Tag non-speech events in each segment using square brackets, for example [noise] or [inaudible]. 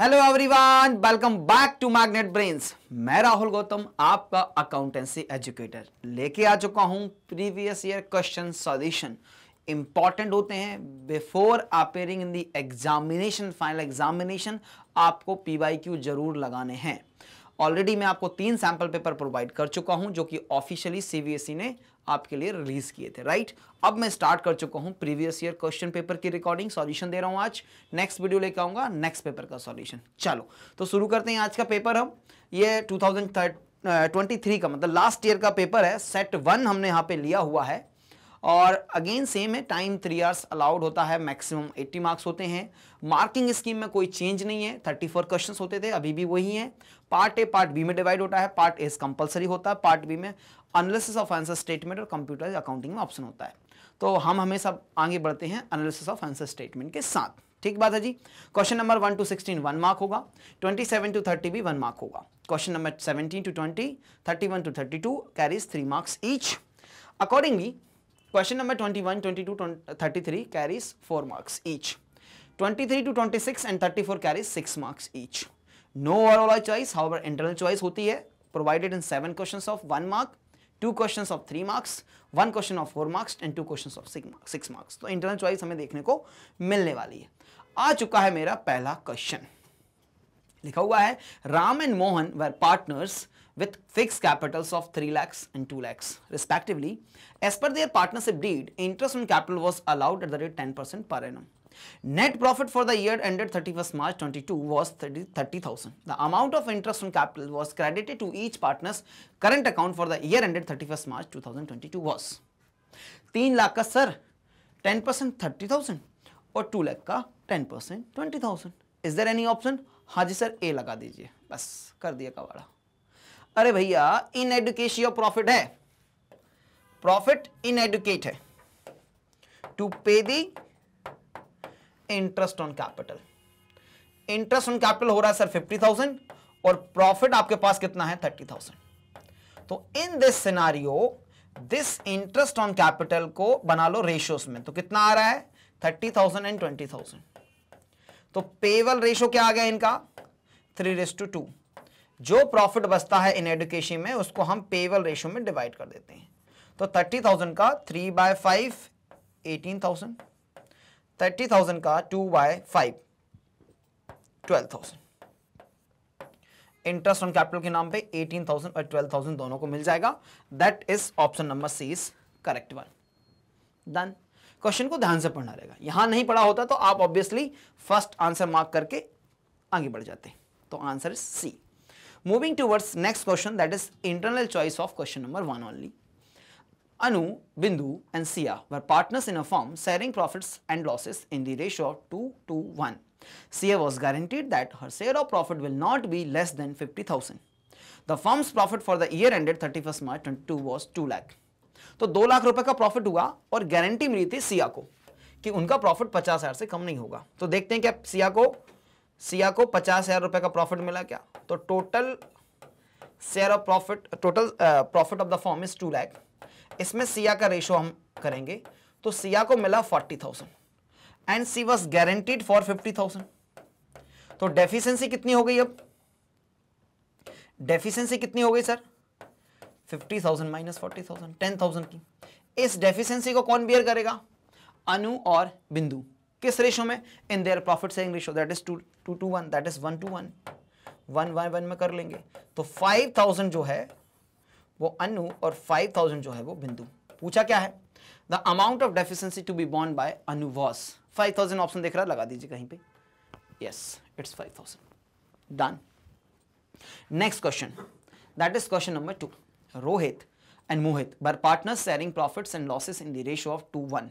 Hello everyone welcome back to Magnet Brains मैं राहुल गौतम आपका accountancy educator लेके आ चुका हूं previous year question solution important होते हैं before appearing in the examination final examination आपको पीवाईक्यू जरूर लगाने हैं ऑलरेडी मैं आपको तीन सैंपल पेपर प्रोवाइड कर चुका हूं जो कि ऑफिशियली सीबीएसई e ने आपके लिए रिलीज किए थे राइट अब मैं स्टार्ट कर चुका हूं प्रीवियस ईयर क्वेश्चन पेपर की रिकॉर्डिंग सॉल्यूशन दे रहा हूँ आज नेक्स्ट वीडियो लेकर आऊंगा नेक्स्ट पेपर का सॉल्यूशन चलो तो शुरू करते हैं आज का पेपर हम ये टू थाउजेंड ट्वेंटी थ्री का मतलब लास्ट ईयर का पेपर है सेट वन हमने यहाँ पे लिया हुआ है और अगेन सेम है टाइम थ्री आवर्स अलाउड होता है मैक्सिमम 80 मार्क्स होते हैं मार्किंग स्कीम में कोई चेंज नहीं है 34 क्वेश्चन होते थे अभी भी वही हैं पार्ट ए पार्ट बी में डिवाइड होता है पार्ट ए कंपलसरी होता है पार्ट बी में अनालिसिस ऑफ आंसर स्टेटमेंट और कंप्यूटर अकाउंटिंग में ऑप्शन होता है तो हम हमेशा आगे बढ़ते हैं अनालिसिस ऑफ आंसर स्टेटमेंट के साथ ठीक बात है जी question number one to sixteen one mark होगा ट्वेंटी सेवन टू थर्टी भी वन मार्क होगा question number seventeen to twenty thirty one to thirty two carries three marks each accordingly question number 21, 22, 20, 33 carries four marks each 23 to 26 and 34 four carries six marks each no all choice how internal choice होती है provided in seven question of one mark two question of three marks one question of four marks and two question of six marks तो internal choice हमें देखने को मिलने वाली है आ चुका है मेरा पहला क्वेश्चन लिखा हुआ है Ram and Mohan were partners with fixed capitals of 3 lakhs and 2 lakhs respectively. As per their partnership deed, interest on capital was allowed at the rate 10% per annum. Net profit for the year ended 31st March 22 was 30,000. 30, the amount of interest on capital was credited to each partner's current account for the year ended 31st March 2022 was 3 lakh, का sir 10 30,000 or 2 lakh, का 10 20,000. Is there any option? Any sir, A laga dijiye. Bas, kar diya बस अरे भैया in education profit है profit inadequate है to pay the interest on capital interest on capital हो रहा है सर फिफ्टी थाउजेंड और प्रॉफिट आपके पास कितना है थर्टी थाउजेंड तो in this scenario this interest on capital को बना लो रेशियोस में तो कितना आ रहा है thirty thousand and twenty thousand तो पेवल रेशो क्या आ गया इनका थ्री रेस टू टू जो प्रॉफिट बचता है इन एडुकेशन में उसको हम पेवल रेशो में डिवाइड कर देते हैं तो थर्टी थाउजेंड का three by five eighteen thousand thirty thousand का two by five twelve thousand interest on capital के नाम पे 18,000 और 12,000 दोनों को मिल जाएगा that is option number C is correct one done question को ध्यान से पढ़ना रहेगा यहां नहीं पढ़ा होता तो आप ऑब्वियसली फर्स्ट आंसर मार्क करके आगे बढ़ जाते तो answer is C Moving towards next question that is internal choice of question number 1 only. Anu, Bindu and Sia were partners in a firm sharing profits and losses in the ratio of 2 to 1. Sia was guaranteed that her share of profit will not be less than 50,000. The firm's profit for the year ended 31st March 22 was 2 lakh. तो 2 लाख रुपए का profit हुआ और guarantee मिली थी सिया को कि उनका profit पचास हजार से कम नहीं होगा तो देखते हैं क्या सिया को सिया को पचास हजार रुपए का प्रॉफिट मिला क्या तो total share of profit total profit of the firm is two lakh इसमें सिया का रेशो हम करेंगे तो सिया को मिला forty thousand and she was guaranteed for fifty thousand तो डेफिशिएंसी कितनी हो गई अब डेफिशिएंसी कितनी हो गई sir fifty thousand minus forty thousand ten thousand की इस डेफिशिएंसी को कौन बियर करेगा अनु और बिंदु किस रेशो में in their profit sharing ratio that is two two two one that is one to one one one one में कर लेंगे तो फाइव थाउजेंड जो है वो अनु और फाइव थाउजेंड जो है वो बिंदु पूछा क्या है the amount of deficiency to be borne by Anu was five thousand option देख रहा है लगा दीजिए कहीं पे yes it's five thousand done next question that is question number two Rohit and Mohit were partners sharing profits and losses in the ratio of two one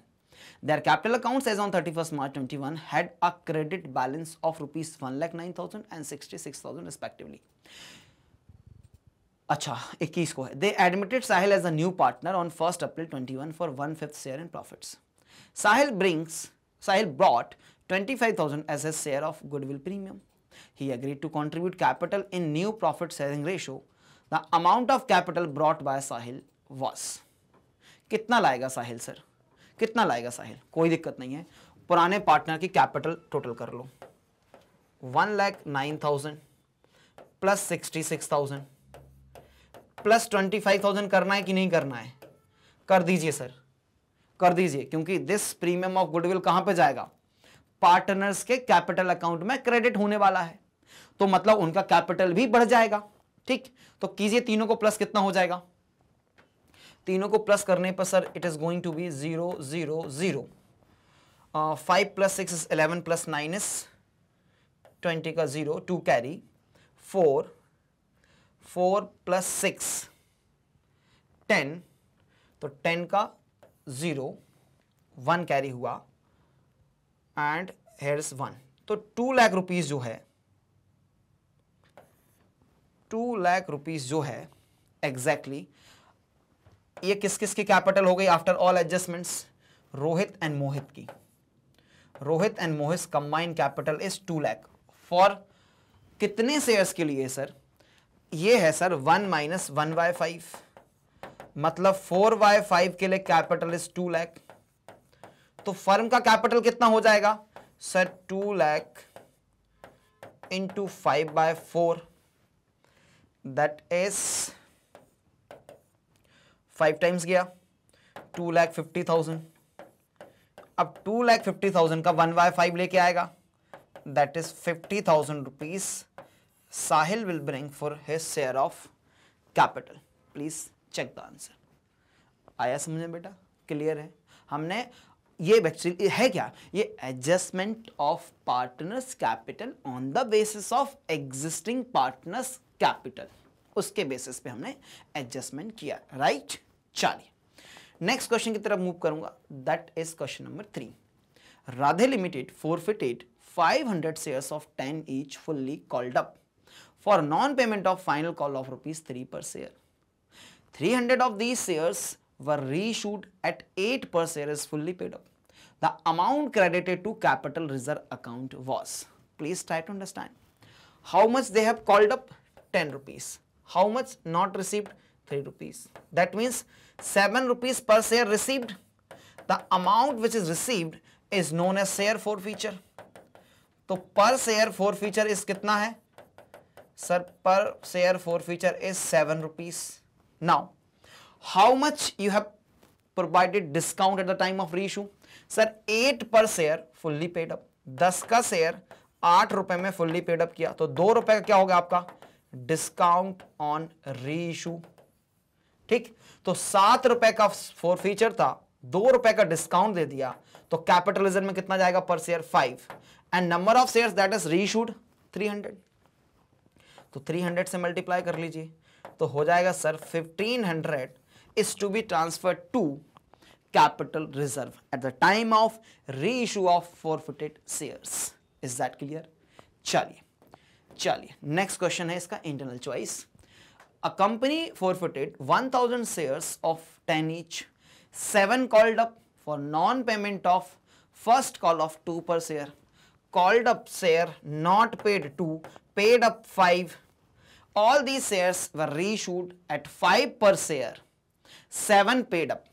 Their capital accounts as on 31st March 21 had a credit balance of rupees 1,09,000 and 66,000 respectively. अच्छा 21 को है they admitted Sahil as a new partner on first April 21 for one fifth share in profits Sahil brings Sahil brought 25,000 as his share of goodwill premium. He agreed to contribute capital in new profit sharing ratio. The amount of capital brought by Sahil was. कितना लाएगा साहिल sir कितना लाएगा साहिल कोई दिक्कत नहीं है पुराने partner की कैपिटल टोटल कर लो one lakh nine thousand plus sixty six thousand plus twenty five thousand करना है कि नहीं करना है कर दीजिए सर कर दीजिए क्योंकि दिस प्रीमियम ऑफ गुडविल कहां पे जाएगा पार्टनर्स के कैपिटल अकाउंट में क्रेडिट होने वाला है तो मतलब उनका कैपिटल भी बढ़ जाएगा ठीक तो कीजिए तीनों को प्लस कितना हो जाएगा तीनों को प्लस करने पर sir it is going to be zero zero zero five plus six is eleven plus nine is twenty का zero to carry four four plus six ten तो टेन का ज़ीरो वन कैरी हुआ and here is one तो two lakh rupees जो है to lakh rupees जो है exactly exactly, ये किस किस की कैपिटल हो गई after all adjustments Rohit and Mohit की Rohit and Mohit combined capital is two lakh for कितने शेयर्स के लिए सर ये है सर one minus one by five मतलब फोर बाय फाइव के लिए कैपिटल इज टू लैख तो फर्म का कैपिटल कितना हो जाएगा sir two lakh into five by four that is five times गया टू लैख फिफ्टी थाउजेंड अब टू लैख फिफ्टी थाउजेंड का वन बाय फाइव लेके आएगा that is fifty thousand rupees Sahil will bring for his share of capital please check the answer आया समझे बेटा clear है हमने ये एक्चुअली है क्या ये adjustment of partners capital on the basis of existing partners capital उसके बेसिस पे हमने एडजस्टमेंट किया राइट चलिए नेक्स्ट क्वेश्चन की तरफ मूव करूंगा that is question number three Radhe Limited forfeited five hundred shares of ten each fully called up for non payment of final call of rupees three per share three hundred of these shares were reissued at eight per share as fully paid up the amount credited to capital reserve account was please try to understand how much they have called up ten rupees how much not received 3 rupees that means 7 rupees per share received the amount which is received is known as share forfeiture तो पर share four feature इस कितना है sir per share forfeiture is seven rupees now how much you have provided discount at the time of reissue sir eight per share fully paid up दस का share आठ रुपए में fully paid up किया तो दो रुपए का क्या होगा आपका डिस्काउंट ऑन री इशू ठीक तो सात रुपए का फोर फीचर था दो रुपए का डिस्काउंट दे दिया तो कैपिटलिज्म में कितना जाएगा per share five and number of share that is reissued three hundred तो थ्री हंड्रेड से मल्टीप्लाई कर लीजिए तो हो जाएगा sir fifteen hundred is to be transfer to capital reserve at the time of reissue of forfeited share is that clear चलिए चलिए next question है इसका internal choice a company for forfeited one thousand share of ten each seven called up for non payment of first call of two per share called up share not paid to paid up five all the share were reissued at five per share seven paid up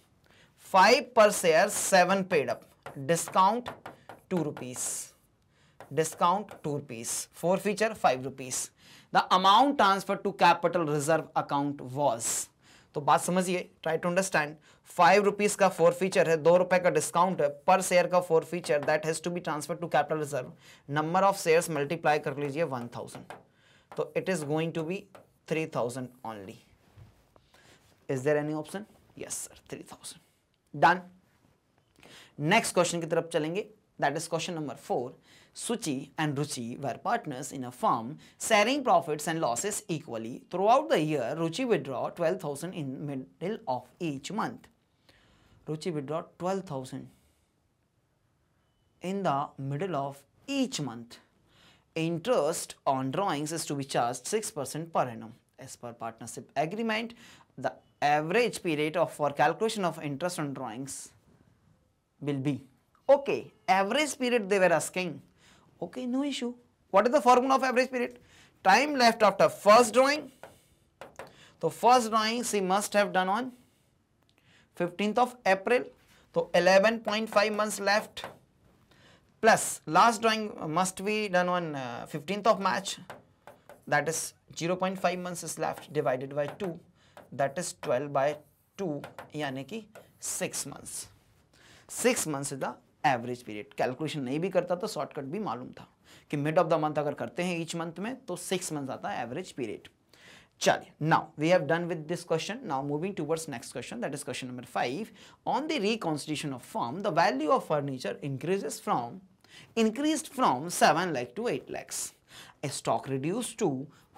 five per share seven paid up discount two rupees discount 2 rupees. For feature 5 rupees. The amount transferred to capital reserve account was. तो बात समझिए try to understand five rupees का forfeiture है दो रुपए का discount है per share का forfeiture that has to be transfer to capital reserve number of shares multiply कर लीजिए वन थाउजेंड तो it is going to be three thousand only is there any option yes sir three thousand done next question की तरफ चलेंगे that is question number four Suchi and Ruchi were partners in a firm, sharing profits and losses equally. Throughout the year, Ruchi withdrew 12,000 in middle of each month. Ruchi withdrew 12,000 in the middle of each month. Interest on drawings is to be charged 6% per annum. As per partnership agreement, the average period of for calculation of interest on drawings will be. Okay, average period they were asking Okay, no issue. What is the formula of average period? Time left after first drawing. So first drawing she must have done on 15th of April. So 11.5 months left plus last drawing must be done on uh, 15th of March that is 0.5 months is left divided by 2 that is 12 by 2 yani ki 6 months. 6 months is the average period calculation नहीं भी करता तो shortcut भी मालूम था कि mid of the month अगर करते हैं ईच मंथ में तो सिक्स मंथ आता है एवरेज पीरियड चलिए now we have done with this question now moving towards next question that is question number five on the reconstitution of firm the value of furniture increases from increase from seven lakh to eight lakhs a stock reduce to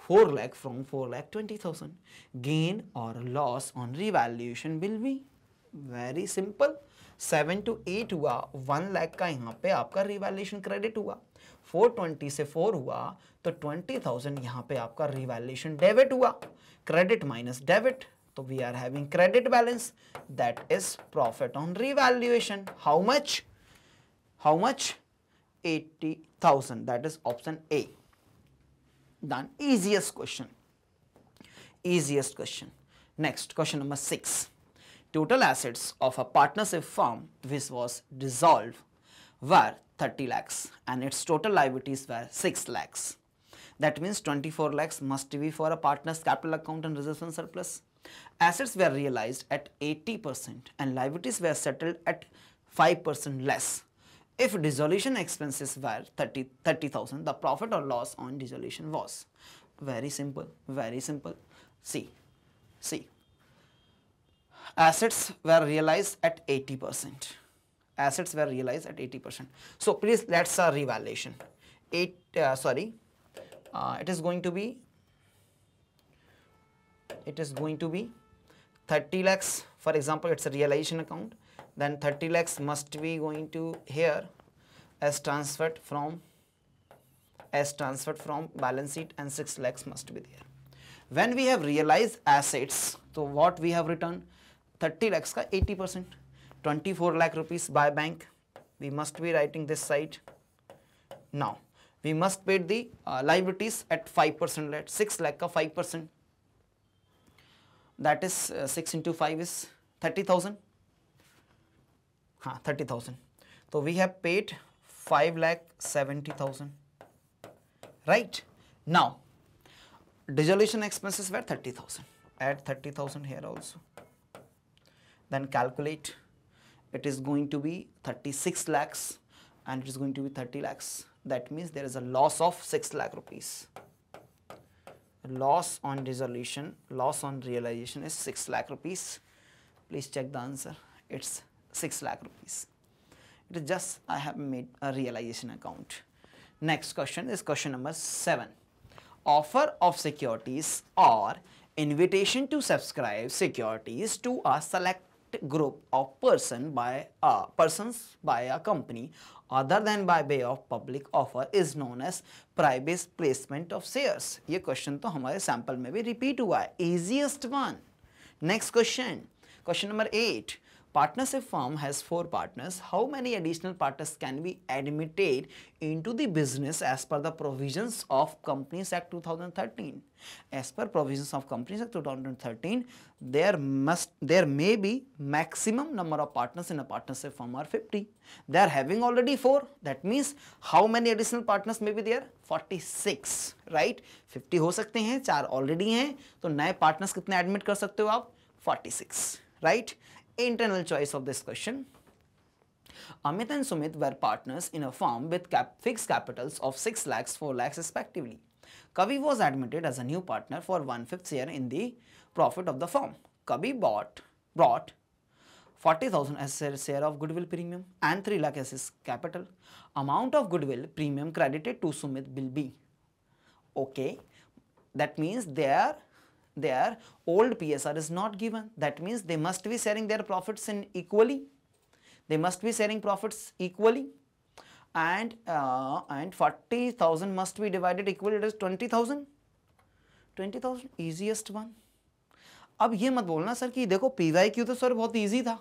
four lakh from four lakh twenty thousand gain और loss on revaluation will be very simple seven to eight हुआ one lakh का यहाँ पे आपका revaluation credit हुआ four twenty से four हुआ तो ट्वेंटी थाउजेंड यहाँ पे आपका रिवैल्यूशन डेबिट हुआ क्रेडिट माइनस डेबिट तो we are having credit balance that is profit on revaluation how much how much eighty thousand that is option A done easiest question easiest question next question number six Total assets of a partnership firm which was dissolved were 30 lakhs and its total liabilities were 6 lakhs. That means 24 lakhs must be for a partner's capital account and reserve surplus. Assets were realized at 80% and liabilities were settled at 5% less. If dissolution expenses were 30,000, 30, the profit or loss on dissolution was. Very simple, very simple. See, see, assets were realized at 80%. Assets were realized at 80%. So please let's a revaluation. Eight, uh, sorry, uh, it is going to be, it is going to be 30 lakhs. For example, it's a realization account. Then 30 lakhs must be going to here as transferred from as transferred from balance sheet and 6 lakhs must be there. When we have realized assets, so what we have written? Thirty lakhs का eighty percent twenty four lakh rupees by bank we must be writing this side now we must pay the uh, liabilities at 5% rate 6 lakh of 5% that is uh, 6 into 5 is 30000 huh, 30000 so we have paid 5 lakh 70000 right now dissolution expenses were 30000 add 30000 here also then calculate it is going to be 36 lakhs and it is going to be 30 lakhs that means there is a loss of 6 lakh rupees loss on resolution loss on realization is 6 lakh rupees please check the answer it's 6 lakh rupees it is just i have made a realization account next question is question number 7 offer of securities or invitation to subscribe securities to a select select group of person by a persons by a company other than by way of public offer is known as private placement of shares ye question to hamare sample mein bhi repeat hua hai easiest one next question question number 8 Partnership firm has four partners. How many additional partners can be admitted into the business as per the provisions of Companies Act 2013? As per provisions of Companies Act 2013, there must there may be maximum number of partners in a partnership firm are 50. They are having already four. That means how many additional partners may be there? 46, right? 50 ho sakte hain char already hain to naye partners kitne admit kar sakte ho aap 46, right? internal choice of this question. Amit and Sumit were partners in a firm with cap fixed capitals of 6 lakhs, 4 lakhs respectively. Kavi was admitted as a new partner for one-fifth share in the profit of the firm. Kavi bought, brought 40,000 as share of goodwill premium and 3 lakh as his capital. Amount of goodwill premium credited to Sumit will be. Okay, that means there. their old PSR is not given. That means they must be sharing their profits in equally. They must be sharing profits equally and uh, and 40,000 must be divided equally it is 20,000. 20,000 easiest one. अब ये मत बोलना sir कि देखो P Y Q तो sir बहुत easy था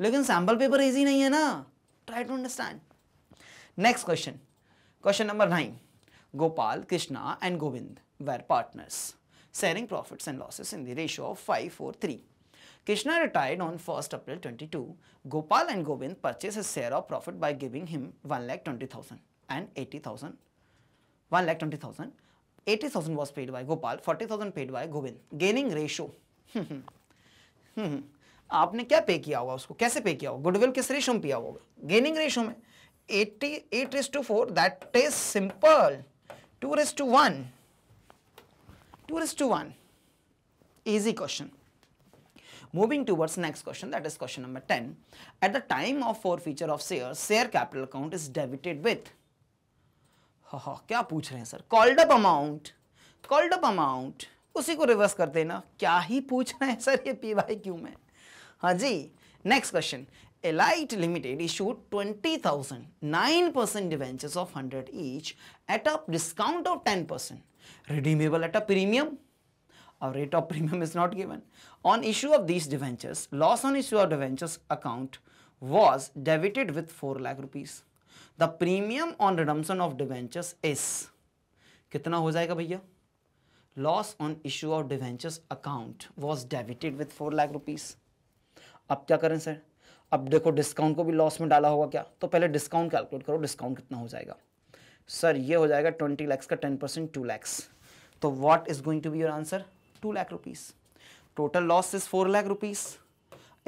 लेकिन सैम्पल पेपर ईजी नहीं है ना try to understand next question question number nine Gopal Krishna and Govind were partners sharing profits and losses in the ratio of 5 4 3. Krishna retired on 1st April 22. Gopal and Govind purchased his share of profit by giving him 1,20,000 and 80,000. 1,20,000. 80,000 was paid by Gopal, 40,000 paid by Govind. Gaining ratio. आपने क्या पे किया होगा उसको कैसे पे किया होगा गुडविल किस रेशो में पिया होगा गेनिंग रेशो में eighty eight is to four that is simple two raise to one 2 is to 1. Easy question. Moving towards next question that is question number 10. At the time of forfeiture of share, share capital account is debited with. हा हा क्या पूछ रहे हैं sir called up amount called up amount उसी को reverse कर देना क्या ही पूछ रहे हैं सर ये पी वाई क्यू में हाँ जी next question Elite Limited issued 20,000 9% debentures of 100 each at a discount of 10%. redeemable at a premium or rate of premium is not given. On issue of these debentures, loss on issue of debentures account was debited with 4 lakh rupees. The premium on redemption of debentures is kitna ho jayega bhaiya loss on issue of debentures account was debited with 4 lakh rupees ab kya करें sir अब देखो discount को भी loss में डाला होगा क्या तो पहले डिस्काउंट कैलकुलेट करो डिस्काउंट कितना हो जाएगा सर ये हो जाएगा ट्वेंटी लैक्स का टेन परसेंट टू लैक्स तो what is going to be your answer two lakh rupees total loss is four lakh rupees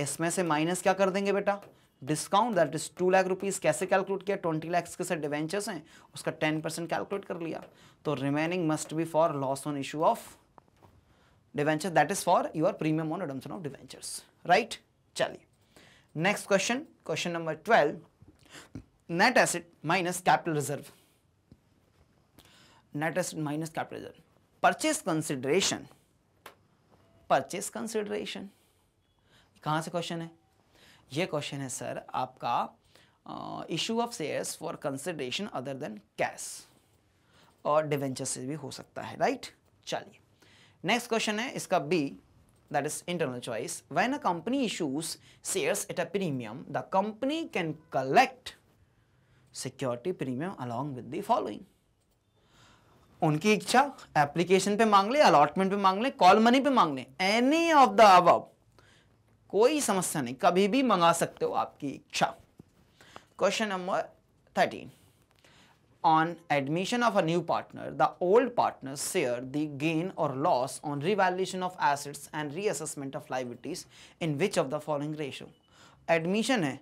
इसमें से माइनस क्या कर देंगे बेटा discount that is two lakh rupees कैसे कैलकुलेट किया ट्वेंटी लैक्स के सर डिवेंचर्स हैं उसका टेन परसेंट कैलकुलेट कर लिया तो remaining must be for loss on issue of debenture that is for your premium on redemption of debentures right चलिए next question question number twelve net asset minus capital reserve net asset minus capital purchase consideration purchase consideration कहाँ से question है यह question है sir आपका issue of shares for consideration other than cash और debenture से भी हो सकता है राइट चलिए नेक्स्ट क्वेश्चन है इसका B that is internal choice when a company issues shares at a premium the company can collect security premium along with the following उनकी इच्छा एप्लीकेशन पे मांग ले अलॉटमेंट पे मांग ले कॉल मनी पे मांग ले एनी ऑफ द अबव कोई समस्या नहीं कभी भी मंगा सकते हो आपकी इच्छा question number thirteen on admission of a new partner the old partners share the gain or loss on revaluation of assets and reassessment of liabilities in which of the following ratio admission है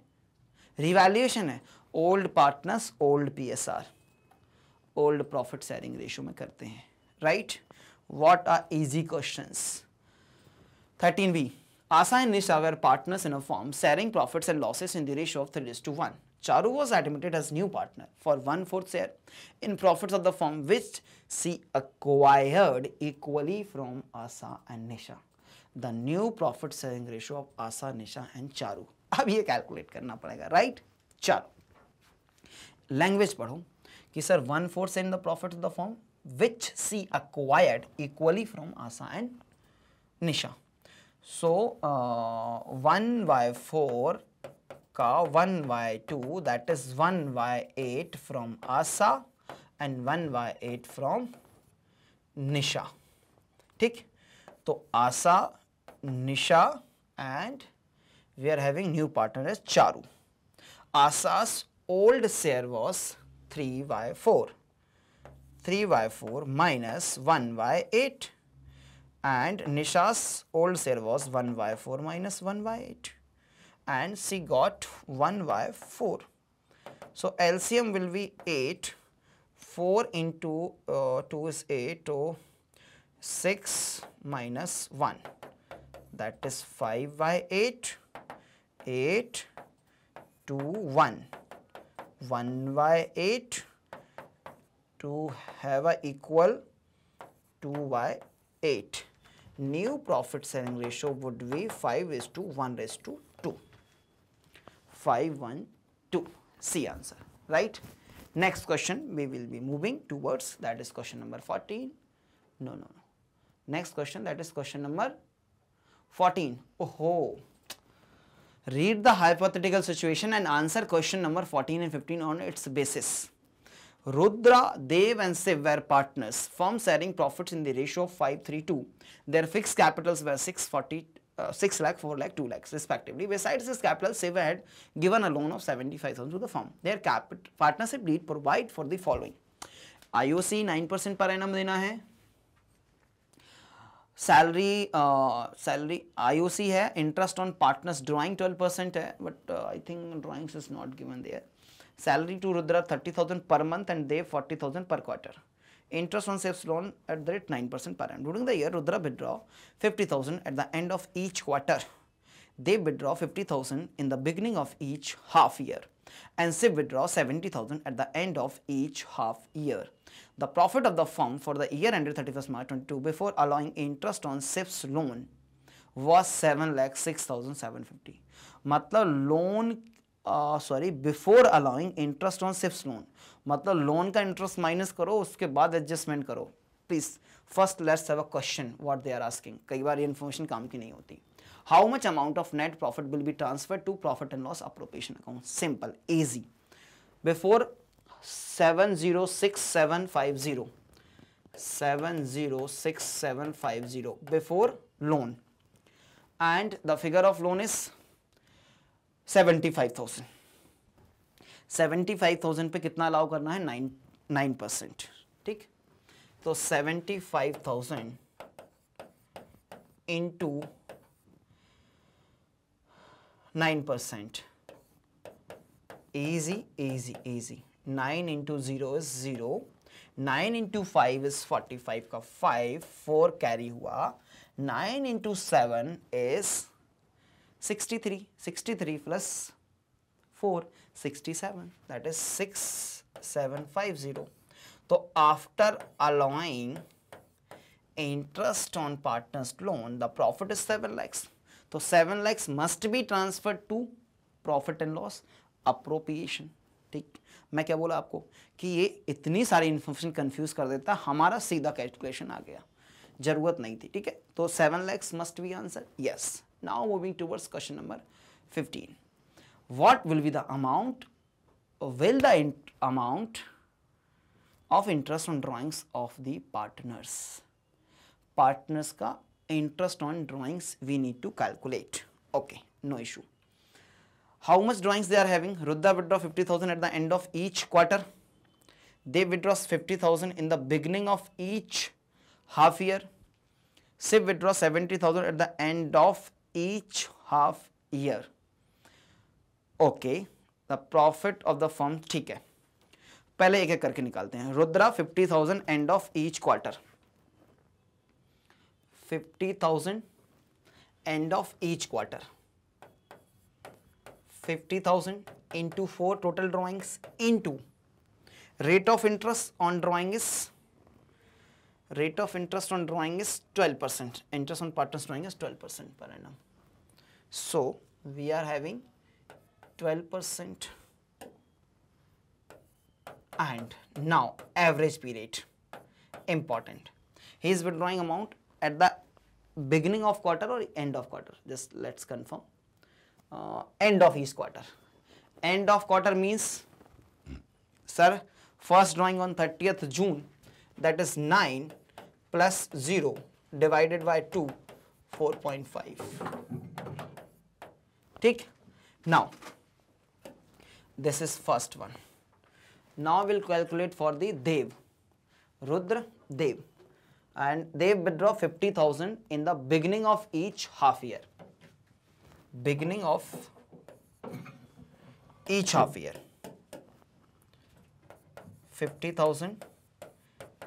revaluation है old partners old psr old profit sharing ratio में करते हैं right what are easy question thirteen B Asha and Nish partners in firm sharing profits and losses in the ratio of three two one Charu was admitted as new partner for one fourth share in profit of the firm which she acquired equally from Asha and Nisha the new profit sharing ratio of Asha Nisha and Charu अब ये calculate करना पड़ेगा right Charu language पढ़ो कि sir one fourth send the profit of the firm which she acquired equally from Asha and Nisha so one by four का one by two that is one by eight from Asha and one by eight from Nisha ठीक तो Asha Nisha and we are having new partner is Charu Asha's old share was 3 by 4. 3 by 4 minus 1 by 8 and Nisha's old share was 1 by 4 minus 1 by 8 and she got 1 by 4. So LCM will be 8, 4 into uh, 2 is 8, so 6 minus 1 that is 5 by 8, 8, 2, 1 1 by 8 to have a equal 2 by 8. New profit selling ratio would be 5 is to 1 is to 2. 5, 1, 2. C answer, right? Next question, we will be moving towards that is question number 14. No, no, no. Next question, that is question number 14. Oh, Read the hypothetical situation and answer question number 14 and 15 on its basis. Rudra, Dev and Siv were partners, firm sharing profits in the ratio of 532. Their fixed capitals were 640, uh, 6 lakh, 4 lakh, 2 lakhs respectively. Besides this capital, Siv had given a loan of 75,000 to the firm. Their partnership deed provide for the following. IOC 9% per annum salary salary I O C है interest on partners drawing twelve percent है but I think drawings is not given there salary to Rudra thirty 30,000 per month and they thousand per quarter interest on सेफ्स loan at the rate nine percent per and during the year Rudra withdraw fifty thousand at the end of each quarter they withdraw fifty thousand in the beginning of each half year and सिप withdraw seventy thousand at the end of each half year the profit of the firm for the year ended 31st March 22 before allowing interest on SIP's loan was 7 lakh 6750 मतलब loan sorry before allowing interest on सिप्स loan मतलब loan का interest minus करो उसके बाद adjustment करो please first let's have a question what they are asking कई बार ये इन्फॉर्मेशन काम की नहीं होती how much amount of net profit will be transfer to profit and loss appropriation account simple easy before seven zero six seven five zero seven zero six seven five zero before loan and the figure of loan is seventy five thousand seventy five thousand पे कितना allow करना है nine nine percent ठीक तो seventy five thousand into nine percent easy easy easy 9 into 0 is 0 9 into 5 is 45 का 5 4 carry हुआ 9 into 7 is 63 63 plus 4 67 that is 6750 तो after allowing interest on partner's loan the profit is 7 lakhs so 7 lakhs must be transferred to profit and loss appropriation ठीक मैं क्या बोला आपको कि ये इतनी सारी इन्फॉर्मेशन कन्फ्यूज़ कर देता हमारा सीधा कैलकुलेशन आ गया ज़रूरत नहीं थी ठीक है तो seven lakhs must be answer yes now moving towards question number fifteen what will be the amount will the amount of interest on drawings of the partners partners का interest on drawings we need to calculate okay no issue how much drawings they are having rudra withdraw 50000 at the end of each quarter they withdraws 50000 in the beginning of each half year shiv withdraw 70000 at the end of each half year okay the profit of the firm theek hai pehle ek ek karke nikalte hain rudra 50000 end of each quarter 50000 end of each quarter 50,000 into 4 total drawings into rate of interest on drawing is rate of interest on drawing is 12%. Interest on partners drawing is 12% per annum. So, we are having 12% and now average period important. He is withdrawing amount at the beginning of quarter or end of quarter. Just let's confirm uh, end of each quarter. End of quarter means, sir, first drawing on 30th June, that is 9 plus 0 divided by 2, 4.5. Take. Now, this is first one. Now we'll calculate for the Dev, Rudra Dev. And they withdraw 50,000 in the beginning of each half year. beginning of each half year 50000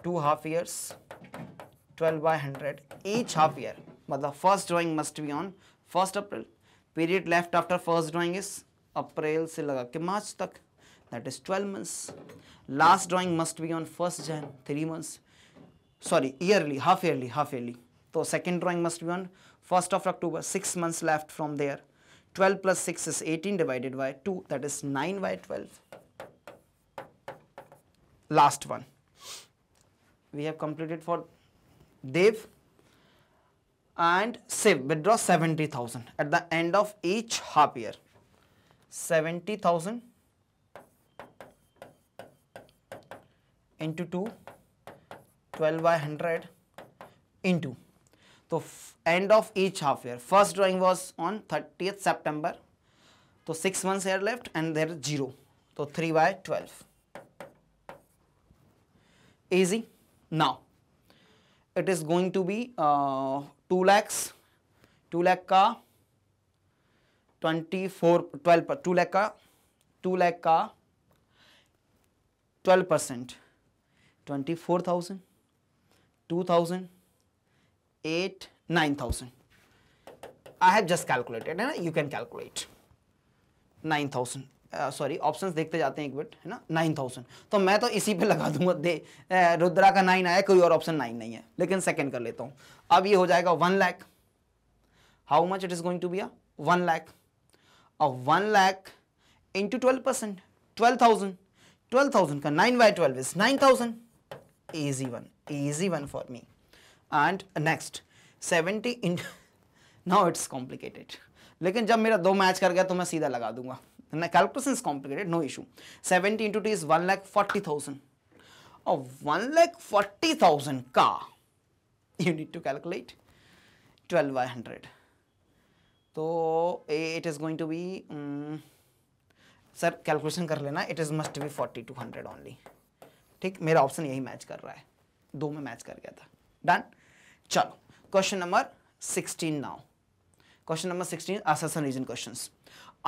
two half years 12 by 100 each half year मतलब first drawing must be on 1st April period left after first drawing is April से लगा के March तक that is 12 months last drawing must be on first Jan three months sorry yearly half yearly half yearly तो second drawing must be on 1st of October, 6 months left from there. 12 plus 6 is 18 divided by 2, that is 9 by 12. Last one. We have completed for Dev and Siv, withdraw 70,000 at the end of each half year. 70,000 into 2, 12 by 100 into तो end of each half year first drawing was on 30th september तो six months are left and there zero तो three by twelve easy now it is going to be two lakhs two lakh का twenty four twelve two lakh का two lakh का twelve percent twenty four thousand two thousand eight, nine thousand. I have just calculated, है ना? You can calculate. Nine thousand. Sorry uh, options देखते जाते हैं एक बार है ना नाइन थाउजेंड तो मैं तो इसी पे लगा दूंगा दे uh, रुद्रा का नाइन आया कोई और ऑप्शन नाइन नहीं है लेकिन सेकंड कर लेता हूँ अब ये हो जाएगा one lakh how much it is going to be a one lakh और one lakh into twelve percent twelve thousand twelve thousand का nine by twelve is nine thousand easy one easy one for me and next seventy in now it's complicated लेकिन जब मेरा दो match कर गया तो मैं सीधा लगा दूंगा calculation is complicated no issue seventy into two is one lakh forty thousand और वन लैख फोर्टी थाउजेंड का you need to calculate twelve by hundred तो it is going to be sir calculation कर लेना it is must be forty two hundred only ठीक मेरा option यही match कर रहा है दो में मैच कर गया था डन चलो question number sixteen now question number sixteen assertion reason question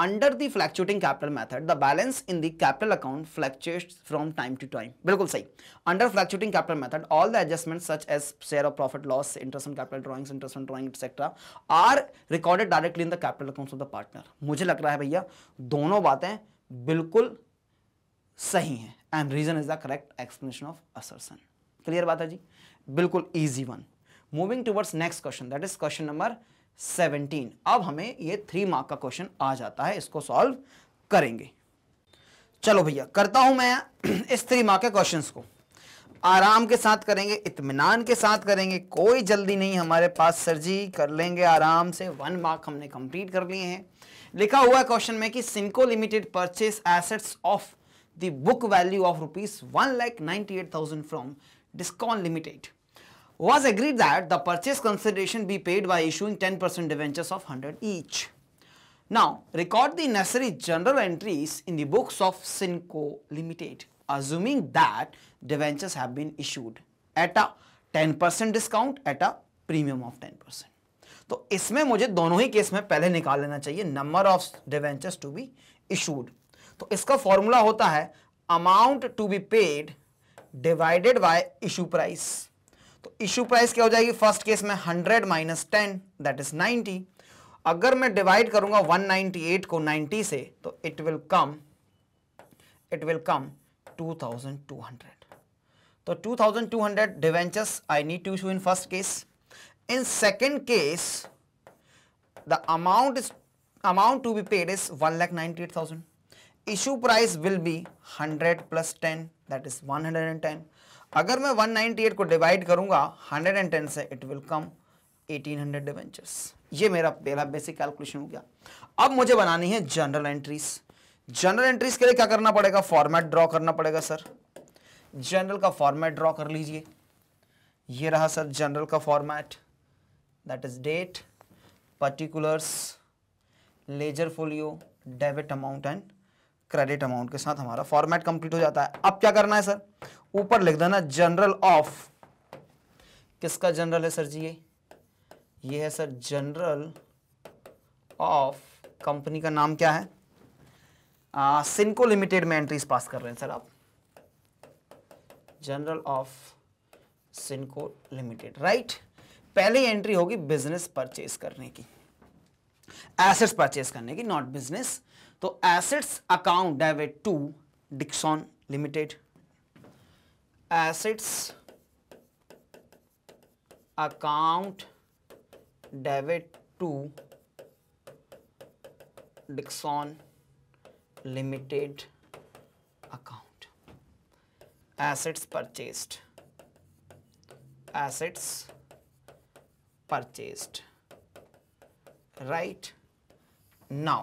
under the fluctuating capital method the balance in the capital account fluctuate from time to time बिल्कुल सही under fluctuating capital method all the adjustment such as share of profit loss interest on capital drawings interest on drawing etcetera are recorded directly in the capital accounts of the partner मुझे लग रहा है भैया दोनों बातें बिल्कुल सही हैं and reason is the correct explanation of assertion clear बात है जी बिल्कुल easy one moving towards next question that is question number 17 अब हमें ये थ्री मार्क का क्वेश्चन आ जाता है इसको सॉल्व करेंगे चलो भैया करता हूं मैं इस थ्री मार्क के क्वेश्चन को आराम के साथ करेंगे इतमान के साथ करेंगे कोई जल्दी नहीं हमारे पास सर जी कर लेंगे आराम से वन मार्क हमने कंप्लीट कर लिए हैं लिखा हुआ है क्वेश्चन में कि Sinco limited purchase assets of the book value of rupees one lakh ninety eight thousand from Discon limited was agreed that the purchase consideration be paid by issuing 10% debentures of 100 each. Now, record the necessary general entries in the books of Sinco Limited, assuming that debentures have been issued at a 10% discount at a premium of 10%. तो इसमें मुझे दोनों ही case में पहले निकाल लेना चाहिए number of debentures to be issued तो इसका फॉर्मूला होता है amount to be paid divided by issue price issue price क्या हो जाएगी फर्स्ट केस में hundred minus ten that is 90 अगर मैं डिवाइड करूंगा 198 को 90 से तो it will come it will come to two thousand hundred तो two two thousand hundred debentures I need to issue in first case in second case the amount is amount to be paid is one lakh ninety eight thousand issue price will be hundred plus ten that is one hundred and ten अगर मैं 198 को divide करूंगा 110 से it will come 1800 hundred debentures ये मेरा पहला basic calculation हो गया अब मुझे बनानी है जनरल एंट्रीज जनरल एंट्रीज के लिए क्या करना पड़ेगा फॉर्मेट ड्रॉ करना पड़ेगा सर जनरल का फॉर्मेट ड्रॉ कर लीजिए ये रहा सर जनरल का format that is date particulars ledger folio debit amount and credit amount के साथ हमारा फॉर्मेट कंप्लीट हो जाता है अब क्या करना है सर ऊपर लिख देना जनरल ऑफ किसका जनरल है सर जी ये ये है सर जनरल ऑफ कंपनी का नाम क्या है आ, लिमिटेड में एंट्रीज पास कर रहे हैं सर आप journal of Sinco limited right पहले एंट्री होगी बिजनेस परचेज करने की एसेट्स परचेज करने की नॉट बिजनेस तो assets account debit to Dixon limited assets account debit to Dixon limited account assets purchased assets purchased right now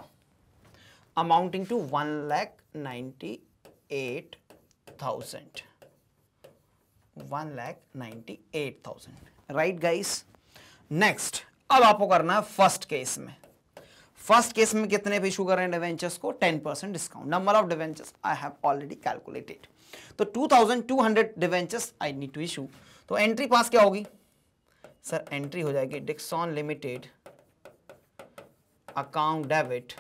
amounting to one lakh ninety eight thousand one lakh ninety eight thousand right guys next अब आपको करना है first case में first case में कितने पे issue कर रहे हैं डिवेंचर्स को 10 percent discount number of debentures I have already calculated तो 2200 debentures I need to issue तो एंट्री पास क्या होगी सर एंट्री हो जाएगी Dixon limited account debit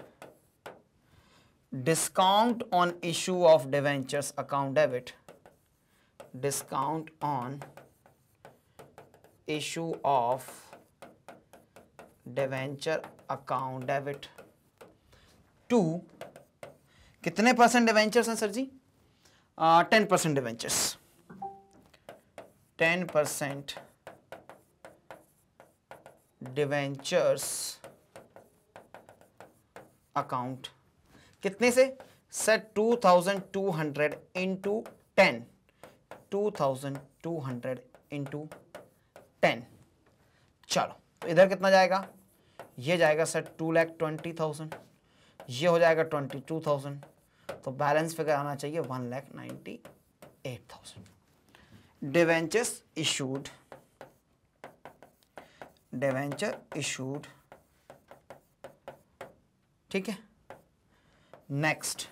discount on issue of debentures account debit discount on issue of debenture account debit to कितने percent debentures हैं sir जी ten percent debentures ten percent debentures account कितने से sir 2200 thousand two hundred into ten to thousand two hundred into ten चलो तो इधर कितना जाएगा ये जाएगा sir two lakh twenty thousand ये हो जाएगा ट्वेंटी टू थाउजेंड तो बैलेंस फिगर आना चाहिए one lakh ninety eight thousand debentures issued debenture issued ठीक है नेक्स्ट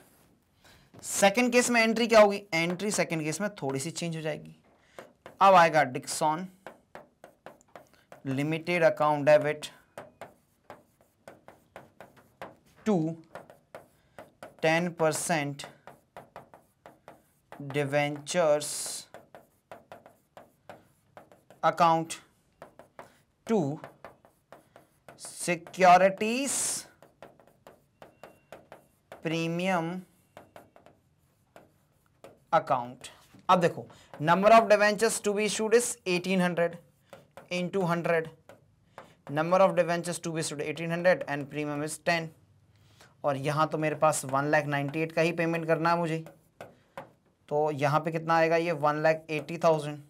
सेकेंड केस में एंट्री क्या होगी एंट्री सेकेंड केस में थोड़ी सी चेंज हो जाएगी अब आएगा Dixon limited account debit to ten percent debentures account to securities premium account अब देखो number of debentures to be issued is 1800 hundred into hundred number of debentures to be issued 1800 and premium is 10 और यहां तो मेरे पास one lakh ninety eight का ही payment करना है मुझे तो यहां पे कितना आएगा ये वन लाख एटी थाउजेंड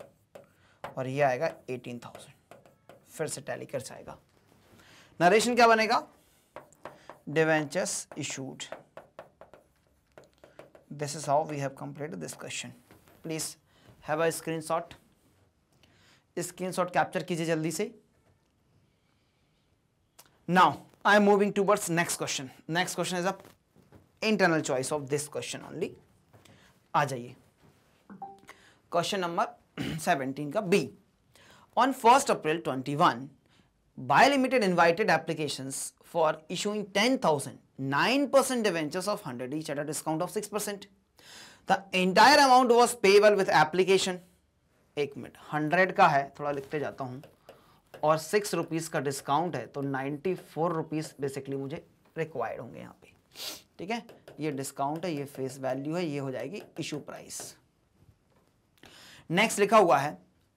और ये आएगा एटीन थाउजेंड फिर से टैली कर जाएगा नरेशन क्या बनेगा debentures issued this is how we have completed this question please have a screenshot screenshot capture kijiye jaldi se. now I am moving towards next question next question is a internal choice of this question only uh question number [clears throat] 17 ka B on 1st April 21 by Limited invited applications for issuing 10,000 9% debentures of 100 each at a discount of 6%. The entire amount was payable with application. एक minute 100 का है थोड़ा लिखते जाता हूँ और six rupees का discount है तो 94 फोर रुपीज़ बेसिकली मुझे रिक्वायर्ड होंगे यहाँ पे ठीक है ये डिस्काउंट है ये फेस वैल्यू है ये हो जाएगी इशू प्राइस नेक्स्ट लिखा हुआ है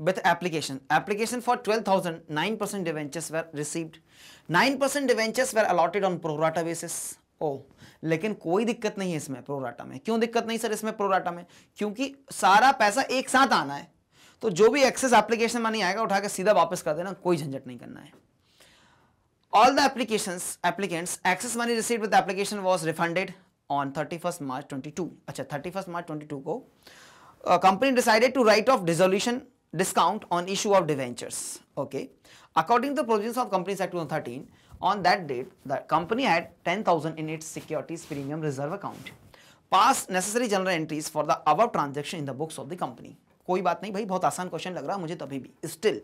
with application application for twelve thousand nine percent debentures were received nine percent debentures were allotted on pro rata basis ओ लेकिन कोई दिक्कत नहीं है इसमें प्रोराटा में क्यों दिक्कत नहीं सर इसमें प्रोराटा में क्योंकि सारा पैसा एक साथ आना है तो जो भी एक्सेस एप्लीकेशन मनी आएगा उठाकर सीधा वापस कर देना कोई झंझट नहीं करना है all the application applicants excess money receive with application was refunded on thirty first March twenty two अच्छा thirty first March twenty two को company decided to write off dissolution discount on issue of debentures okay According to the provisions of Companies Act 2013, on that date, the company had 10,000 in its securities premium reserve account. Pass necessary general entries for the above transaction in the books of the company. कोई बात नहीं भाई बहुत आसान question लग रहा है मुझे तभी भी स्टिल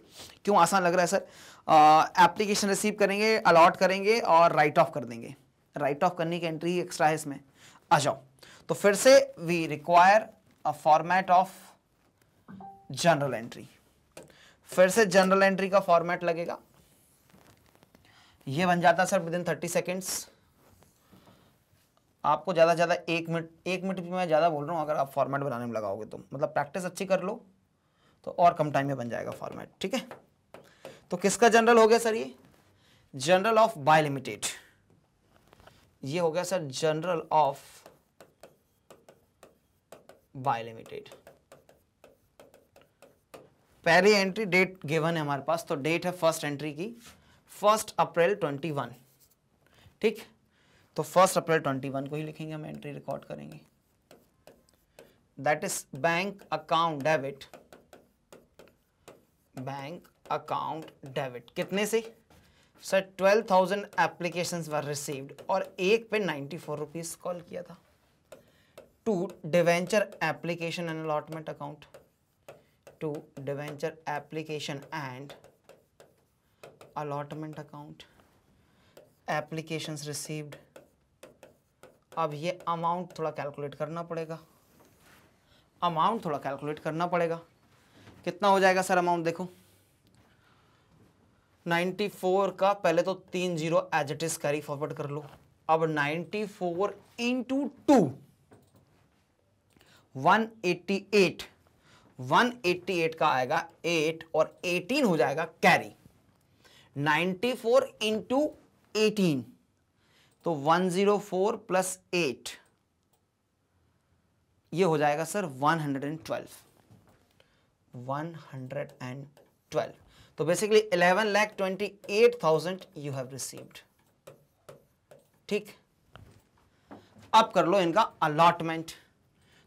क्यों आसान लग रहा है सर एप्लीकेशन रिसीव करेंगे अलॉट करेंगे और राइट ऑफ कर देंगे राइट ऑफ करने की एंट्री एक्स्ट्रा है इसमें आ जाओ तो फिर से we require a format of general entry फिर से जनरल एंट्री का फॉर्मेट लगेगा ये बन जाता sir within thirty seconds आपको ज़्यादा ज़्यादा एक मिनट एक मिनट भी मैं ज़्यादा बोल रहा हूं अगर आप फॉर्मेट बनाने में लगाओगे तो मतलब प्रैक्टिस अच्छी कर लो तो और कम टाइम में बन जाएगा फॉर्मेट ठीक है तो किसका जनरल हो गया सर ये जनरल ऑफ बाय लिमिटेड ये हो गया sir journal of by limited पहली एंट्री डेट गिवन है हमारे पास तो डेट है फर्स्ट एंट्री की फर्स्ट अप्रैल ट्वेंटी वन ठीक तो फर्स्ट अप्रैल ट्वेंटी वन को ही लिखेंगे हम एंट्री रिकॉर्ड करेंगे that is bank account debit bank account debit कितने से sir twelve thousand application were received और एक पे नाइन्टी फोर रुपीज कॉल किया था to debenture application and allotment account to debenture application and allotment account applications received अब ये amount थोड़ा कैलकुलेट करना पड़ेगा अमाउंट थोड़ा कैलकुलेट करना पड़ेगा कितना हो जाएगा सर अमाउंट देखो 94 का पहले तो तीन zero as it is carry forward कर लो अब 94 four into two one eighty eight 188 का आएगा 8 और 18 हो जाएगा कैरी 94 फोर इंटू एटीन तो 104 जीरो फोर प्लस एट ये हो जाएगा सर 112 112 तो basically 11 lakh twenty eight thousand you have received ठीक अब कर लो इनका अलॉटमेंट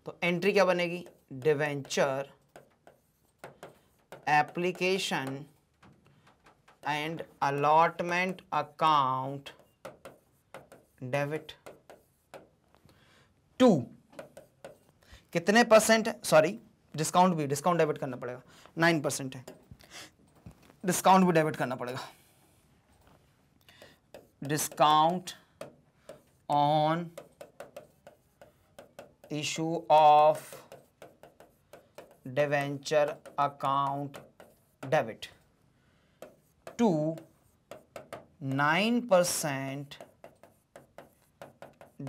तो एंट्री क्या बनेगी debenture application and allotment account debit to कितने परसेंट है सॉरी डिस्काउंट भी डिस्काउंट डेबिट करना पड़ेगा नाइन परसेंट है डिस्काउंट भी डेबिट करना पड़ेगा discount on issue of debenture account debit to nine percent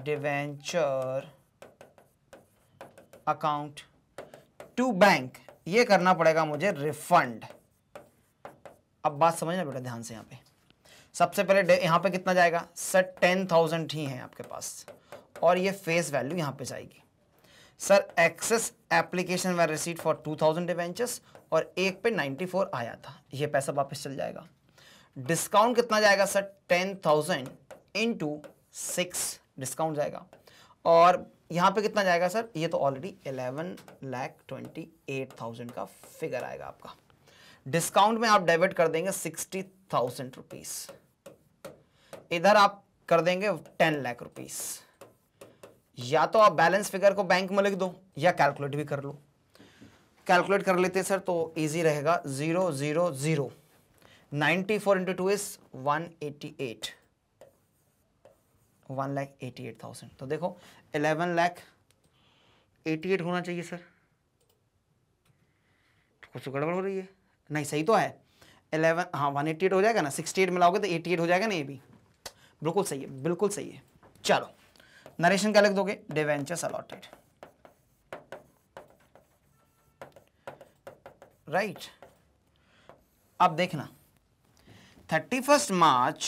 debenture account to bank ये करना पड़ेगा मुझे रिफंड अब बात समझना बेटा ध्यान से यहां पे सबसे पहले यहां पे कितना जाएगा सर टेन थाउजेंड ही है आपके पास और ये फेस वैल्यू यहां पे जाएगी सर एक्सेस एप्लीकेशन वाला रिसीट फॉर 2000 डिवेंचर्स और एक पे 94 आया था ये पैसा वापस चल जाएगा डिस्काउंट कितना जाएगा सर 10,000 टू सिक्स डिस्काउंट जाएगा और यहाँ पे कितना जाएगा सर ये तो already eleven lakh twenty eight thousand का फिगर आएगा आपका डिस्काउंट में आप डेबिट कर देंगे सिक्सटी थाउजेंड रुपीज़ इधर आप कर देंगे टेन लाख रुपीज़ या तो आप बैलेंस फिगर को बैंक में लिख दो या कैलकुलेट भी कर लो कैलकुलेट कर लेते हैं सर तो इजी रहेगा zero zero zero ninety four into two is one eighty eight one lakh eighty eight thousand तो देखो इलेवन लैख एटी एट होना चाहिए सर कुछ तो गड़बड़ हो रही है नहीं सही तो है इलेवन हाँ वन एटी एट हो जाएगा ना सिक्सटी एट मिलाओगे तो एटी एट हो जाएगा ना ये भी बिल्कुल सही है बिल्कुल सही है चलो नरेशन क्या लिख दोगे डिवेंचर्स अलॉटेड राइट अब देखना थर्टी फर्स्ट मार्च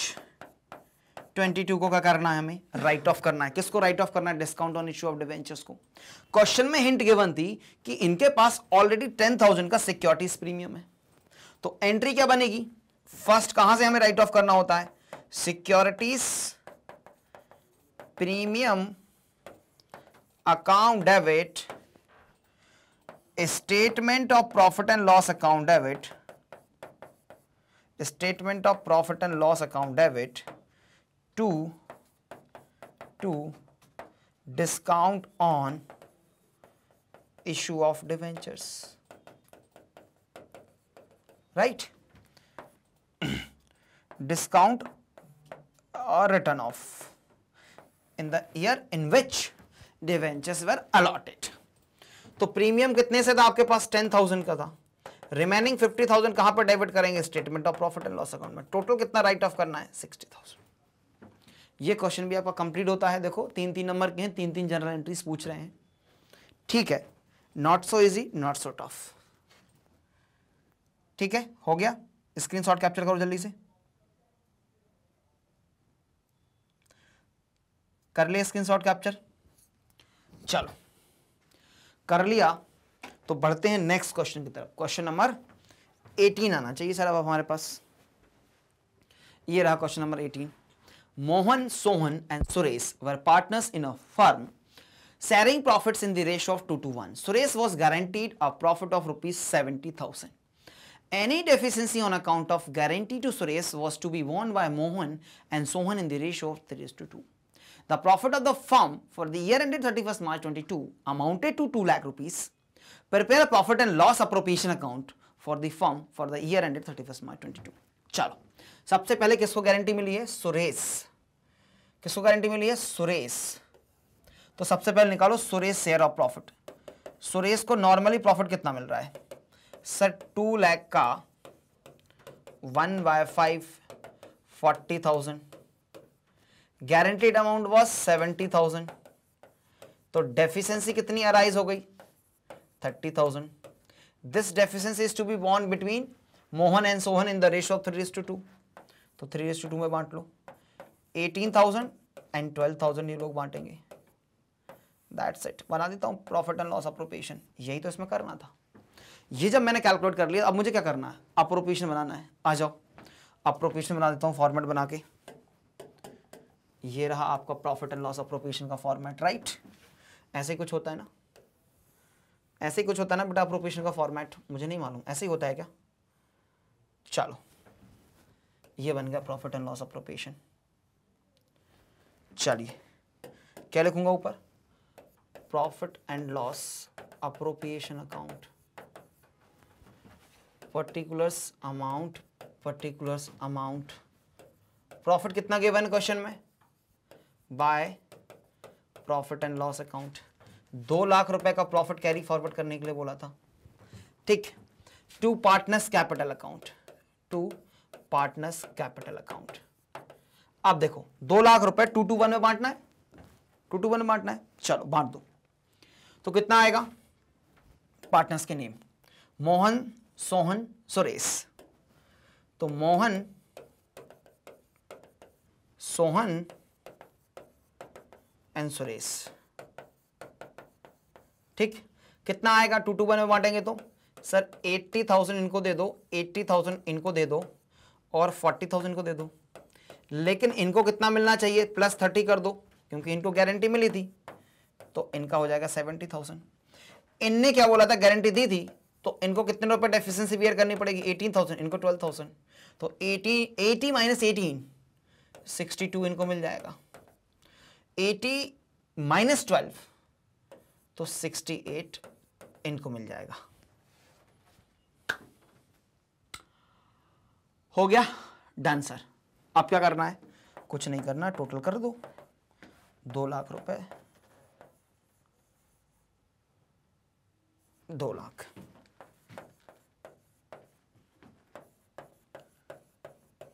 22 को क्या करना है हमें राइट ऑफ करना है किसको राइट ऑफ करना है discount on issue of debentures को क्वेश्चन में हिंट गिवन थी कि इनके पास ऑलरेडी 10,000 का सिक्योरिटीज प्रीमियम है तो एंट्री क्या बनेगी फर्स्ट कहां से हमें राइट ऑफ करना होता है securities premium account debit, statement of profit and loss account debit, statement of profit and loss account debit to, to discount on issue of debentures. Right? [clears throat] discount or return off. In the year in which debentures were allotted तो premium कितने से था आपके पास ten thousand का था remaining fifty thousand कहां पर debit करेंगे statement of profit and loss account में टोटल कितना राइट ऑफ करना है सिक्सटी थाउजेंड ये क्वेश्चन भी आपका कंप्लीट होता है देखो तीन तीन नंबर के हैं तीन तीन जनरल एंट्रीज पूछ रहे हैं ठीक है not so easy not so tough ठीक है हो गया स्क्रीनशॉट कैप्चर करो जल्दी से कर लिया स्क्रीनशॉट कैप्चर चलो कर लिया तो बढ़ते हैं नेक्स्ट क्वेश्चन की तरफ क्वेश्चन नंबर 18 आना चाहिए सर अब हमारे पास ये रहा question number 18 Mohan Sohan and Suresh were partners in a firm sharing profits in the ratio of two two one Suresh was guaranteed a profit of rupees any deficiency on account of guarantee to Suresh was to be वॉन by Mohan and Sohan in the ratio of three two two The profit of the firm for the year ended 31st March 22 amounted to 2 lakh rupees. Prepare a profit and loss appropriation account for the firm for the year ended 31st March 22. Chalo. सबसे पहले किसको guarantee मिली है सुरेश किसको guarantee मिली है सुरेश तो सबसे पहले निकालो Suresh share of profit Suresh को नॉर्मली प्रॉफिट कितना मिल रहा है सर टू लैख का one by five forty thousand guaranteed amount was seventy thousand तो डेफिशिएंसी कितनी अराइज हो गई thirty thousand this deficiency is to be bond between Mohan and Sohan in the ratio of three two two तो three two two में बांट लो eighteen thousand and twelve thousand ये लोग बांटेंगे दैट्स इट बना देता हूँ प्रॉफिट एंड लॉस अप्रोपेशन यही तो इसमें करना था ये जब मैंने कैलकुलेट कर लिया अब मुझे क्या करना है अप्रोपेशन बनाना है आ जाओ अप्रोपेशन बना देता हूँ फॉर्मेट बना के ये रहा आपका प्रॉफिट एंड लॉस अप्रोपिएशन का फॉर्मेट राइट ऐसे कुछ होता है ना ऐसे कुछ होता है ना बेटा अप्रोपिएशन का फॉर्मेट मुझे नहीं मालूम ऐसे ही होता है क्या चलो ये बन गया प्रॉफिट एंड लॉस अप्रोपिएशन चलिए क्या लिखूंगा ऊपर profit and loss appropriation account particulars amount particulars amount profit कितना गिवन क्वेश्चन में by profit and loss account दो लाख रुपए का प्रॉफिट कैरी फॉरवर्ड करने के लिए बोला था ठीक to partners capital account to partners capital account अब देखो दो लाख रुपए टू टू वन में बांटना है टू टू वन में बांटना है चलो बांट दो तो कितना आएगा पार्टनर्स के नेम मोहन सोहन सुरेश तो मोहन सोहन आंसर इज ठीक कितना आएगा टू टू वन में बांटेंगे तो सर एट्टी थाउजेंड इनको दे दो एट्टी थाउजेंड इनको दे दो और फोर्टी थाउजेंड को दे दो लेकिन इनको कितना मिलना चाहिए प्लस थर्टी कर दो क्योंकि इनको गारंटी मिली थी तो इनका हो जाएगा सेवेंटी थाउजेंड इनने क्या बोला था गारंटी दी थी तो इनको कितने रुपए डेफिशिएंसी बियर करनी पड़ेगी एटीन थाउजेंड इनको ट्वेल्व थाउजेंड तो eighty eighty minus eighteen sixty two इनको मिल जाएगा एटी माइनस ट्वेल्व तो सिक्सटी एट इनको मिल जाएगा हो गया डन सर अब क्या करना है कुछ नहीं करना टोटल कर दो दो लाख रुपए दो लाख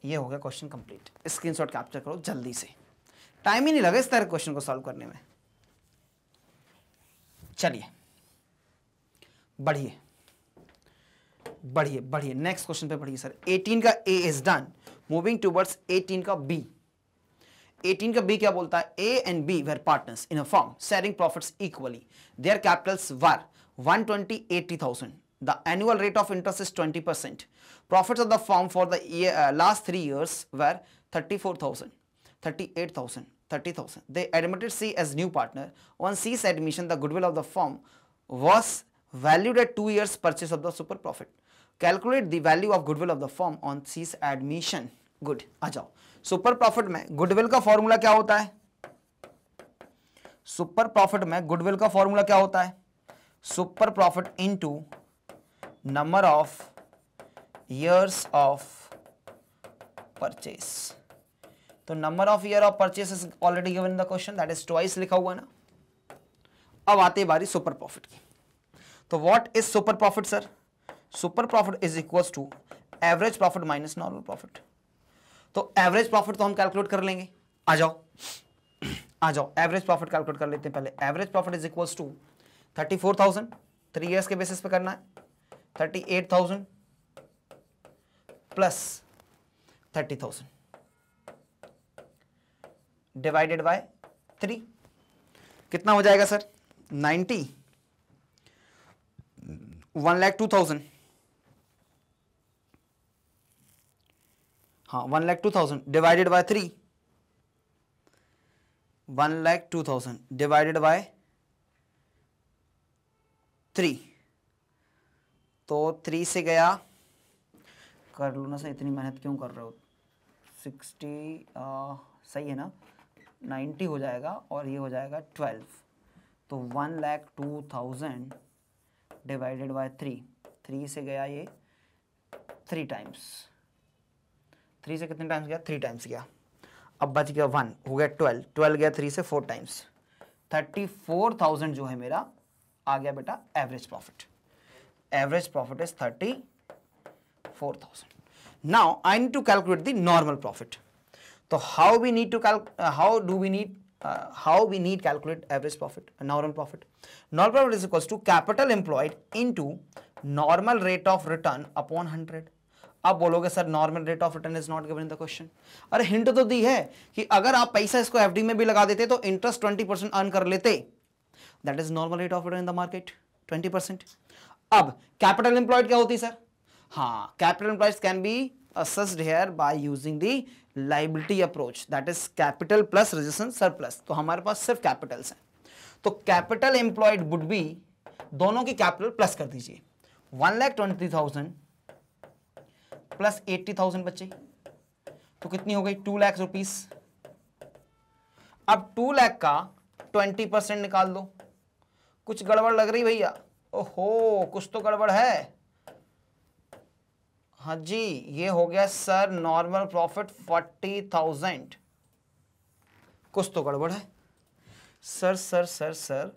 ये हो गया क्वेश्चन कंप्लीट स्क्रीनशॉट कैप्चर करो जल्दी से टाइम ही नहीं लगा इस तरह के क्वेश्चन को सॉल्व करने में चलिए बढ़िए बढ़िए बढ़िए नेक्स्ट क्वेश्चन पे बढ़िए सर 18 का A is done moving towards 18 का बी 18 का बी क्या बोलता है A and B were partners in a firm sharing profits equally their capitals were 120 The annual rate of interest is 20%. Profits of the firm for the year, uh, last three years were 34,000. 38,000. 30,000. They admitted C as new partner. On C's admission, the goodwill of the firm was valued at 2 years purchase of the super profit. Calculate the value of goodwill of the firm on C's admission. Good आ जाओ super profit में goodwill का formula क्या होता है super profit में goodwill का formula क्या होता है super profit into number of years of purchase तो number of year of purchase already given the question that is twice लिखा हुआ ना अब आते बारी सुपर प्रॉफिट की तो what is super profit sir super profit is equal to average profit minus normal profit तो एवरेज प्रॉफिट तो हम कैलकुलेट कर लेंगे आ जाओ [clears throat] आ जाओ एवरेज प्रॉफिट कैलकुलेट कर लेते हैं पहले average profit is equal to thirty four thousand three years के बेसिस पे करना है thirty eight thousand plus thirty thousand divided by three कितना हो जाएगा sir ninety one lakh two thousand हाँ one lakh two thousand divided by three one lakh two thousand divided by three तो three से गया कर लो ना सर इतनी मेहनत क्यों कर रहे हो सिक्सटी सही है ना नाइन्टी हो जाएगा और ये हो जाएगा ट्वेल्व तो one lakh two thousand divided by three three से गया ये थ्री टाइम्स थ्री से कितने टाइम्स गया थ्री टाइम्स गया अब बच गया वन हो गया ट्वेल्व ट्वेल्व गया थ्री से four times thirty four thousand जो है मेरा आ गया बेटा average profit average profit is thirty four thousand now I need to calculate the normal profit तो how we need to cal how do we need how we need calculate average profit normal profit normal profit is equals to capital employed into normal rate of return upon hundred आप बोलोगे sir normal rate of return is not given in the question अरे hint तो दी है कि अगर आप पैसा इसको एफडी में भी लगा देते तो इंटरेस्ट ट्वेंटी परसेंट अर्न कर लेते that is normal rate of return in the market twenty percent अब कैपिटल एम्प्लॉयड क्या होती है सर हाँ capital employed can be assessed here by using the liability approach that is capital plus reserves and surplus तो हमारे पास सिर्फ Capitals हैं तो कैपिटल एम्प्लॉयड वुड बी दोनों की कैपिटल प्लस कर दीजिए one lakh twenty thousand plus eighty thousand बच्चे तो कितनी हो गई टू लैख रुपीस अब टू लैख का ट्वेंटी परसेंट निकाल दो कुछ गड़बड़ लग रही भैया ओहो कुछ तो गड़बड़ है हाँ जी ये हो गया sir normal profit forty thousand कुछ तो गड़बड़ है सर सर सर सर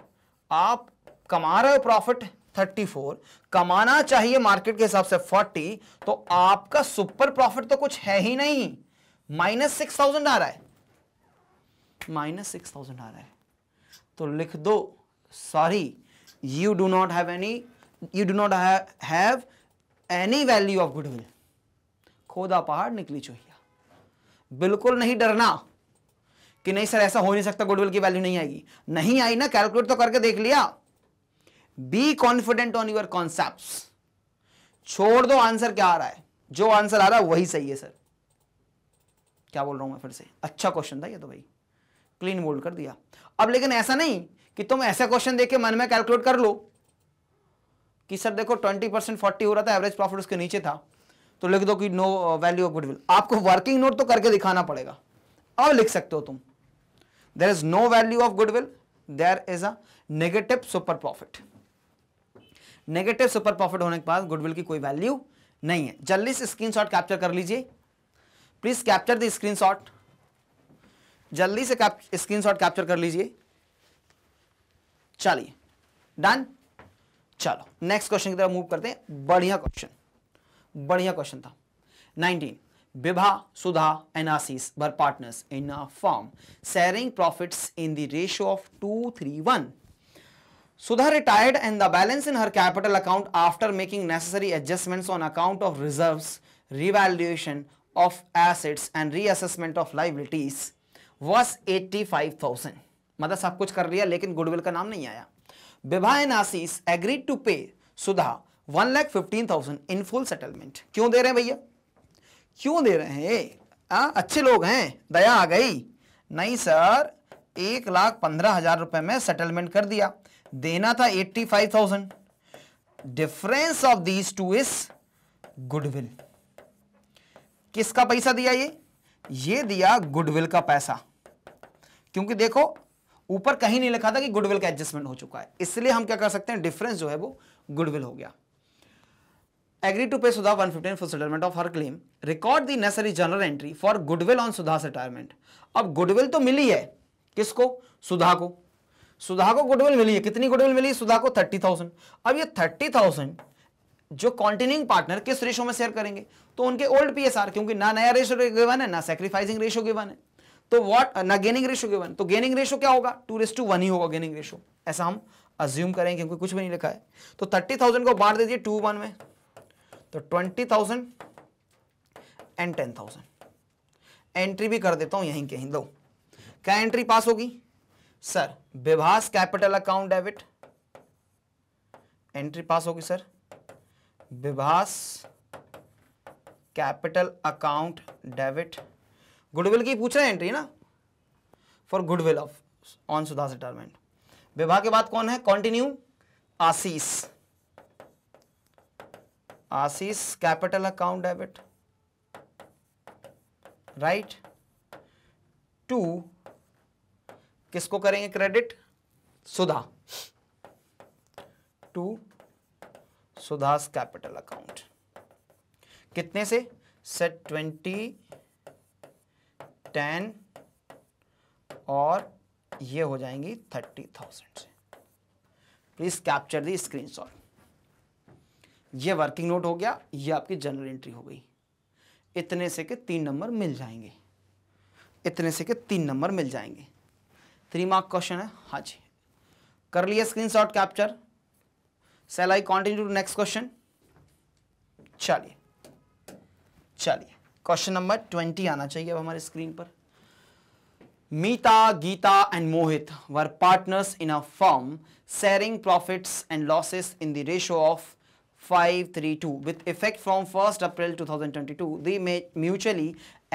आप कमा रहे हो प्रॉफिट थर्टी फोर कमाना चाहिए मार्केट के हिसाब से फोर्टी तो आपका सुपर प्रॉफिट तो कुछ है ही नहीं माइनस सिक्स थाउजेंड आ रहा है माइनस सिक्स थाउजेंड आ रहा है तो लिख दो sorry you do not have any you do not have any value of goodwill खोदा पहाड़ निकली चोहिया बिल्कुल नहीं डरना कि नहीं सर ऐसा हो नहीं सकता गुडविल की वैल्यू नहीं आएगी नहीं आई ना कैलकुलेट तो करके देख लिया be confident on your concept छोड़ दो आंसर क्या आ रहा है जो आंसर आ रहा है वही सही है सर क्या बोल रहा हूं मैं फिर से अच्छा क्वेश्चन था ये तो भाई क्लीन बोल्ड कर दिया अब लेकिन ऐसा नहीं कि तुम ऐसा क्वेश्चन देख के मन में कैलकुलेट कर लो कि सर देखो ट्वेंटी परसेंट फोर्टी हो रहा था एवरेज प्रॉफिट उसके नीचे था तो लिख दो कि नो वैल्यू ऑफ गुडविल आपको वर्किंग नोट तो करके दिखाना पड़ेगा अब लिख सकते हो तुम there is no value of goodwill there is negative super profit negative super profit होने के बाद गुडविल की कोई वैल्यू नहीं है जल्दी से स्क्रीनशॉट कैप्चर कर लीजिए प्लीज कैप्चर द स्क्रीनशॉट जल्दी से स्क्रीनशॉट कैप्चर कर लीजिए चलिए डन चलो नेक्स्ट क्वेश्चन की तरफ मूव करते हैं बढ़िया क्वेश्चन बढ़िया क्वेश्चन था नाइनटीन विभा सुधा एनासिस were partners in a firm sharing profits in the ratio of two three one Sudha retired and the balance in her capital account after making necessary adjustments on account of reserve revaluation of assets and reassessment of liabilities was eighty मतलब सब कुछ कर लिया लेकिन goodwill का नाम नहीं आया Vibha and Ashish agreed to pay Sudha one lakh fifteen thousand in full settlement क्यों दे रहे हैं भैया क्यों दे रहे हैं आ, अच्छे लोग हैं दया आ गई नहीं सर एक लाख पंद्रह हजार रुपए में सेटलमेंट कर दिया देना था eighty five thousand difference of these two is goodwill किसका पैसा दिया ये ये दिया गुडविल का पैसा क्योंकि देखो ऊपर कहीं नहीं लिखा था कि गुडविल का एडजस्टमेंट हो चुका है इसलिए हम क्या कर सकते हैं डिफरेंस जो है वो गुडविल हो गया agree to pay Sudha one fifteen for settlement of her claim record the necessary journal entry for goodwill on Sudha retirement अब गुडविल तो मिली है किसको सुधा को सुधा को गुडविल मिली है कितनी गुडविल मिली है? सुधा को थर्टी थाउजेंड अब ये थर्टी थाउजेंड जो कॉन्टिन्यूंग पार्टनर किस रेशो में शेयर करेंगे तो उनके ओल्ड पीएसआर क्योंकि ना नया रेशो गिवन है ना सेक्रीफाइसिंग रेशो गिवन है तो वॉट uh, ना गेनिंग रेशो गिवन तो गेनिंग रेशो क्या होगा टू रेस टू वन ही होगा गेनिंग रेशो ऐसा हम अज्यूम करें क्योंकि कुछ भी नहीं लिखा है तो थर्टी थाउजेंड को बांट दीजिए टू वन में तो twenty thousand and ten thousand entry भी कर देता हूं यहीं कहीं दो क्या एंट्री पास होगी sir Vibha's capital account debit entry पास होगी sir Vibha's capital account debit goodwill की पूछ रहे हैं एंट्री ना for goodwill of on Sudha retirement विवाह के बाद कौन है continue Ashish Ashish capital account debit right to किसको करेंगे credit Sudha to Sudha's capital account कितने से सेट ट्वेंटी टेन और ये हो जाएंगी थर्टी थाउजेंड से प्लीज कैप्चर दी स्क्रीन ये वर्किंग नोट हो गया ये आपकी जनरल एंट्री हो गई इतने से के तीन नंबर मिल जाएंगे इतने से के तीन नंबर मिल जाएंगे थ्री मार्क क्वेश्चन है हाँ जी कर लिया screenshot capture shall I continue next question चलिए चलिए क्वेश्चन नंबर ट्वेंटी आना चाहिए अब हमारे स्क्रीन पर Meeta, Geeta and Mohit were partners in a firm sharing profits and losses in the ratio of 532 with effect from 1st April 2022 they may mutually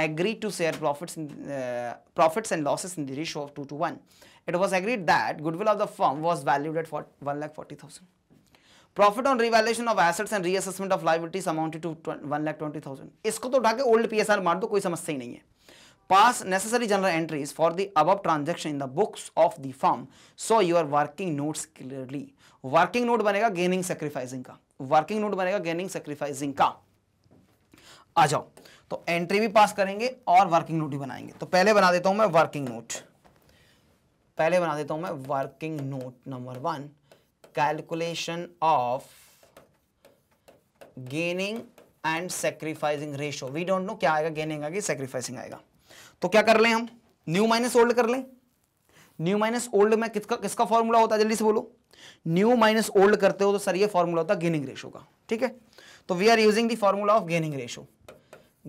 agreed to share profits in, uh, profits and losses in the ratio of 2 to 1 it was agreed that goodwill of the firm was valued at 1 lakh 40,000 profit on revaluation of assets and reassessment of liability amounted to one lakh twenty thousand इसको तो उठाकर old P मार दो कोई समस्या ही नहीं है pass necessary journal entries for the अब transaction in the books of the firm so you working notes clearly working note बनेगा गेनिंग सेक्रीफाइसिंग का वर्किंग नोट बनेगा गेनिंग सेक्रीफाइसिंग का आ जाओ तो एंट्री भी पास करेंगे और वर्किंग नोट भी बनाएंगे तो पहले बना देता हूं मैं वर्किंग नोट पहले बना देता हूं मैं working note number one calculation of gaining and sacrificing ratio we don't know क्या आएगा गेनिंग आएगी सेक्रीफाइसिंग आएगा तो क्या कर लें हम न्यू माइनस ओल्ड कर लें न्यू माइनस ओल्ड में किसका किसका फॉर्मूला होता है जल्दी से बोलो न्यू माइनस ओल्ड करते हो तो सर ये फॉर्मूला होता है गेनिंग रेशो का ठीक है तो we are using the formula of gaining ratio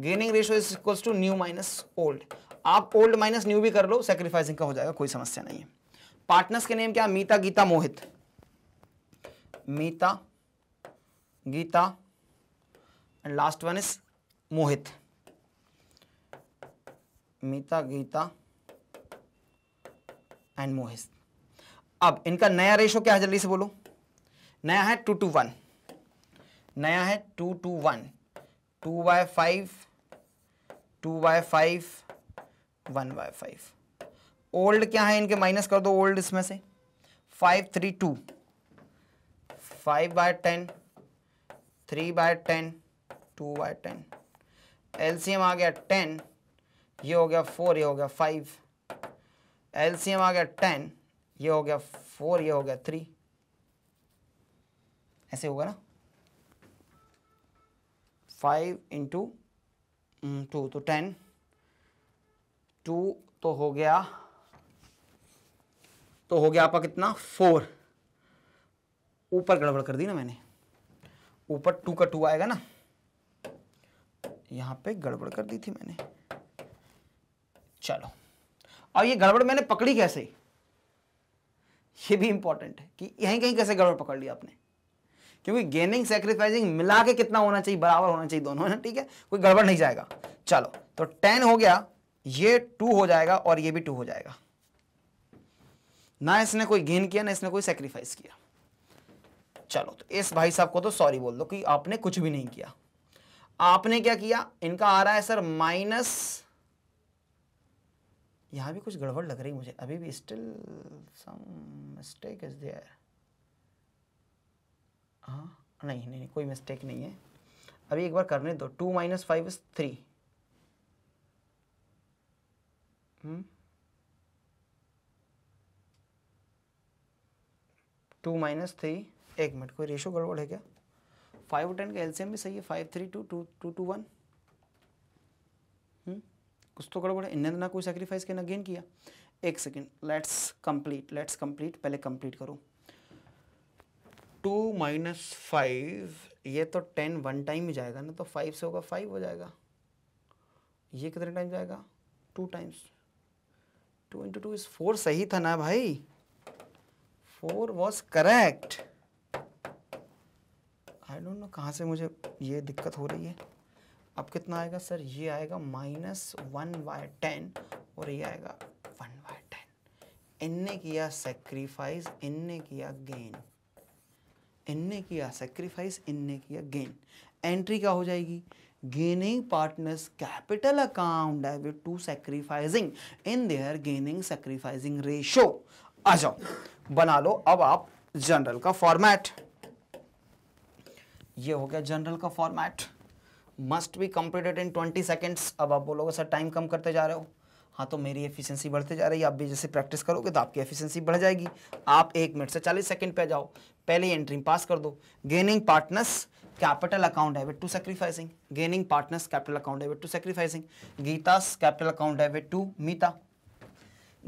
gaining ratio is equal to new minus old आप ओल्ड माइनस न्यू भी कर लो सेक्रीफाइसिंग का हो जाएगा कोई समस्या नहीं है पार्टनर्स के नेम क्या Meeta Geeta Mohit Meeta Geeta and last one is Mohit Meeta Geeta and Mohit अब इनका नया रेशो क्या है जल्दी से बोलो नया है टू टू वन नया है two two one two by five two by five one by five old क्या है इनके माइनस कर दो ओल्ड इसमें से five three two five by ten three by ten two by ten LCM आ गया टेन ये हो गया फोर ये हो गया फाइव एलसीएम आ गया टेन ये हो गया फोर ये हो गया थ्री ऐसे होगा ना फाइव इंटू टू तो टेन टू तो हो गया तो हो गया आपका कितना फोर ऊपर गड़बड़ कर दी ना मैंने ऊपर टू का टू आएगा ना यहां पे गड़बड़ कर दी थी मैंने चलो और ये गड़बड़ मैंने पकड़ी कैसे ये भी इंपॉर्टेंट है कि यहीं कहीं कैसे गड़बड़ पकड़ लिया आपने क्योंकि गेनिंग सेक्रीफाइसिंग मिला के कितना होना चाहिए बराबर होना चाहिए दोनों है ना ठीक है कोई गड़बड़ नहीं जाएगा चलो तो टेन हो गया ये टू हो जाएगा और ये भी टू हो जाएगा ना इसने कोई गेन किया ना इसने कोई सेक्रीफाइस किया चलो तो इस भाई साहब को तो सॉरी बोल दो कि आपने कुछ भी नहीं किया आपने क्या किया इनका आ रहा है सर माइनस यहां भी कुछ गड़बड़ लग रही मुझे अभी भी still some mistake is there हाँ नहीं नहीं कोई मिस्टेक नहीं है अभी एक बार करने दो two minus five is three two minus three एक मिनट कोई रेशो गड़बड़ है क्या फाइव टेन का एलसीएम भी सही है five three two two two two one कुछ तो गड़बड़ है इन्हें तो ना कोई सेक्रीफाइस किया ना गेन किया एक second let's complete let's complete पहले कंप्लीट करो टू माइनस फाइव ये तो टेन वन टाइम ही जाएगा ना तो फाइव से होगा फाइव हो जाएगा ये कितने टाइम जाएगा two times two into two is four सही था ना भाई four was correct I don't know कहाँ से मुझे ये दिक्कत हो रही है अब कितना आएगा सर ये आएगा माइनस वन बाय टेन और ये आएगा वन बाय टेन इनने किया सेक्रीफाइस इनने किया गेन इनने किया सेक्रीफाइस इनने किया गेन एंट्री क्या हो जाएगी gaining partners capital account debit to sacrificing in their gaining sacrificing ratio आ जाओ बना लो अब आप जनरल का फॉर्मेट ये हो गया जनरल का format must be completed in twenty seconds अब आप बोलोगे सर टाइम कम करते जा रहे हो हाँ तो मेरी एफिशिएंसी बढ़ते जा रही है आप भी जैसे प्रैक्टिस करोगे तो आपकी एफिशिएंसी बढ़ जाएगी आप एक मिनट से चालीस सेकंड पे जाओ पहले एंट्री पास कर दो गेनिंग पार्टनर्स कैपिटल अकाउंट है to sacrificing gaining partners capital account है to sacrificing Geeta's capital account है to Meeta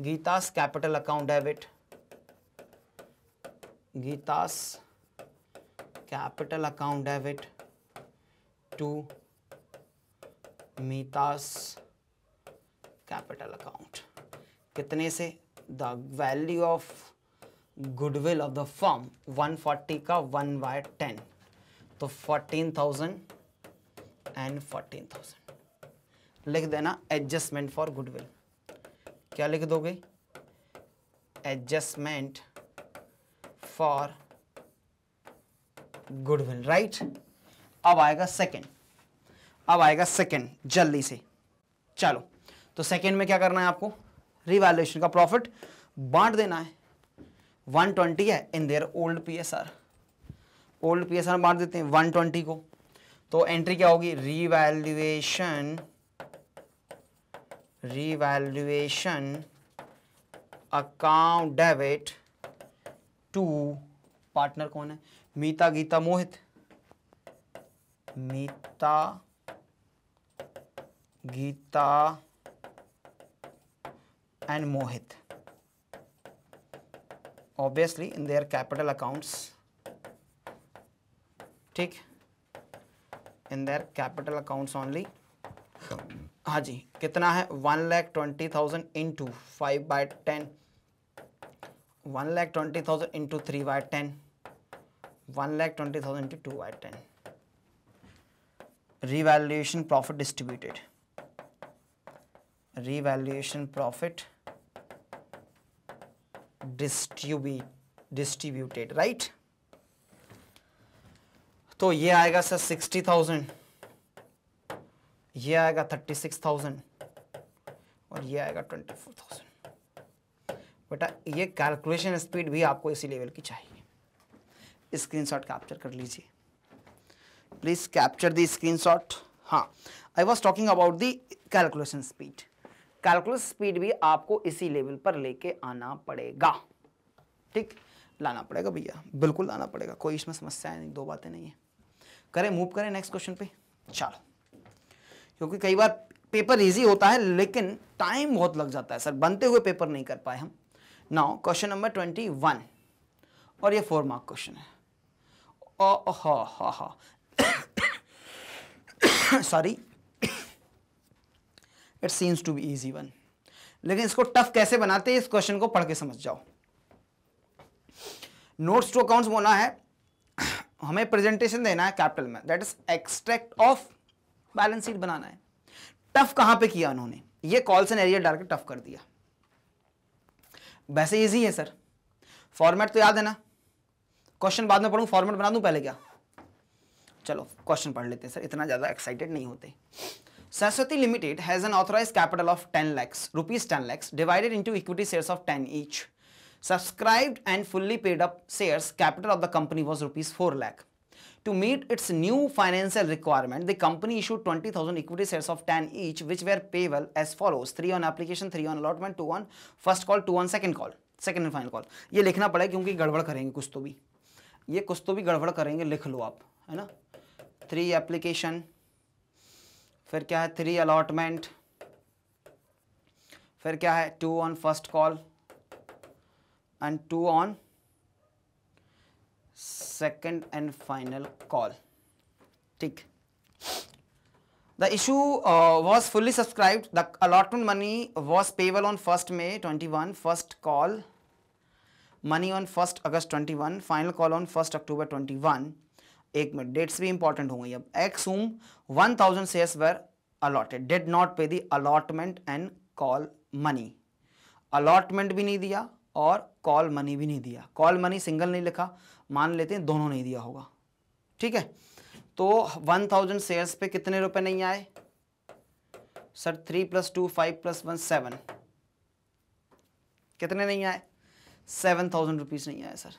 Geeta's capital account है Geeta's capital account debit to Meeta's capital account कितने से the value of goodwill of the firm one forty का one by ten तो fourteen thousand and fourteen thousand लिख देना adjustment for goodwill क्या लिख दोगे एडजस्टमेंट फॉर गुडविल राइट अब आएगा सेकेंड अब आएगा सेकेंड जल्दी से चलो तो सेकेंड में क्या करना है आपको रिवैल्यूएशन का प्रॉफिट बांट देना है 120 है in their old PSR old PSR बांट देते हैं 120 को तो एंट्री क्या होगी revaluation revaluation account debit to partner कौन है Meeta Geeta Mohit Meeta Geeta and Mohit Obviously, in their capital accounts, ठीक in their capital accounts only हाँ जी कितना है one lakh twenty thousand into five by ten one lakh twenty thousand into three by ten one lakh twenty thousand to to by ten revaluation profit distributed revaluation profit distribute distributed right तो ये आएगा sir sixty thousand ये आएगा thirty six thousand और ये आएगा twenty four thousand बेटा ये कैलकुलेशन स्पीड भी आपको इसी लेवल की चाहिए स्क्रीनशॉट कैप्चर कर लीजिए प्लीज़ कैप्चर स्क्रीन स्क्रीनशॉट हाँ I was talking about the calculation speed calculation speed भी आपको इसी लेवल पर लेके आना पड़ेगा ठीक लाना पड़ेगा भैया बिल्कुल लाना पड़ेगा कोई इसमें समस्या नहीं दो बातें नहीं है करें मूव करें नेक्स्ट क्वेश्चन पे चलो क्योंकि कई बार पेपर इजी होता है लेकिन टाइम बहुत लग जाता है सर बनते हुए पेपर नहीं कर पाए हम now question number twenty one और ये फोर मार्क क्वेश्चन है sorry it seems to be easy one लेकिन इसको टफ कैसे बनाते हैं इस क्वेश्चन को पढ़ के समझ जाओ नोट्स टू अकाउंट्स बोलना है [coughs] हमें प्रेजेंटेशन देना है कैपिटल में that is extract of balance sheet बनाना है टफ कहां पे किया उन्होंने ये कॉल सन एरिया डाल के टफ कर दिया वैसे इजी है सर फॉर्मेट तो याद है ना क्वेश्चन बाद में पढ़ू फॉर्मेट बना दू पहले क्या चलो क्वेश्चन पढ़ लेते हैं सर इतना ज्यादा एक्साइटेड नहीं होते Saraswati limited has an authorised capital of ten lakhs rupees ten lakhs divided into equity share of ten each subscribed and fully paid up share capital of the company was rupees four lakh to meet its new financial requirement the company issue twenty thousand equity shares of ten each which were payable as follows three on application three on allotment two on first call two on second call second and final call ये लिखना पड़ेगा क्योंकि गड़बड़ करेंगे कुछ तो भी ये कुछ तो भी गड़बड़ करेंगे लिख लो आप है ना थ्री एप्लीकेशन फिर क्या है थ्री अलॉटमेंट फिर क्या है two on first call and two on second and final call ठीक the issue was fully subscribed the allotment money was payable on first May twenty one first call money on first August 21 final call on first October 21 एक minute dates भी important होंगे अब assume 1000 shares were allotted did not pay the allotment and call money allotment भी नहीं दिया और call money भी नहीं दिया कॉल मनी सिंगल नहीं लिखा मान लेते हैं दोनों नहीं दिया होगा ठीक है तो 1000 शेयर्स पे कितने रुपए नहीं आए sir three plus two five plus one seven कितने नहीं आए सेवन थाउजेंड रुपीज नहीं आया सर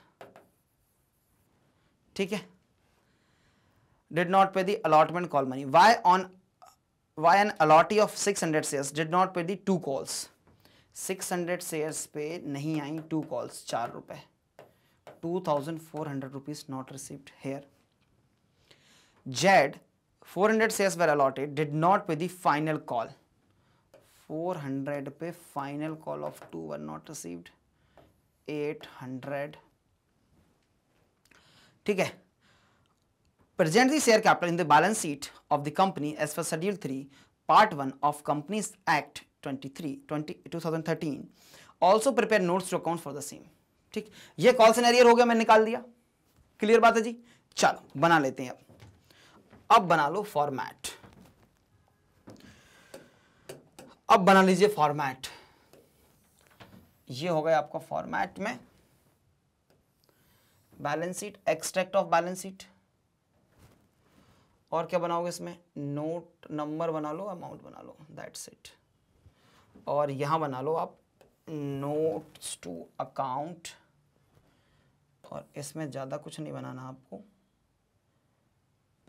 ठीक है did not pay the allotment call money Y on Y an allottee of six hundred share did not pay the two calls six hundred share pay नहीं आई two calls चार रुपए two thousand four hundred rupees not received here Z four hundred share were allotted did not pay the final call four hundred pay final call of two were not received eight hundred ठीक है present the share capital in the balance sheet of the company as per schedule three part one of companies act twenty three twenty two thousand thirteen also prepare notes to account for the same ठीक ये call सिनेरियर हो गया मैंने निकाल दिया clear बात है जी चलो बना लेते हैं अब अब बना लो फॉर्मैट अब बना लीजिए फॉर्मैट ये हो गया आपका फॉर्मेट में balance sheet extract of balance sheet और क्या बनाओगे इसमें नोट नंबर बना लो अमाउंट बना लो दैट्स इट और यहां बना लो आप नोट्स टू अकाउंट और इसमें ज़्यादा कुछ नहीं बनाना आपको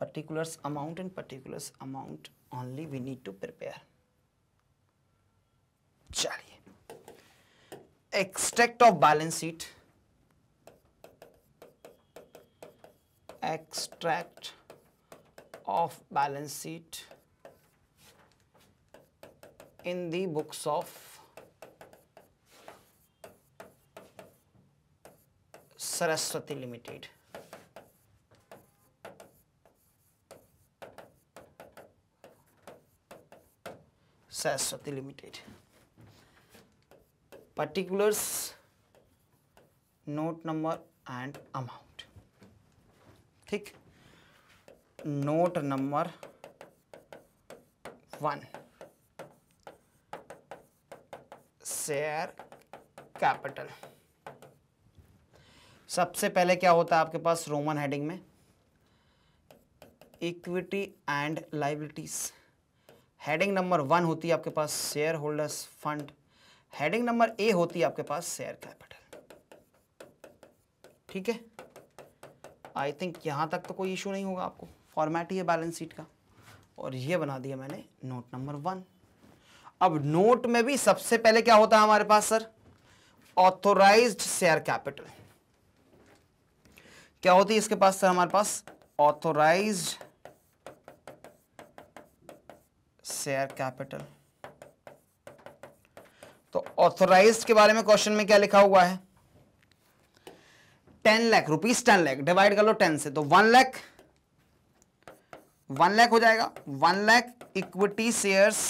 particulars amount and particulars amount only we need to prepare चलिए extract of balance sheet extract of balance sheet in the books of Saraswati Limited. Saraswati Limited. particulars note number and amount ठीक note number one share capital सबसे पहले क्या होता है आपके पास roman heading में equity and liabilities heading number one होती है आपके पास share holders fund heading number A होती है आपके पास शेयर कैपिटल ठीक है आई थिंक यहां तक तो कोई इशू नहीं होगा आपको फॉर्मेट ही है बैलेंस शीट का और ये बना दिया मैंने नोट नंबर वन अब नोट में भी सबसे पहले क्या होता है हमारे पास सर ऑथोराइज्ड शेयर कैपिटल क्या होती है इसके पास सर हमारे पास ऑथोराइज्ड शेयर कैपिटल तो ऑथोराइज के बारे में क्वेश्चन में क्या लिखा हुआ है ten lakh rupees ten lakh divide कर लो टेन से तो वन लाख वन लाख हो जाएगा one lakh equity shares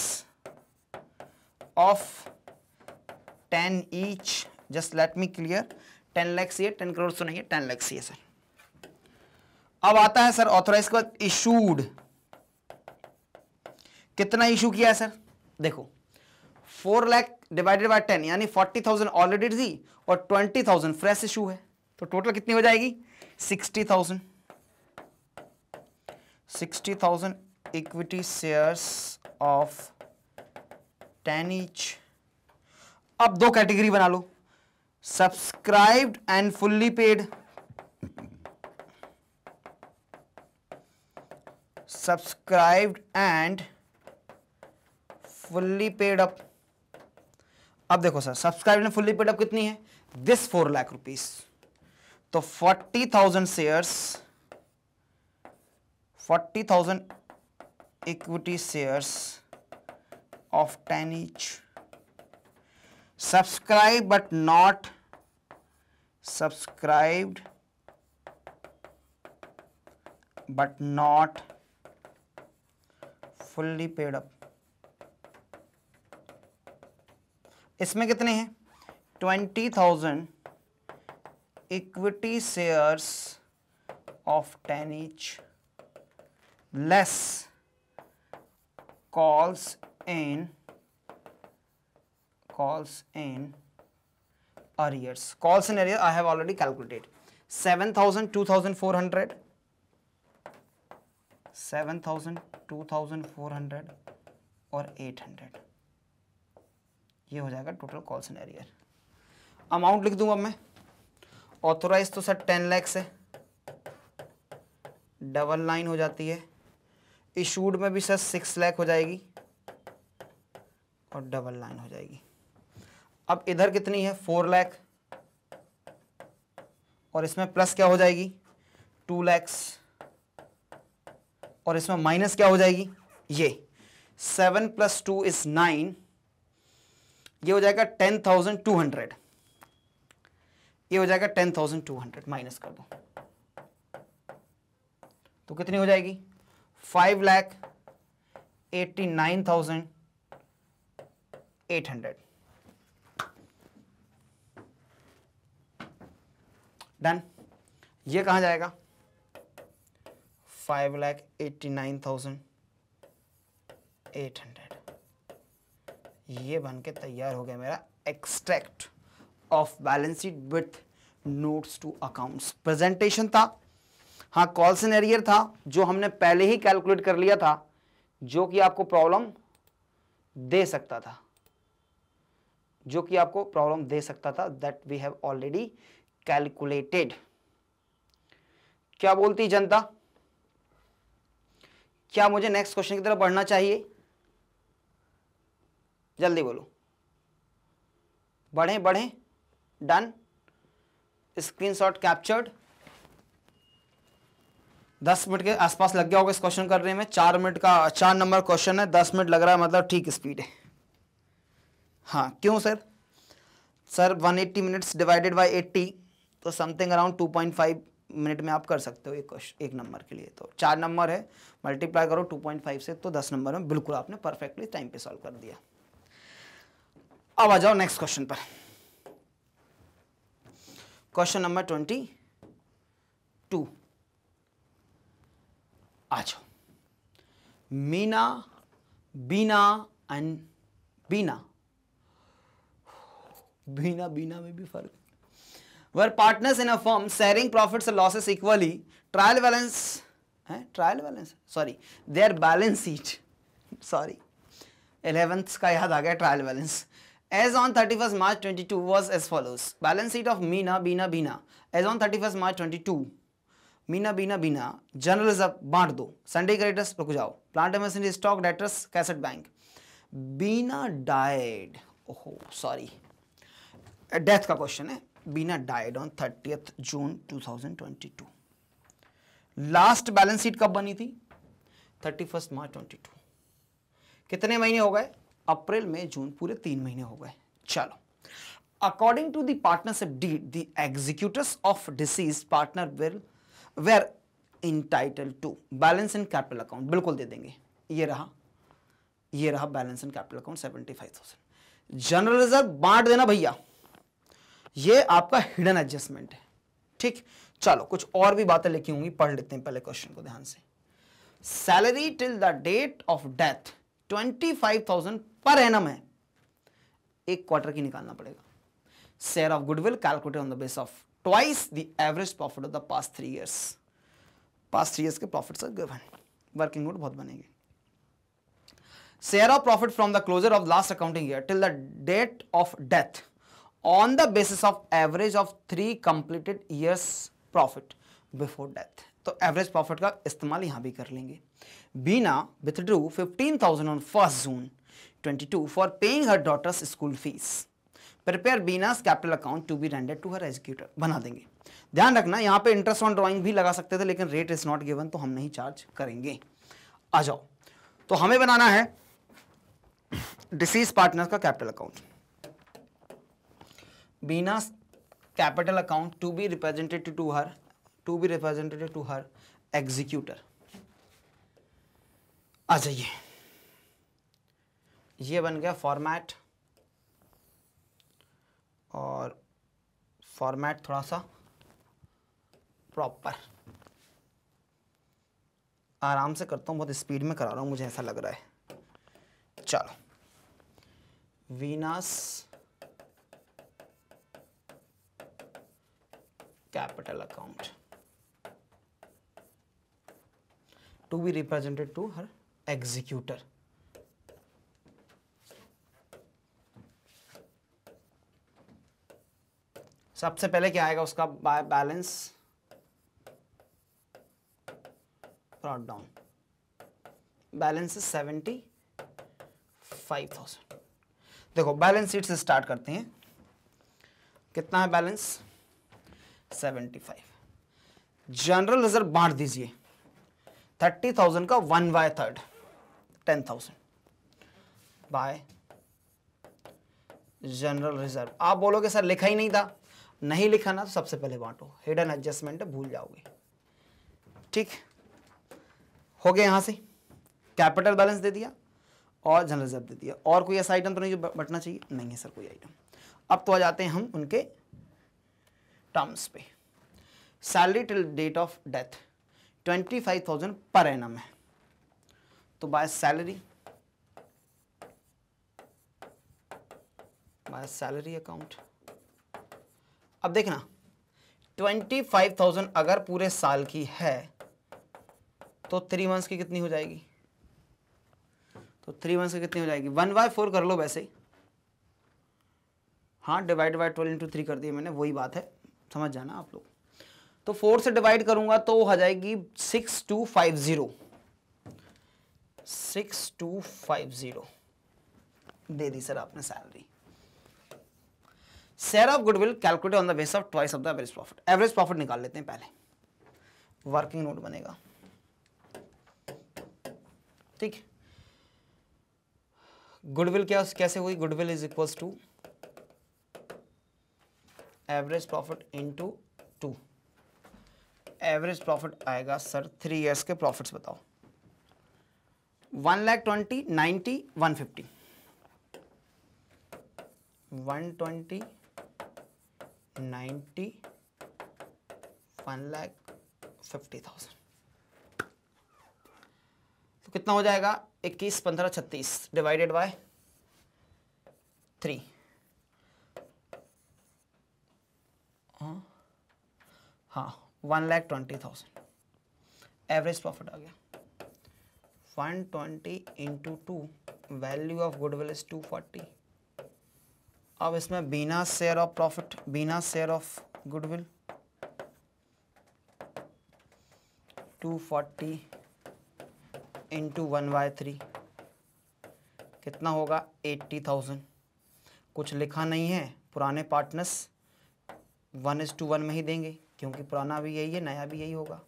of ten each just let me clear ten lakh see ten crore तो नहीं है टेन लैख सी सर अब आता है सर ऑथोराइज के बाद इशूड कितना इशू किया है सर देखो four lakh divided by ten यानी फोर्टी थाउजेंड ऑलरेडी थी और ट्वेंटी थाउजेंड फ्रेश इशू है तो टोटल कितनी हो जाएगी sixty thousand sixty thousand equity shares of ten each अब दो कैटेगरी बना लो subscribed and fully paid subscribed and fully paid up अब देखो सर सब्सक्राइब ने फुल्ली पेडअप कितनी है दिस फोर लाख रुपीस तो forty thousand shares forty thousand equity shares of ten each subscribe but not subscribed but not fully paid up इसमें कितने हैं twenty thousand equity shares of ten each less calls in calls in arrears calls in arrear I have already calculated seven thousand two thousand four hundred seven thousand two thousand four hundred और eight hundred ये हो जाएगा total call सिनेरियर amount लिख दूंगा मैं authorise तो sir ten lakhs है double nine हो जाती है इशूड में भी सर सिक्स लैख हो जाएगी और डबल नाइन हो जाएगी अब इधर कितनी है फोर लैख और इसमें प्लस क्या हो जाएगी टू लैक्स और इसमें माइनस क्या हो जाएगी ये seven plus two is nine ये हो जाएगा टेन थाउजेंड टू हंड्रेड ये हो जाएगा ten thousand two hundred minus कर दो तो कितनी हो जाएगी five lakh eighty nine thousand eight hundred done ये कहा जाएगा five lakh eighty nine thousand eight hundred ये बन के तैयार हो गया मेरा extract of balance sheet with notes to accounts presentation था हाँ कॉल सिनेरियर था जो हमने पहले ही कैलकुलेट कर लिया था जो कि आपको प्रॉब्लम दे सकता था जो कि आपको प्रॉब्लम दे सकता था that we have already calculated क्या बोलती जनता क्या मुझे नेक्स्ट क्वेश्चन की तरफ बढ़ना चाहिए जल्दी बोलो बढ़ें बढ़ें डन स्क्रीनशॉट कैप्चर्ड दस मिनट के आसपास लग गया होगा इस क्वेश्चन करने में चार मिनट का चार नंबर क्वेश्चन है दस मिनट लग रहा है मतलब ठीक स्पीड है हाँ क्यों sir sir 180 minutes divided by 80 तो समथिंग अराउंड 2.5 मिनट में आप कर सकते हो एक क्वेश्चन एक नंबर के लिए तो चार नंबर है मल्टीप्लाई करो 2.5 से तो दस नंबर में बिल्कुल आपने परफेक्टली टाइम पे सॉल्व कर दिया अब आ जाओ नेक्स्ट क्वेश्चन पर क्वेश्चन नंबर ट्वेंटी टू आ जाओ मीना बीना एंड बीना बीना बीना में भी फर्क were partners in a firm sharing profits and losses equally trial balance है trial balance sorry or balance sheet sorry eleventh का याद आ गया trial balance as on 31st March 22 was as follows. Balance sheet of Meena Bina Bina as on 31st March 22 Meena Bina Bina general reserve बांट दो sundry creditors रुक जाओ plant एमरसेंट stock debtors कैसेट बैंक बीना डाइड ओहो सॉरी डेथ का क्वेश्चन है Bina died on thirtieth June 2022 last balance sheet कब बनी थी थर्टी फर्स्ट मार्च 22 कितने महीने हो गए अप्रैल में जून पूरे तीन महीने हो गए चलो according to the partnership deed the executors of deceased partner will were entitled to balance in capital account बिल्कुल दे देंगे ये रहा ये रहा balance in capital account seventy five thousand general reserve बांट देना भैया ये आपका हिडन एडजस्टमेंट है ठीक चलो कुछ और भी बातें लिखी होंगी पढ़ लेते हैं पहले क्वेश्चन को ध्यान से salary till the date of death twenty five thousand per annum है एक क्वार्टर की निकालना पड़ेगा share of goodwill calculated on the base of twice the average profit of the past three years past three years के profit are given working note बहुत बनेगी share of profit from the closure of last accounting year till the date of death on the basis of average of three completed years profit before death तो average profit का इस्तेमाल यहां भी कर लेंगे Bina withdrew fifteen thousand on first June 22 for paying her daughter's school fees prepare Bina's capital account to be rendered to her executor. बना देंगे ध्यान रखना यहाँ पे interest on drawing भी लगा सकते थे लेकिन rate is not given तो हम नहीं charge करेंगे आ जाओ तो हमें बनाना है डिसीज पार्टनर का capital account Bina's capital account to be represented to her to be represented to her executor आ जाइए ये बन गया फॉर्मेट और फॉर्मेट थोड़ा सा प्रॉपर आराम से करता हूँ बहुत स्पीड में करा रहा हूँ मुझे ऐसा लग रहा है चलो Bina's capital account to be represented to her executor सबसे पहले क्या आएगा उसका balance brought down balance seventy five thousand देखो बैलेंस शीट से स्टार्ट करते हैं कितना है balance seventy five general reserve बांट दीजिए थर्टी थाउजेंड का one by third ten thousand by general reserve आप बोलोगे सर लिखा ही नहीं था नहीं लिखा ना तो सबसे पहले बांटो हिडन एडजस्टमेंट भूल जाओगे ठीक हो गया यहां से कैपिटल बैलेंस दे दिया और जनरल रिजर्व दे दिया और कोई ऐसा आइटम तो नहीं जो बटना चाहिए नहीं है सर कोई आइटम अब तो आ जाते हैं हम उनके टर्म्स पे salary till date of death twenty five thousand per annum है तो by salary by salary account अब देखना ट्वेंटी फाइव थाउजेंड अगर पूरे साल की है तो थ्री मंथ्स की कितनी हो जाएगी तो थ्री मंथ्स की कितनी हो जाएगी वन बाय फोर कर लो वैसे ही हाँ divide by twelve into three कर दिया मैंने वही बात है समझ जाना आप लोग तो फोर से डिवाइड करूंगा तो हो जाएगी six two five zero six two five zero दे दी सर आपने salary share of goodwill calculate on the base of twice of the average profit average profit निकाल लेते हैं पहले वर्किंग नोट बनेगा ठीक गुडविल क्या कैसे हुई goodwill is equal to average profit into two average profit आएगा सर थ्री इयर्स के प्रॉफिट्स बताओ one lakh twenty ninety one fifty one twenty ninety one lakh fifty thousand तो कितना हो जाएगा इक्कीस पंद्रह छत्तीस डिवाइडेड बाय थ्री हाँ one lakh twenty thousand average profit आ गया one twenty into two value of goodwill is two forty अब इसमें बिना शेयर ऑफ प्रॉफिट बिना share of goodwill 240 forty into one by three कितना होगा एट्टी थाउजेंड कुछ लिखा नहीं है पुराने partners one is to one में ही देंगे क्योंकि पुराना भी यही है नया भी यही होगा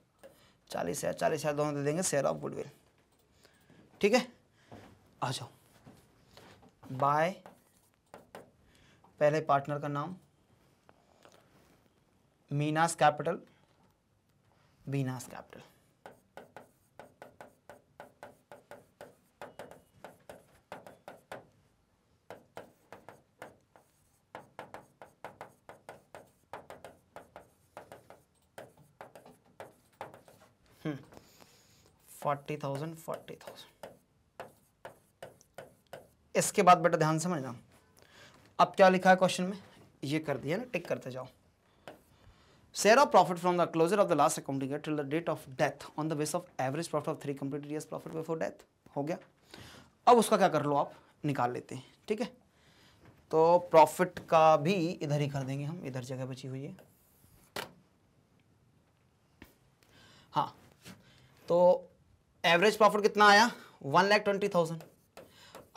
चालीस हज़ार चालीस हज़ार दोनों दे देंगे शेयर ऑफ गुडविल ठीक है आ जाओ बाय पहले पार्टनर का नाम Meena's capital Bina's capital forty thousand forty thousand इसके बाद बेटा ध्यान समझना अब क्या लिखा है क्वेश्चन में ये कर दिया ना टिक करते जाओ share of profit from the closure of the last accounting till the date of death on the base of average profit of three complete year profit before death हो गया अब उसका क्या कर लो आप निकाल लेते हैं ठीक है तो प्रॉफिट का भी इधर ही कर देंगे हम इधर जगह बची हुई है हाँ तो एवरेज प्रॉफिट कितना आया वन लैख ट्वेंटी थाउजेंड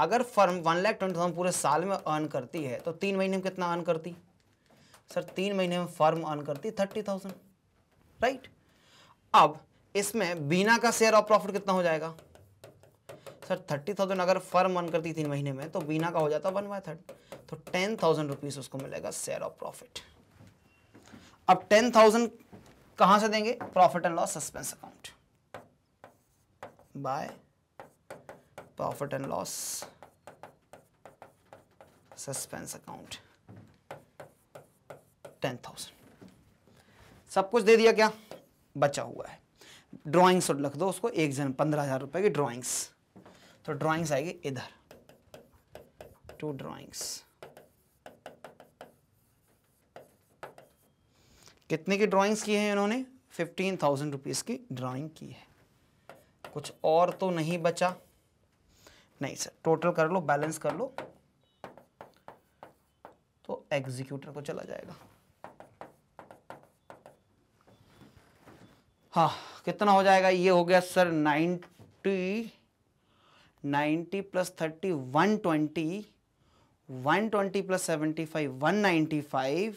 अगर firm one lakh twenty thousand पूरे साल में अर्न करती है तो तीन महीने में कितना अर्न करती सर तीन महीने में फर्म अर्न करती थर्टी थाउजेंड राइट अब इसमें बीना का शेयर ऑफ प्रॉफिट कितना हो जाएगा सर थर्टी थाउजेंड अगर फर्म अर्न करती तीन महीने में तो बीना का हो जाता वन बाय थर्ड तो टेन थाउजेंड रुपीज उसको मिलेगा शेयर ऑफ प्रॉफिट अब टेन थाउजेंड कहां से देंगे profit and loss suspense account by profit and loss suspense account ten thousand सब कुछ दे दिया क्या बचा हुआ है ड्रॉइंग्स और लिख दो उसको एक जन पंद्रह हजार रुपए की ड्रॉइंग्स तो ड्रॉइंग्स आएगी इधर टू ड्रॉइंग्स कितने की ड्रॉइंग्स की है इन्होंने फिफ्टीन थाउजेंड रुपीज की ड्रॉइंग की है कुछ और तो नहीं बचा नहीं सर टोटल कर लो बैलेंस कर लो तो एग्जीक्यूटर को चला जाएगा हाँ कितना हो जाएगा ये हो गया sir ninety ninety plus thirty one twenty one twenty plus seventy five one ninety five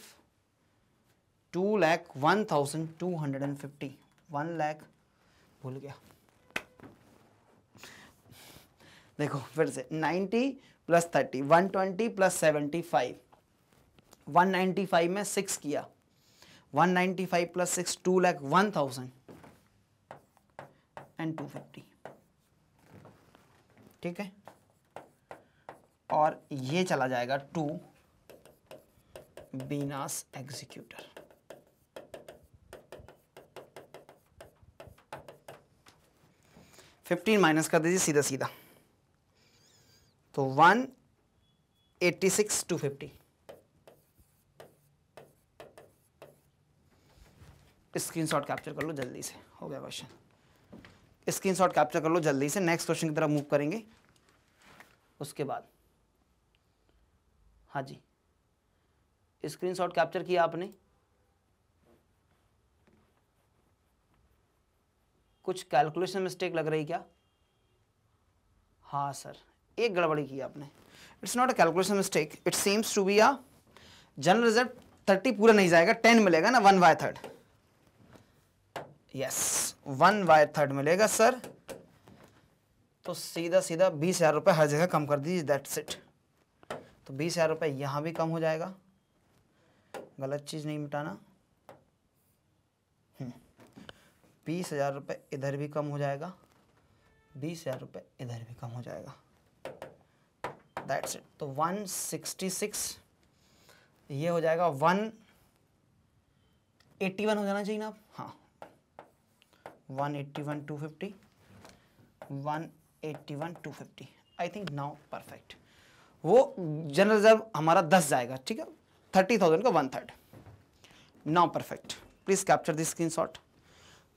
two lakh one thousand two hundred and fifty one lakh भूल गया देखो फिर से ninety plus thirty one twenty plus seventy five one ninety five में six किया one ninety five plus six two lakh one thousand and two fifty ठीक है और ये चला जाएगा to Bina's executor fifteen minus कर दीजिए सीधा सीधा तो one eighty six two fifty screenshot capture कर लो जल्दी से हो गया क्वेश्चन स्क्रीनशॉट कैप्चर कर लो जल्दी से नेक्स्ट क्वेश्चन की तरफ मूव करेंगे उसके बाद हाँ जी स्क्रीनशॉट कैप्चर किया आपने कुछ कैलकुलेशन मिस्टेक लग रही क्या हाँ सर एक गड़बड़ी की आपने it's not a calculation mistake it seems to be a general result thirty पूरा नहीं जाएगा टेन मिलेगा ना one by third yes one by third मिलेगा सर तो सीधा सीधा बीस हज़ार रुपये हर जगह कम कर दीजिए दैट्स इट तो बीस हज़ार रुपये यहाँ भी कम हो जाएगा गलत चीज़ नहीं मिटाना हम्म। बीस हज़ार रुपये इधर भी कम हो जाएगा बीस हज़ार रुपये इधर भी कम हो जाएगा दैट्स इट तो 166 ये हो जाएगा 181 हो जाना चाहिए ना आप हाँ 181 250 181 250 आई थिंक नाउ परफेक्ट वो जनरल रिजर्व हमारा 10 जाएगा ठीक है थर्टी थाउजेंड का one third now perfect please capture this screen shot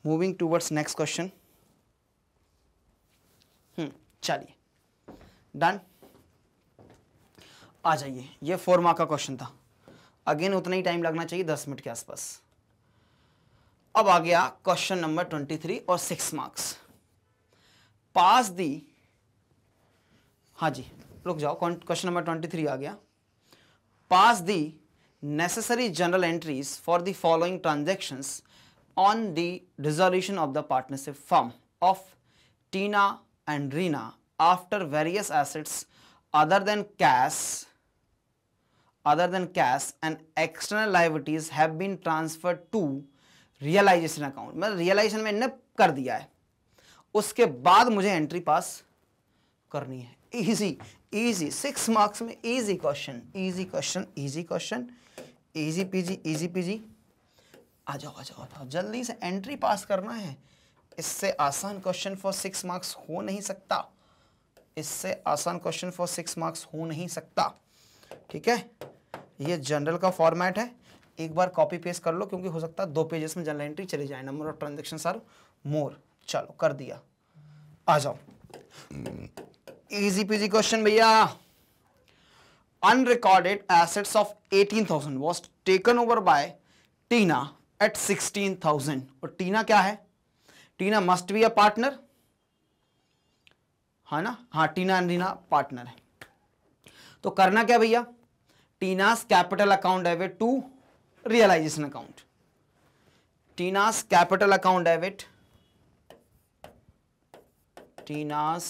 moving towards next question चलिए डन आ जाइए ये फोर मार्क का क्वेश्चन था अगेन उतना ही टाइम लगना चाहिए दस मिनट के आसपास अब आ गया क्वेश्चन नंबर ट्वेंटी थ्री और सिक्स मार्क्स पास दी हाँ जी रुक जाओ क्वेश्चन नंबर ट्वेंटी थ्री आ गया pass the necessary journal entries for the following transactions on the resolution of the partnership firm of Tina and Rina after various assets other than cash other than cash and external liabilities have been transferred to realization account मतलब realization में इन्हें कर दिया है उसके बाद मुझे entry pass करनी है इजी इजी सिक्स मार्क्स में easy question easy question easy question easy peasy easy peasy आ जाओ आ जाओ आ जाओ जल्दी से एंट्री पास करना है इससे आसान क्वेश्चन फॉर सिक्स मार्क्स हो नहीं सकता इससे आसान क्वेश्चन फॉर सिक्स मार्क्स हो नहीं सकता ठीक है ये जनरल का फॉर्मेट है एक बार कॉपी पेस्ट कर लो क्योंकि हो सकता है दो पेजेस में जनरल एंट्री चली जाए number of transaction are more चलो कर दिया आ जाओ इजी पीजी क्वेश्चन भैया of eighteen thousand was taken over by Tina at sixteen thousand और टीना क्या है Tina must be a partner है ना हाँ टीना एंड रीना पार्टनर है तो करना क्या भैया Tina's capital account debit to realisation account Tina's capital account debit Tina's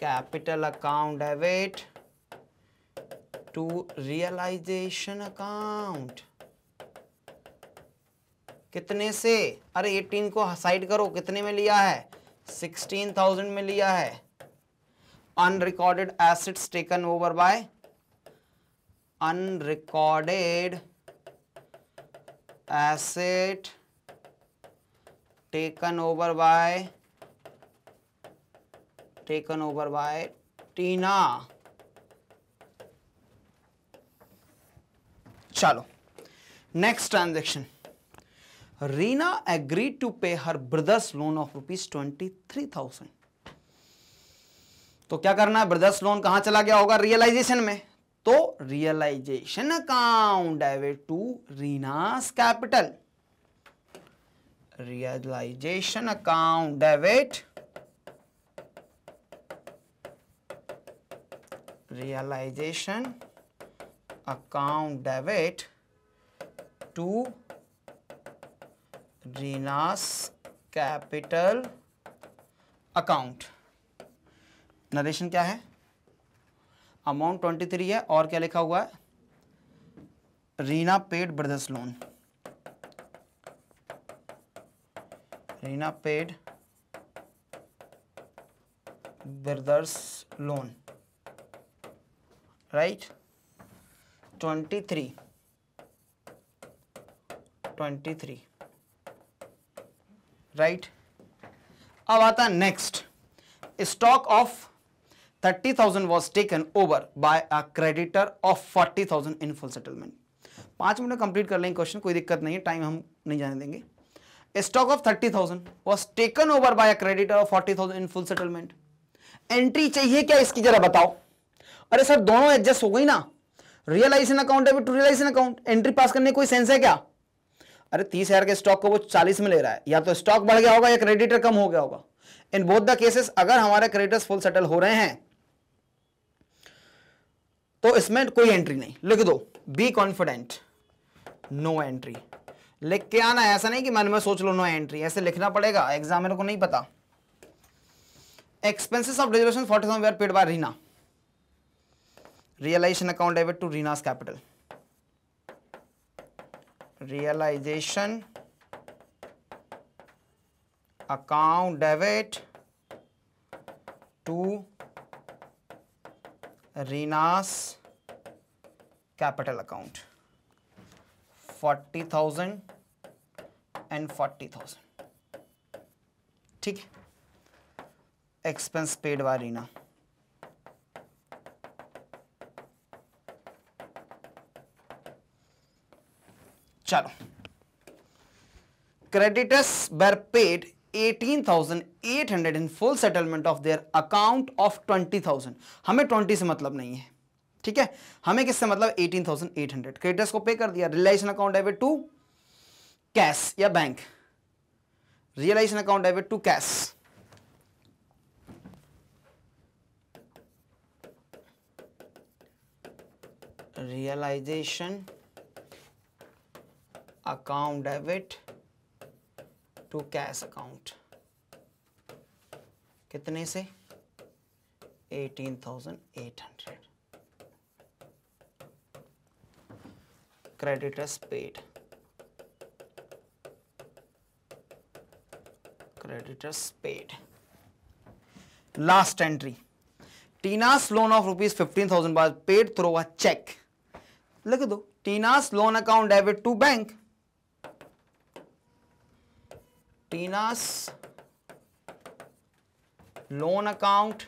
capital account debit to realisation account कितने से अरे 18 को साइड करो कितने में लिया है 16,000 में लिया है unrecorded assets taken over by unrecorded asset taken over by taken over by Tina चलो next transaction Reena agreed to pay her brothers loan of rupees twenty three thousand तो क्या करना है ब्रदर्स लोन कहां चला गया होगा रियलाइजेशन में तो realisation account debit to Reena's capital realisation account debit realisation account debit to Reena's capital account narration क्या है अमाउंट ट्वेंटी थ्री है और क्या लिखा हुआ है Reena paid brothers loan Reena paid brothers loan right twenty three twenty three right अब आता next stock of 30,000 was taken over by a creditor of 40,000 in full settlement. पांच मिनट कंप्लीट कर लेंगे क्वेश्चन कोई दिक्कत नहीं है टाइम हम नहीं जाने देंगे stock of 30,000 was taken over by a creditor of 40,000 in full settlement entry चाहिए क्या इसकी जरा बताओ अरे सर दोनों एडजस्ट हो गई ना रियलाइज इन अकाउंट है to realise in account entry pass करने कोई सेंस है क्या अरे तीस हजार के स्टॉक को वो चालीस में ले रहा है या तो स्टॉक बढ़ गया होगा या क्रेडिटर कम हो गया होगा इन बोथ द केसेस अगर हमारे क्रेडिटर्स फुल सेटल हो रहे हैं तो इसमें कोई एंट्री नहीं लिख दो बी कॉन्फिडेंट नो एंट्री लिख के आना ऐसा नहीं कि मन में सोच लो नो एंट्री ऐसे लिखना पड़ेगा एग्जामिनर को नहीं पता expenses of reservation forty thousand were paid by Reena realisation account debit to Reena's capital realisation account debit to Reena's capital account forty thousand and forty thousand ठीक एक्सपेंस पेड बाय रीना चलो creditors were paid 18,800 in full settlement of their account of 20,000 हमें 20 से मतलब नहीं है ठीक है हमें किससे मतलब 18,800 क्रेडिटर्स को पे कर दिया realisation account debit to cash या bank realisation account debit to cash realisation account debit to cash account कितने से eighteen thousand eight hundred creditors paid creditors paid last entry Tina's loan of rupees fifteen thousand बाद paid through a cheque लिख दो Tina's loan account debit to bank Tina's loan account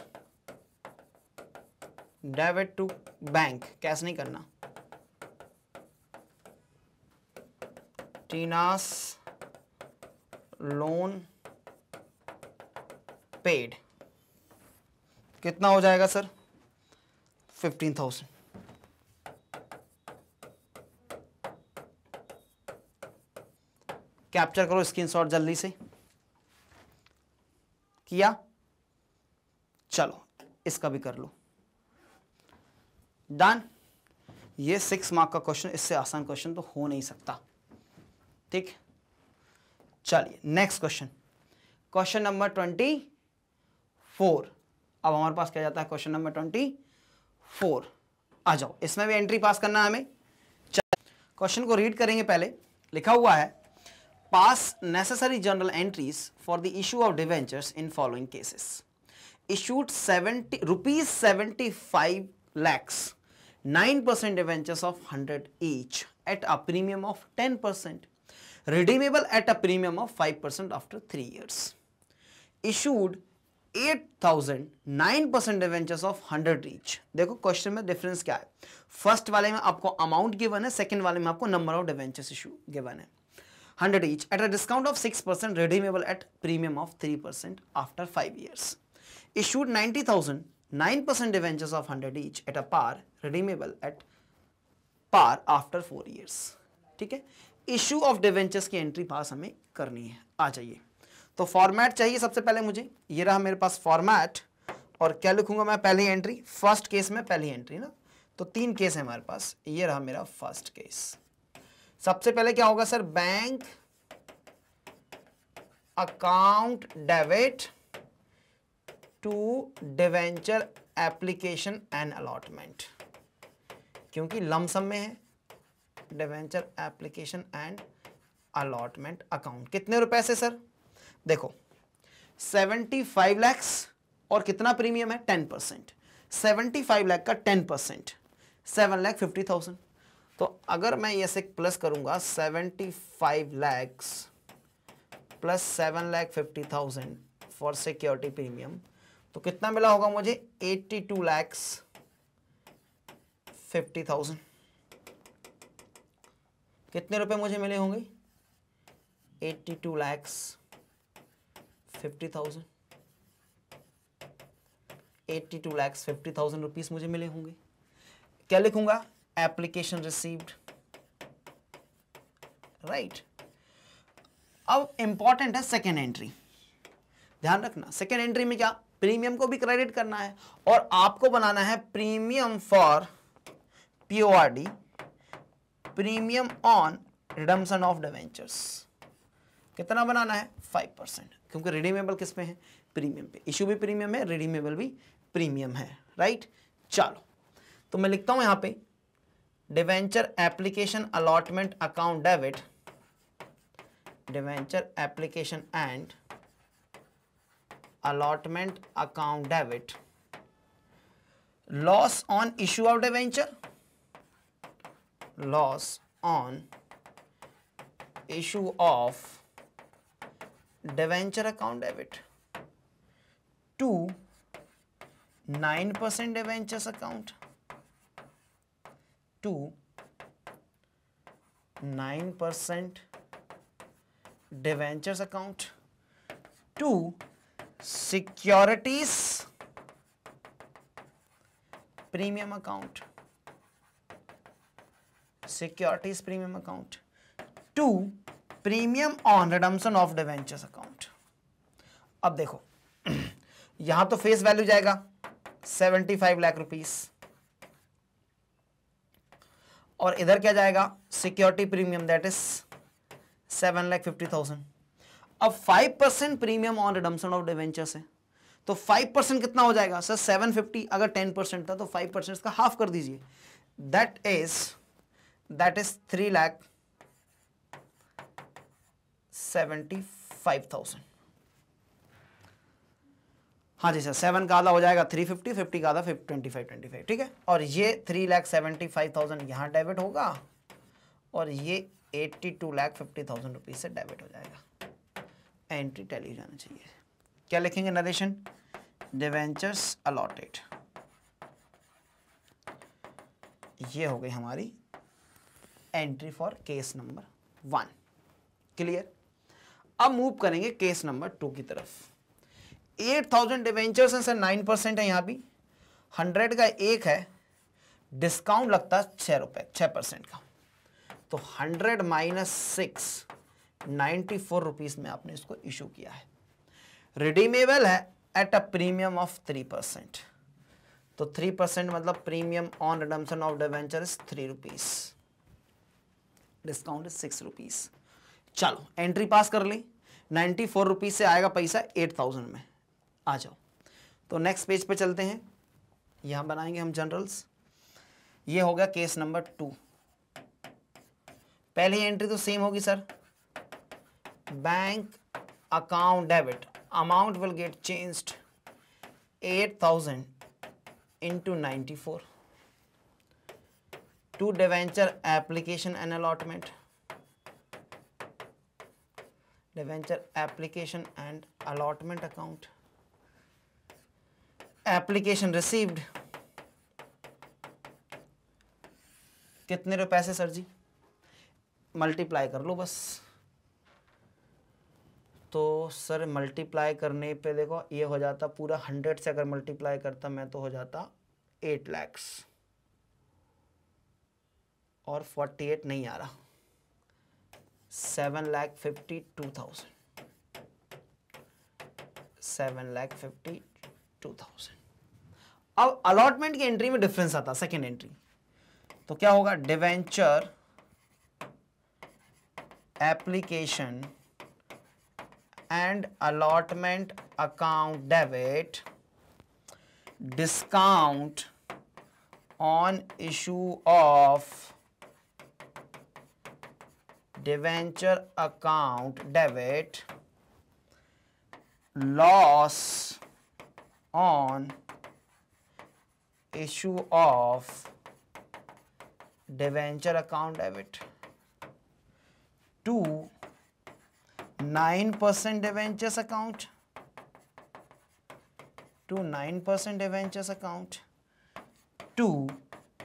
debit to bank cash नहीं करना Tina's loan paid कितना हो जाएगा sir fifteen thousand capture करो screenshot जल्दी से किया चलो इसका भी कर लो डन ये सिक्स मार्क का क्वेश्चन इससे आसान क्वेश्चन तो हो नहीं सकता ठीक चलिए next question question number twenty four अब हमारे पास क्या जाता है क्वेश्चन नंबर ट्वेंटी फोर आ जाओ इसमें भी एंट्री पास करना है हमें क्वेश्चन को रीड करेंगे पहले लिखा हुआ है pass necessary journal entries for the issue of debentures in following cases. Issued 70 rupees 75 lakhs, 9% debentures of 100 each at a premium of 10%, redeemable at a premium of 5% after 3 years. Issued 8000 9% debentures of 100 each देखो question में difference क्या है first वाले में आपको amount given है second वाले में आपको number of debentures issue given है 100 each at a discount of 6% redeemable at premium of 3% after 5 years. Issued 90,000 9% debentures of 100 each at a par redeemable at par after 4 years. ठीक है issue of debentures की entry pass हमें करनी है आ जाइए तो format चाहिए सबसे पहले मुझे ये रहा मेरे पास फॉर्मेट और क्या लिखूंगा मैं पहली एंट्री फर्स्ट केस में पहली एंट्री ना तो तीन केस है हमारे पास ये रहा मेरा फर्स्ट केस सबसे पहले क्या होगा sir bank account debit to debenture application and allotment क्योंकि लमसम में है debenture application and allotment account कितने रुपए से सर देखो 75 लैक्स और कितना प्रीमियम है 10 परसेंट सेवेंटी फाइव लैख का 10 percent seven lakh fifty thousand तो अगर मैं ये से प्लस करूंगा seventy five lakhs plus seven lakh fifty thousand for security premium तो कितना मिला होगा मुझे eighty two lakhs fifty thousand कितने रुपए मुझे मिले होंगे eighty two lakhs fifty thousand eighty two lakhs fifty thousand rupees मुझे मिले होंगे क्या लिखूंगा application received right अब इंपॉर्टेंट है सेकेंड एंट्री ध्यान रखना सेकेंड एंट्री में क्या प्रीमियम को भी क्रेडिट करना है और आपको बनाना है premium for PORD premium on redemption of debentures कितना बनाना है फाइव परसेंट क्योंकि रिडीमेबल किस में है प्रीमियम पे इशू भी प्रीमियम है रिडीमेबल भी प्रीमियम है राइट चलो तो मैं लिखता हूं यहां पे debenture application allotment account debit debenture application and allotment account debit loss on issue of debenture loss on issue of debenture account debit to 9% debentures account to nine percent debentures account to securities premium account securities premium account to premium on redemption of debentures account अब देखो [clears throat] यहां तो face value जाएगा seventy five lakh rupees और इधर क्या जाएगा security premium that is seven lakh fifty thousand अब five percent premium on redemption of debentures है तो फाइव परसेंट कितना हो जाएगा सर सेवन फिफ्टी अगर टेन परसेंट था तो फाइव परसेंट का हाफ कर दीजिए that is that is three lakh seventy five thousand हाँ जी सर सेवन का आधा हो जाएगा थ्री फिफ्टी फिफ्टी का आधा ट्वेंटी फाइव ट्वेंटी फाइव ठीक है और ये three lakh seventy five thousand यहाँ डेबिट होगा और ये eighty two lakh fifty thousand rupees से डेबिट हो जाएगा एंट्री टैली जाना चाहिए क्या लिखेंगे नरेशन डिवेंचर्स अलॉटेड ये हो गई हमारी entry for case number one clear अब मूव करेंगे केस नंबर टू की तरफ एट थाउजेंड डिवेंचर्स हैं सर नाइन परसेंट है यहाँ भी हंड्रेड का एक है डिस्काउंट लगता है छः रुपये छः परसेंट का तो hundred minus six ninety four rupees में आपने इसको इशू किया है रिडीमेबल है at a premium of three percent तो थ्री परसेंट मतलब premium on redemption of debenture is three rupees discount is six rupees चलो एंट्री पास कर ली नाइन्टी फोर रुपीज़ से आएगा पैसा एट थाउजेंड में आ जाओ तो नेक्स्ट पेज पे चलते हैं यहां बनाएंगे हम जनरल्स ये हो गया केस नंबर टू पहली एंट्री तो सेम होगी sir bank account debit amount will get changed eight thousand into ninety four to debenture application and allotment debenture application and allotment account application received कितने रुपए से sir जी multiply कर लो बस तो sir multiply करने पे देखो ये हो जाता पूरा हंड्रेड से अगर मल्टीप्लाई करता मैं तो हो जाता एट लैक्स और फोर्टी एट नहीं आ रहा seven lakh fifty two thousand seven lakh fifty two thousand अब अलॉटमेंट की एंट्री में डिफरेंस आता सेकेंड एंट्री तो क्या होगा debenture application and allotment account debit discount on issue of debenture account debit loss on issue of debenture account debit to 9% debentures account to 9% debentures account to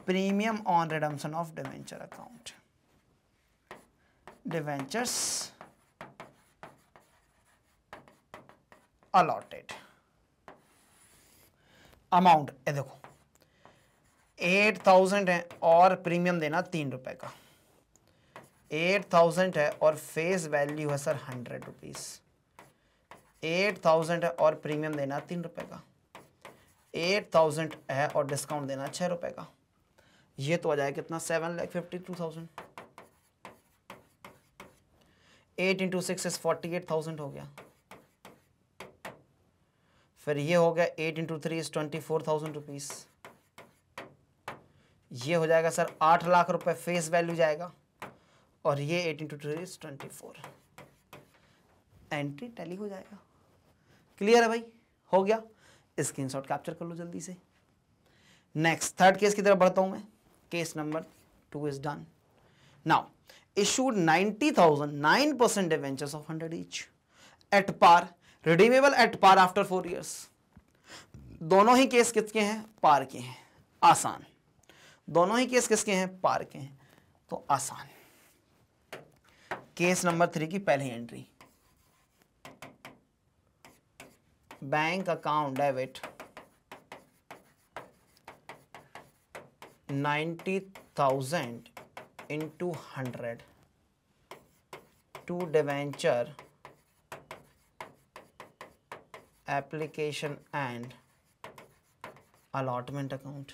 premium on redemption of debenture account debentures allotted amount ये देखो eight thousand है और premium देना तीन रुपए का eight thousand है और फेस वैल्यू है sir hundred rupees eight thousand है और प्रीमियम देना तीन रुपए का एट थाउजेंड है और डिस्काउंट देना छः रुपए का ये तो आ जाए कितना seven lakh fifty two thousand eight into six is forty eight thousand हो गया फिर ये हो गया eight into three is twenty four thousand rupees ये हो जाएगा सर आठ लाख रुपए फेस वैल्यू जाएगा और ये eighteen to two twenty four entry tally हो जाएगा क्लियर है भाई हो गया स्क्रीन शॉट कैप्चर कर लो जल्दी से नेक्स्ट थर्ड केस की तरफ बढ़ता हूं मैं case number two is done now issued thousand nine percent debentures of hundred each at par redeemable at par after four years दोनों ही केस किसके हैं पार के हैं आसान दोनों ही केस किसके हैं पार के हैं तो आसान केस नंबर थ्री की पहली entry bank account debit ninety thousand into hundred to debenture application and allotment account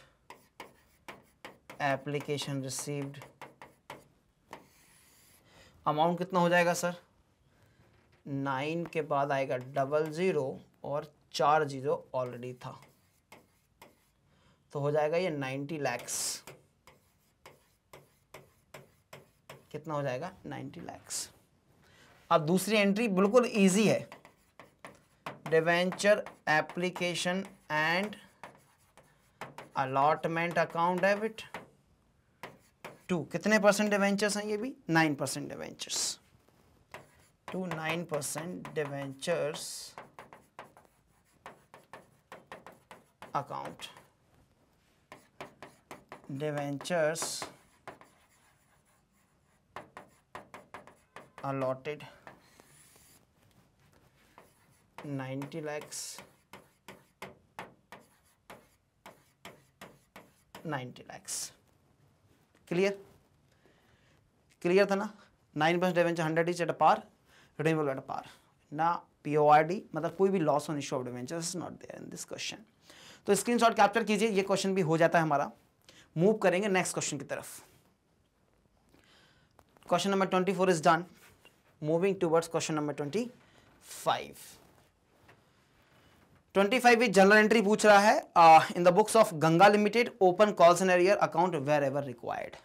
application received amount कितना हो जाएगा सर नाइन के बाद आएगा डबल ज़ीरो और चार जीरो ऑलरेडी था तो हो जाएगा ये नाइन्टी लैक्स कितना हो जाएगा नाइन्टी लैक्स अब दूसरी एंट्री बिल्कुल इजी है debenture application and allotment account debit to कितने परसेंट डिवेंचर्स हैं ये भी nine percent debentures to nine percent debentures account debentures allotted ninety lakhs ninety lakhs clear clear था ना nine percent debenture hundred is at a par redeemable at a par ना डी मतलब कोई भी loss on issue of debenture is not there in this question तो shot capture कीजिए ये क्वेश्चन भी हो जाता है हमारा मूव करेंगे नेक्स्ट क्वेश्चन की तरफ question number twenty four is done moving towards question number twenty five twenty five is journal entry पूछ रहा है in the books of Ganga limited open calls in arrear account wherever required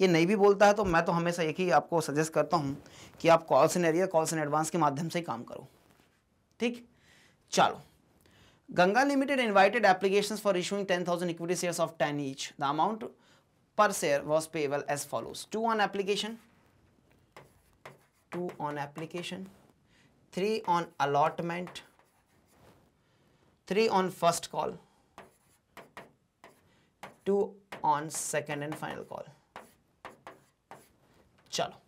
ये नहीं भी बोलता है तो मैं तो हमेशा एक ही आपको सजेस्ट करता हूँ कि आप calls in arrear calls advance के माध्यम से ही काम करो ठीक चलो Ganga limited invited application for issuing ten thousand equity share of ten each the amount per share was payable as follows two on application two on application three on allotment three on first call, two on second and final call. चलो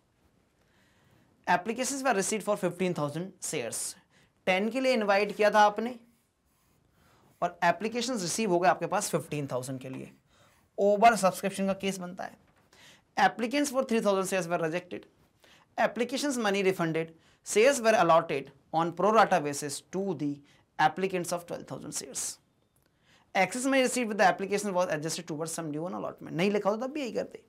application were received for fifteen thousand share ten के लिए invite किया था आपने और application receive हो गए आपके पास फिफ्टीन थाउजेंड के लिए ओवर सब्सक्रिप्शन का केस बनता है applicants for three thousand shares were rejected application money refunded shares were allotted on pro rata basis to the applicants of 12,000 shares. Access may receive with the application was adjusted towards some new one allotment. नहीं लिखा होता तब भी यही करते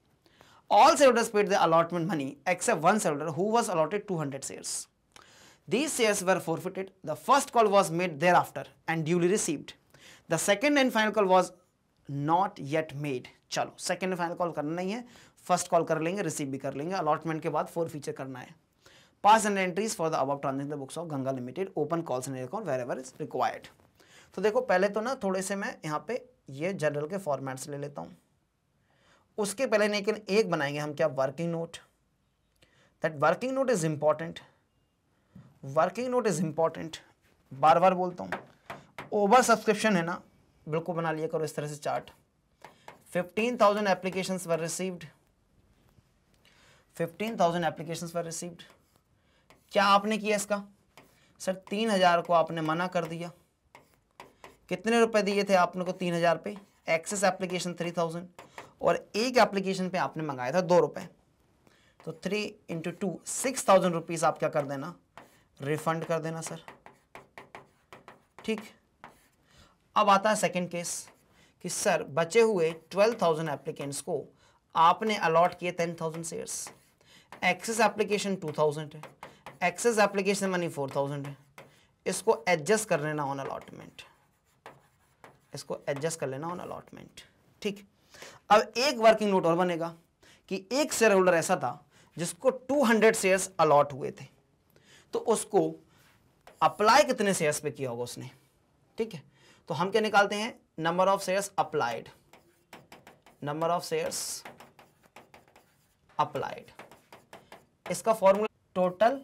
All shareholders paid the allotment money except one shareholder who was allotted 200 shares. These shares were forfeited. The first call was made thereafter and duly received. The second and final call was not yet made. चलो second and final call करना नहीं है first call कर लेंगे receive भी कर लेंगे allotment के बाद forfeiture करना है pass and entries for the above transaction in the books of ganga limited open calls and account wherever is तो देखो पहले तो ना थोड़े से मैं यहाँ पे ये जनरल के फॉर्मेट्स ले लेता हूँ उसके पहले लेकिन एक बनाएंगे हम क्या working note that working note is important working note is important बार बार बोलता हूँ ओवर सब्सक्रिप्शन है ना बिल्कुल बना लिया करो इस तरह से chart fifteen thousand application received fifteen thousand application were received क्या आपने किया इसका सर तीन हज़ार को आपने मना कर दिया कितने रुपए दिए थे आपने को तीन हज़ार पे एक्सेस एप्लीकेशन थ्री थाउजेंड और एक एप्लीकेशन पे आपने मंगाया था दो रुपए तो three into two six thousand rupees आप क्या कर देना रिफंड कर देना सर ठीक अब आता है सेकेंड केस कि सर बचे हुए ट्वेल्व थाउजेंड एप्लीकेंट्स को आपने अलॉट किए ten thousand shares excess application two thousand है excess application money four thousand है इसको एडजस्ट कर लेना ऑन अलॉटमेंट इसको एडजस्ट कर लेना ऑन अलॉटमेंट ठीक अब एक वर्किंग नोट और बनेगा कि एक शेयर होल्डर ऐसा था जिसको 200 शेयर्स अलॉट हुए थे तो उसको अप्लाई कितने शेयर्स पे किया होगा उसने ठीक है तो हम क्या निकालते हैं number of shares applied number of shares applied इसका formula total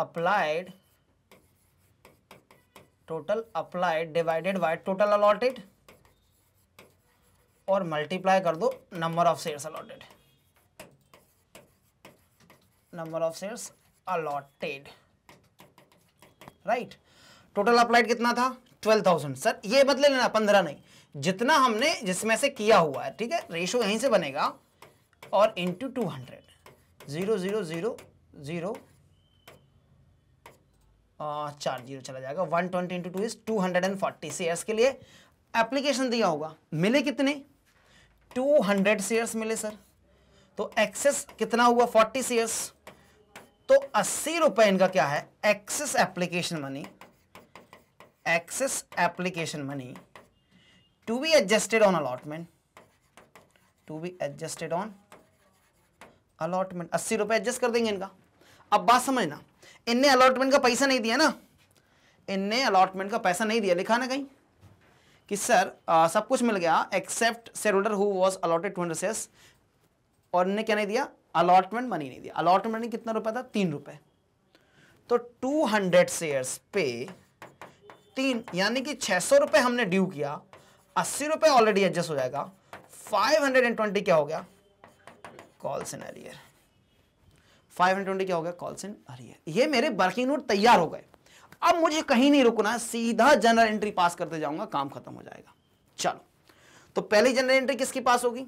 applied total applied divided by total allotted और मल्टीप्लाई कर दो number of shares allotted number of shares allotted right total applied कितना था ट्वेल्व थाउजेंड सर ये बदले लेना पंद्रह नहीं जितना हमने जिसमें से किया हुआ है ठीक है रेशो यहीं से बनेगा और into two hundred zero zero zero zero चार जीरो चला जाएगा one twenty into two is two hundred and forty shares के लिए एप्लीकेशन दिया होगा मिले कितने टू हंड्रेड शेयर्स मिले सर तो एक्सेस कितना हुआ फोर्टी शेयर्स तो अस्सी रुपए इनका क्या है excess application money excess application money to be adjusted on allotment to be adjusted on allotment अस्सी रुपए एडजस्ट कर देंगे इनका अब बात समझना इनने अलॉटमेंट का पैसा नहीं दिया ना इनने अलॉटमेंट का पैसा नहीं दिया लिखा ना कहीं कि सर आ, सब कुछ मिल गया except shareholder who was allotted two hundred और इनने क्या नहीं दिया अलॉटमेंट मनी नहीं दिया अलॉटमेंट मनी कितना रुपया था तीन रुपये तो टू हंड्रेड शेयर्स पे तीन यानी कि छः सौ रुपये हमने ड्यू किया अस्सी रुपये ऑलरेडी एडजस्ट हो जाएगा फाइव हंड्रेड एंड ट्वेंटी क्या हो गया कॉल सिनेरियर 520 क्या हो गया कॉल्स इन अरियर ये मेरे वर्किंग नोट तैयार हो गए अब मुझे कहीं नहीं रुकना सीधा जनरल एंट्री पास करते जाऊंगा काम खत्म हो जाएगा चलो तो पहली जनरल एंट्री किसकी पास होगी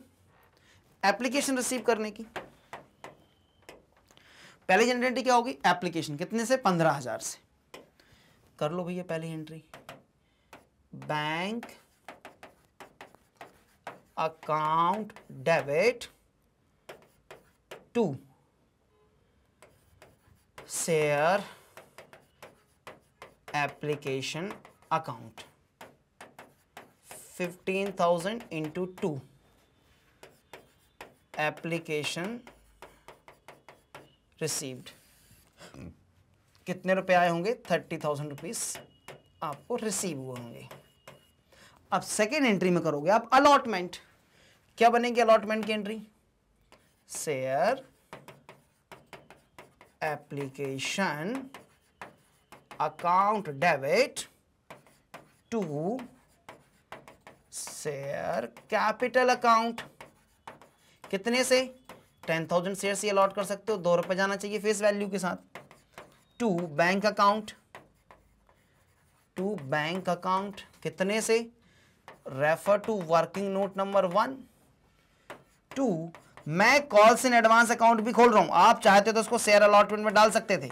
एप्लीकेशन रिसीव करने की पहली जनरल एंट्री क्या होगी एप्लीकेशन कितने से पंद्रह हजार से कर लो भैया पहली entry bank account debit to share application account fifteen thousand into two application received कितने रुपए आए होंगे थर्टी थाउजेंड रुपीज़ आपको रिसीव हुए होंगे अब सेकेंड एंट्री में करोगे आप अलॉटमेंट क्या बनेगी अलॉटमेंट की entry share application account debit to share capital account कितने से टेन थाउजेंड शेयर से अलॉट कर सकते हो दो रुपए जाना चाहिए फेस वैल्यू के साथ to bank account to bank account कितने से refer to working note number one two मैं कॉल्स इन एडवांस अकाउंट भी खोल रहा हूं आप चाहते तो उसको शेयर अलॉटमेंट में डाल सकते थे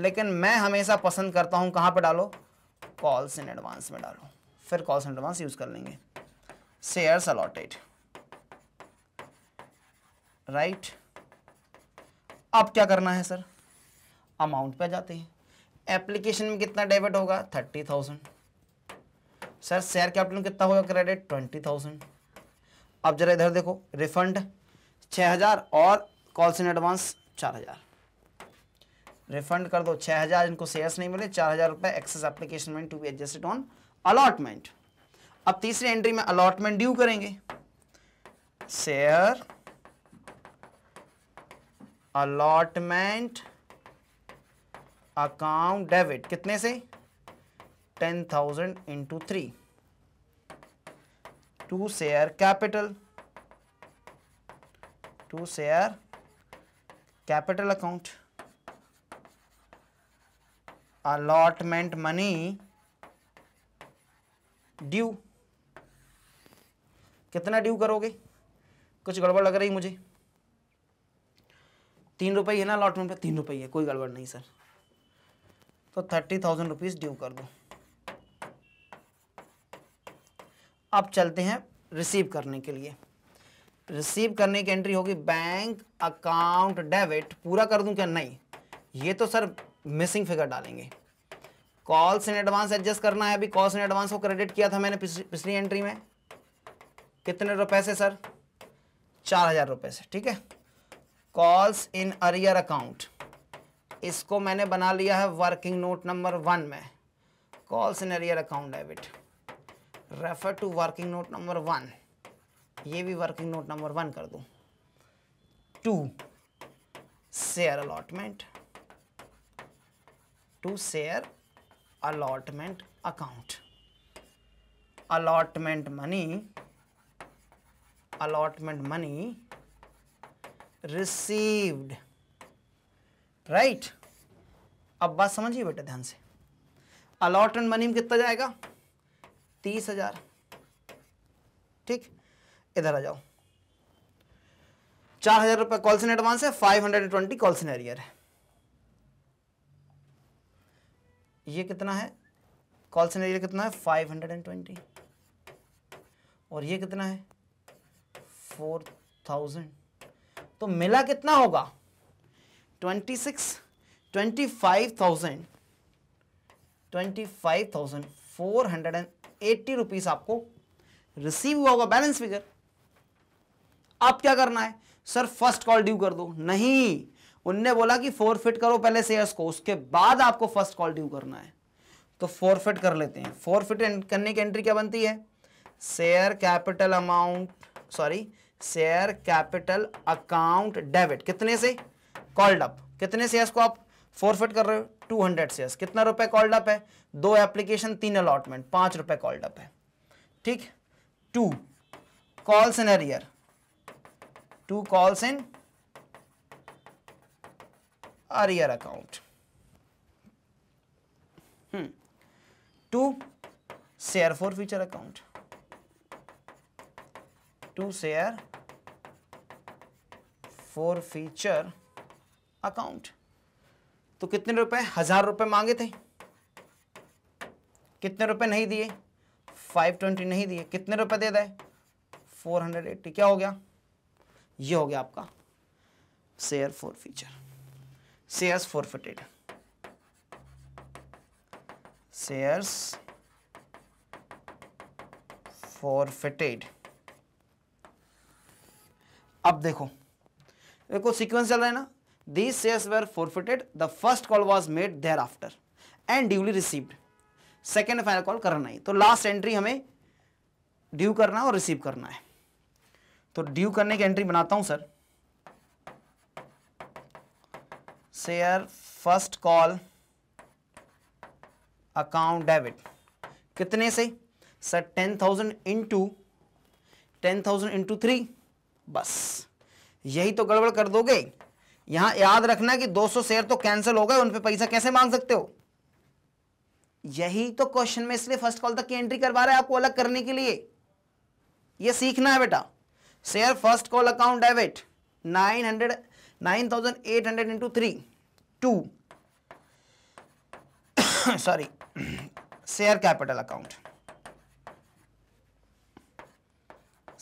लेकिन मैं हमेशा पसंद करता हूं कहां पर डालो कॉल्स इन एडवांस में डालो फिर कॉल्स इन एडवांस यूज़ कर लेंगे शेयर अलॉटेड राइट अब क्या करना है सर अमाउंट पे जाते हैं एप्लीकेशन में कितना डेबिट होगा thirty thousand sir share capital में कितना होगा क्रेडिट ट्वेंटी थाउजेंड अब जरा इधर देखो रिफंड छः हज़ार और कॉल्स इन एडवांस चार हज़ार रिफंड कर दो छः हज़ार इनको शेयर्स नहीं मिले चार हज़ार रुपये एक्सेस एप्लीकेशन में to be adjusted on allotment अब तीसरी एंट्री में अलॉटमेंट ड्यू करेंगे शेयर अलॉटमेंट अकाउंट डेबिट कितने से ten thousand into three two share capital to share capital account allotment money due कितना ड्यू करोगे कुछ गड़बड़ लग रही मुझे तीन रुपये है ना अलॉटमेंट पे तीन रुपये है कोई गड़बड़ नहीं सर तो थर्टी थाउजेंड रुपीज़ ड्यू कर दो अब चलते हैं रिसीव करने के लिए रिसीव करने की एंट्री होगी बैंक अकाउंट डेबिट पूरा कर दूं क्या नहीं ये तो सर मिसिंग फिगर डालेंगे कॉल्स इन एडवांस एडजस्ट करना है अभी कॉल्स इन एडवांस को क्रेडिट किया था मैंने पिछली एंट्री में कितने रुपए से सर चार हजार रुपये से ठीक है कॉल्स इन अरियर अकाउंट इसको मैंने बना लिया है वर्किंग नोट नंबर वन में calls in arrear account debit refer to working note number one ये भी वर्किंग नोट नंबर वन कर दूँ to share allotment to share allotment account allotment money allotment money received right अब बात समझिए बेटा ध्यान से अलॉटमेंट मनी में कितना जाएगा तीस हजार ठीक इधर आ जाओ चार हजार रुपये कॉल्स इन एडवांस है five hundred and twenty calls in arrear है ये कितना है कॉल्स इन एरियर कितना है फाइव हंड्रेड एंड ट्वेंटी और ये कितना है फोर थाउजेंड तो मिला कितना होगा twenty six twenty five thousand twenty five thousand four hundred and eighty rupees आपको रिसीव हुआ होगा बैलेंस फिगर अब क्या करना है सर फर्स्ट कॉल ड्यू कर दो नहीं उनने बोला कि फोरफिट करो पहले शेयर्स को उसके बाद आपको फर्स्ट कॉल ड्यू करना है तो फोरफिट कर लेते हैं फोरफिट करने की एंट्री क्या बनती है share capital amount sorry share capital account debit कितने से कॉल्ड अप कितने शेयर्स को आप फोरफिट कर रहे हो टू हंड्रेड शेयर्स कितना रुपए कॉल्ड अप है दो एप्लीकेशन तीन अलॉटमेंट पांच रुपए कॉल्ड अप है ठीक to calls in arrear two calls in arrear account. Hmm. Two share forfeiture account. Two share forfeiture account. तो कितने रुपए हजार रुपए मांगे थे कितने रुपए नहीं दिए 520 नहीं दिए कितने रुपए दे दें 480 क्या हो गया ये हो गया आपका share for for shares forfeited shares forfeited अब देखो देखो सीक्वेंस चल रहा है ना these shares were forfeited the first call was made thereafter and duly received second final call करना ही तो लास्ट एंट्री हमें ड्यू करना और रिसीव करना है तो ड्यू करने की एंट्री बनाता हूं sir share first call account debit कितने से sir ten thousand into ten thousand into three बस यही तो गड़बड़ कर दोगे यहां याद रखना कि 200 शेयर तो कैंसिल हो गए उन पे पैसा कैसे मांग सकते हो यही तो क्वेश्चन में इसलिए फर्स्ट कॉल तक की एंट्री करवा रहा है आपको अलग करने के लिए यह सीखना है बेटा share first call account debit nine hundred nine thousand eight hundred into three two sorry share capital account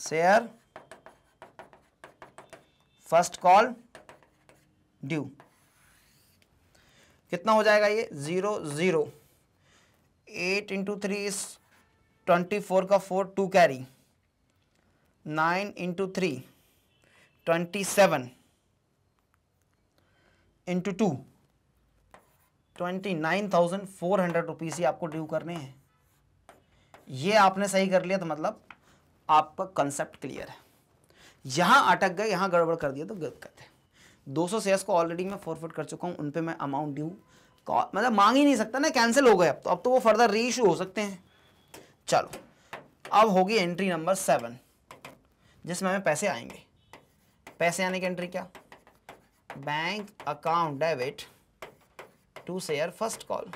share first call due कितना हो जाएगा ये zero zero eight into three is twenty four का four two carry nine into three twenty seven into two twenty nine thousand four hundred rupees ही आपको due करने हैं ये आपने सही कर लिया तो मतलब आपका कंसेप्ट क्लियर है यहाँ अटक गए यहाँ गड़बड़ कर दिया तो गलत करते हैं दो सौ शेयर्स को ऑलरेडी मैं फॉरफिट कर चुका हूँ उन पे मैं अमाउंट ड्यू मतलब मांग ही नहीं सकता ना कैंसिल हो गए अब तो अब तो वो फर्दर री इशू हो सकते हैं चलो अब होगी एंट्री नंबर सेवन जिसमें हमें पैसे आएंगे पैसे आने की एंट्री क्या bank account debit to share first call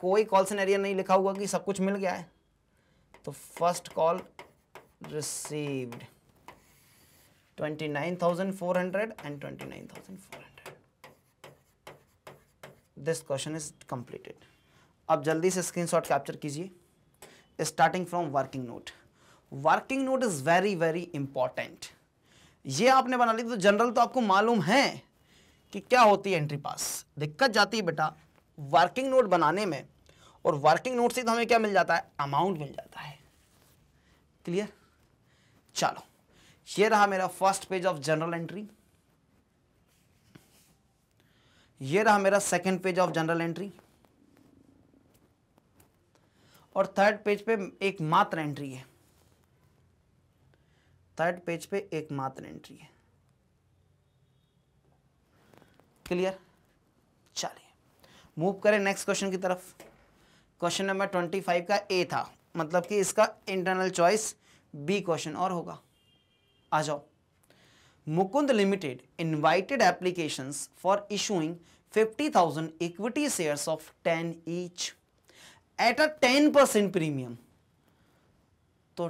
कोई कॉल सिनेरियर नहीं लिखा हुआ कि सब कुछ मिल गया है तो first call received twenty nine thousand four hundred and twenty nine thousand four hundred this question is completed अब जल्दी से स्क्रीनशॉट कैप्चर कीजिए starting from working note working note is very very important ये आपने बना ली तो जनरल तो आपको मालूम है कि क्या होती है एंट्री पास दिक्कत जाती है बेटा वर्किंग नोट बनाने में और वर्किंग नोट से तो हमें क्या मिल जाता है अमाउंट मिल जाता है क्लियर चलो ये रहा मेरा first page of general entry ये रहा मेरा second page of general entry और थर्ड पेज पे एक मात्र एंट्री है थर्ड पेज पे एकमात्र एंट्री है क्लियर चलिए मूव करें नेक्स्ट क्वेश्चन की तरफ क्वेश्चन नंबर ट्वेंटी फाइव का ए था मतलब कि इसका इंटरनल चॉइस बी क्वेश्चन और होगा आ जाओ Mukund limited invited applications for issuing 50,000 share of ten 10 at a ten 10% premium तो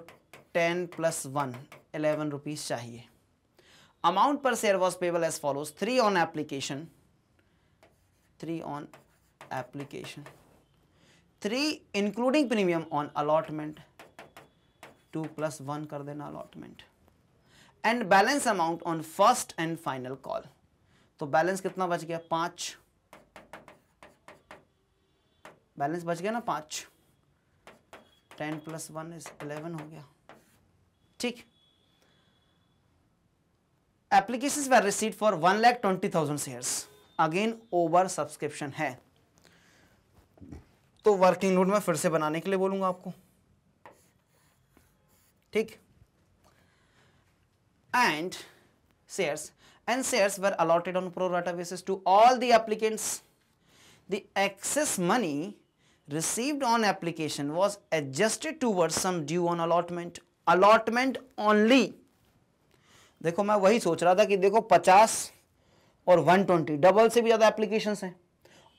10 प्लस वन 11 रुपीज चाहिए amount per share was payable as follows three on application three on application three including premium on allotment two plus one कर देना allotment and balance amount on first and final call तो balance कितना बच गया पांच balance बच गया ना पांच ten plus one is eleven हो गया ठीक application were received for one lakh twenty thousand share again oversubscription है तो वर्किंग नोट में फिर से बनाने के लिए बोलूंगा आपको ठीक and share and share were allotted on pro rata basis to all the applicants the excess money received on application was adjusted towards some due on allotment allotment only देखो मैं वही सोच रहा था कि देखो पचास और वन ट्वेंटी डबल से भी ज़्यादा एप्लीकेशंस हैं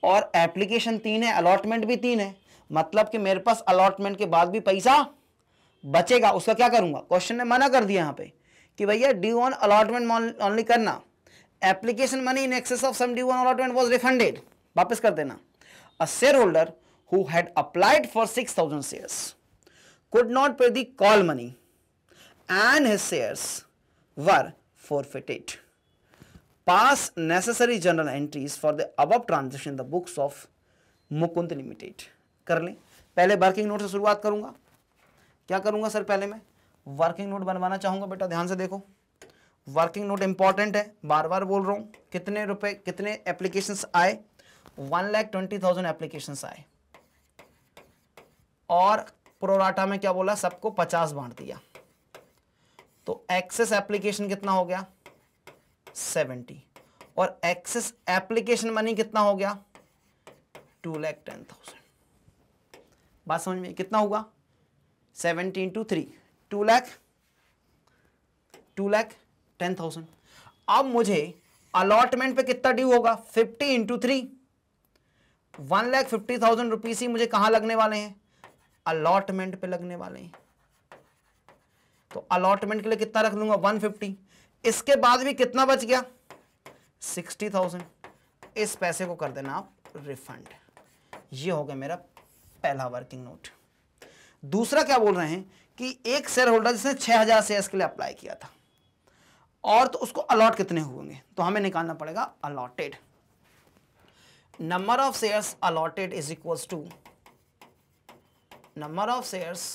और एप्लीकेशन तीन है अलॉटमेंट भी तीन है मतलब कि मेरे पास अलॉटमेंट के बाद भी पैसा बचेगा उसका क्या करूँगा क्वेश्चन ने मना कर दिया यहाँ पे कि भैया डी ऑन अलॉटमेंट ऑनली करना application money in excess of sum due on allotment was refunded वापस कर देना a shareholder who had applied for six thousand shares could not pay the call money and his were forfeited. Pass necessary journal entries for the above transaction in the books of Mukund limited कर लें पहले working note से शुरुआत करूंगा क्या करूंगा sir पहले मैं वर्किंग नोट बनवाना चाहूंगा बेटा ध्यान से देखो वर्किंग नोट इंपॉर्टेंट है बार बार बोल रहा हूं कितने रुपए कितने एप्लीकेशन आए one lakh twenty thousand application आए और प्रोराटा में क्या बोला सबको पचास बांट दिया तो एक्सेस एप्लीकेशन कितना हो गया सेवेंटी और एक्सेस एप्लीकेशन मनी कितना हो गया टू लैख टेन थाउजेंड बात समझ में कितना होगा seventy into three two lakh two lakh ten thousand अब मुझे अलॉटमेंट पे कितना ड्यू होगा fifty into three one lakh fifty thousand rupees ही मुझे कहां लगने वाले हैं अलॉटमेंट पे लगने वाले हैं तो अलॉटमेंट के लिए कितना रख वन 150 इसके बाद भी कितना बच गया 60,000 इस पैसे को कर देना आप रिफंड ये हो गया मेरा पहला वर्किंग नोट दूसरा क्या बोल रहे हैं कि एक शेयर होल्डर जिसने 6000 शेयर के लिए अप्लाई किया था और तो उसको अलॉट कितने होंगे तो हमें निकालना पड़ेगा allotted number of shares allotted is equals to number of shares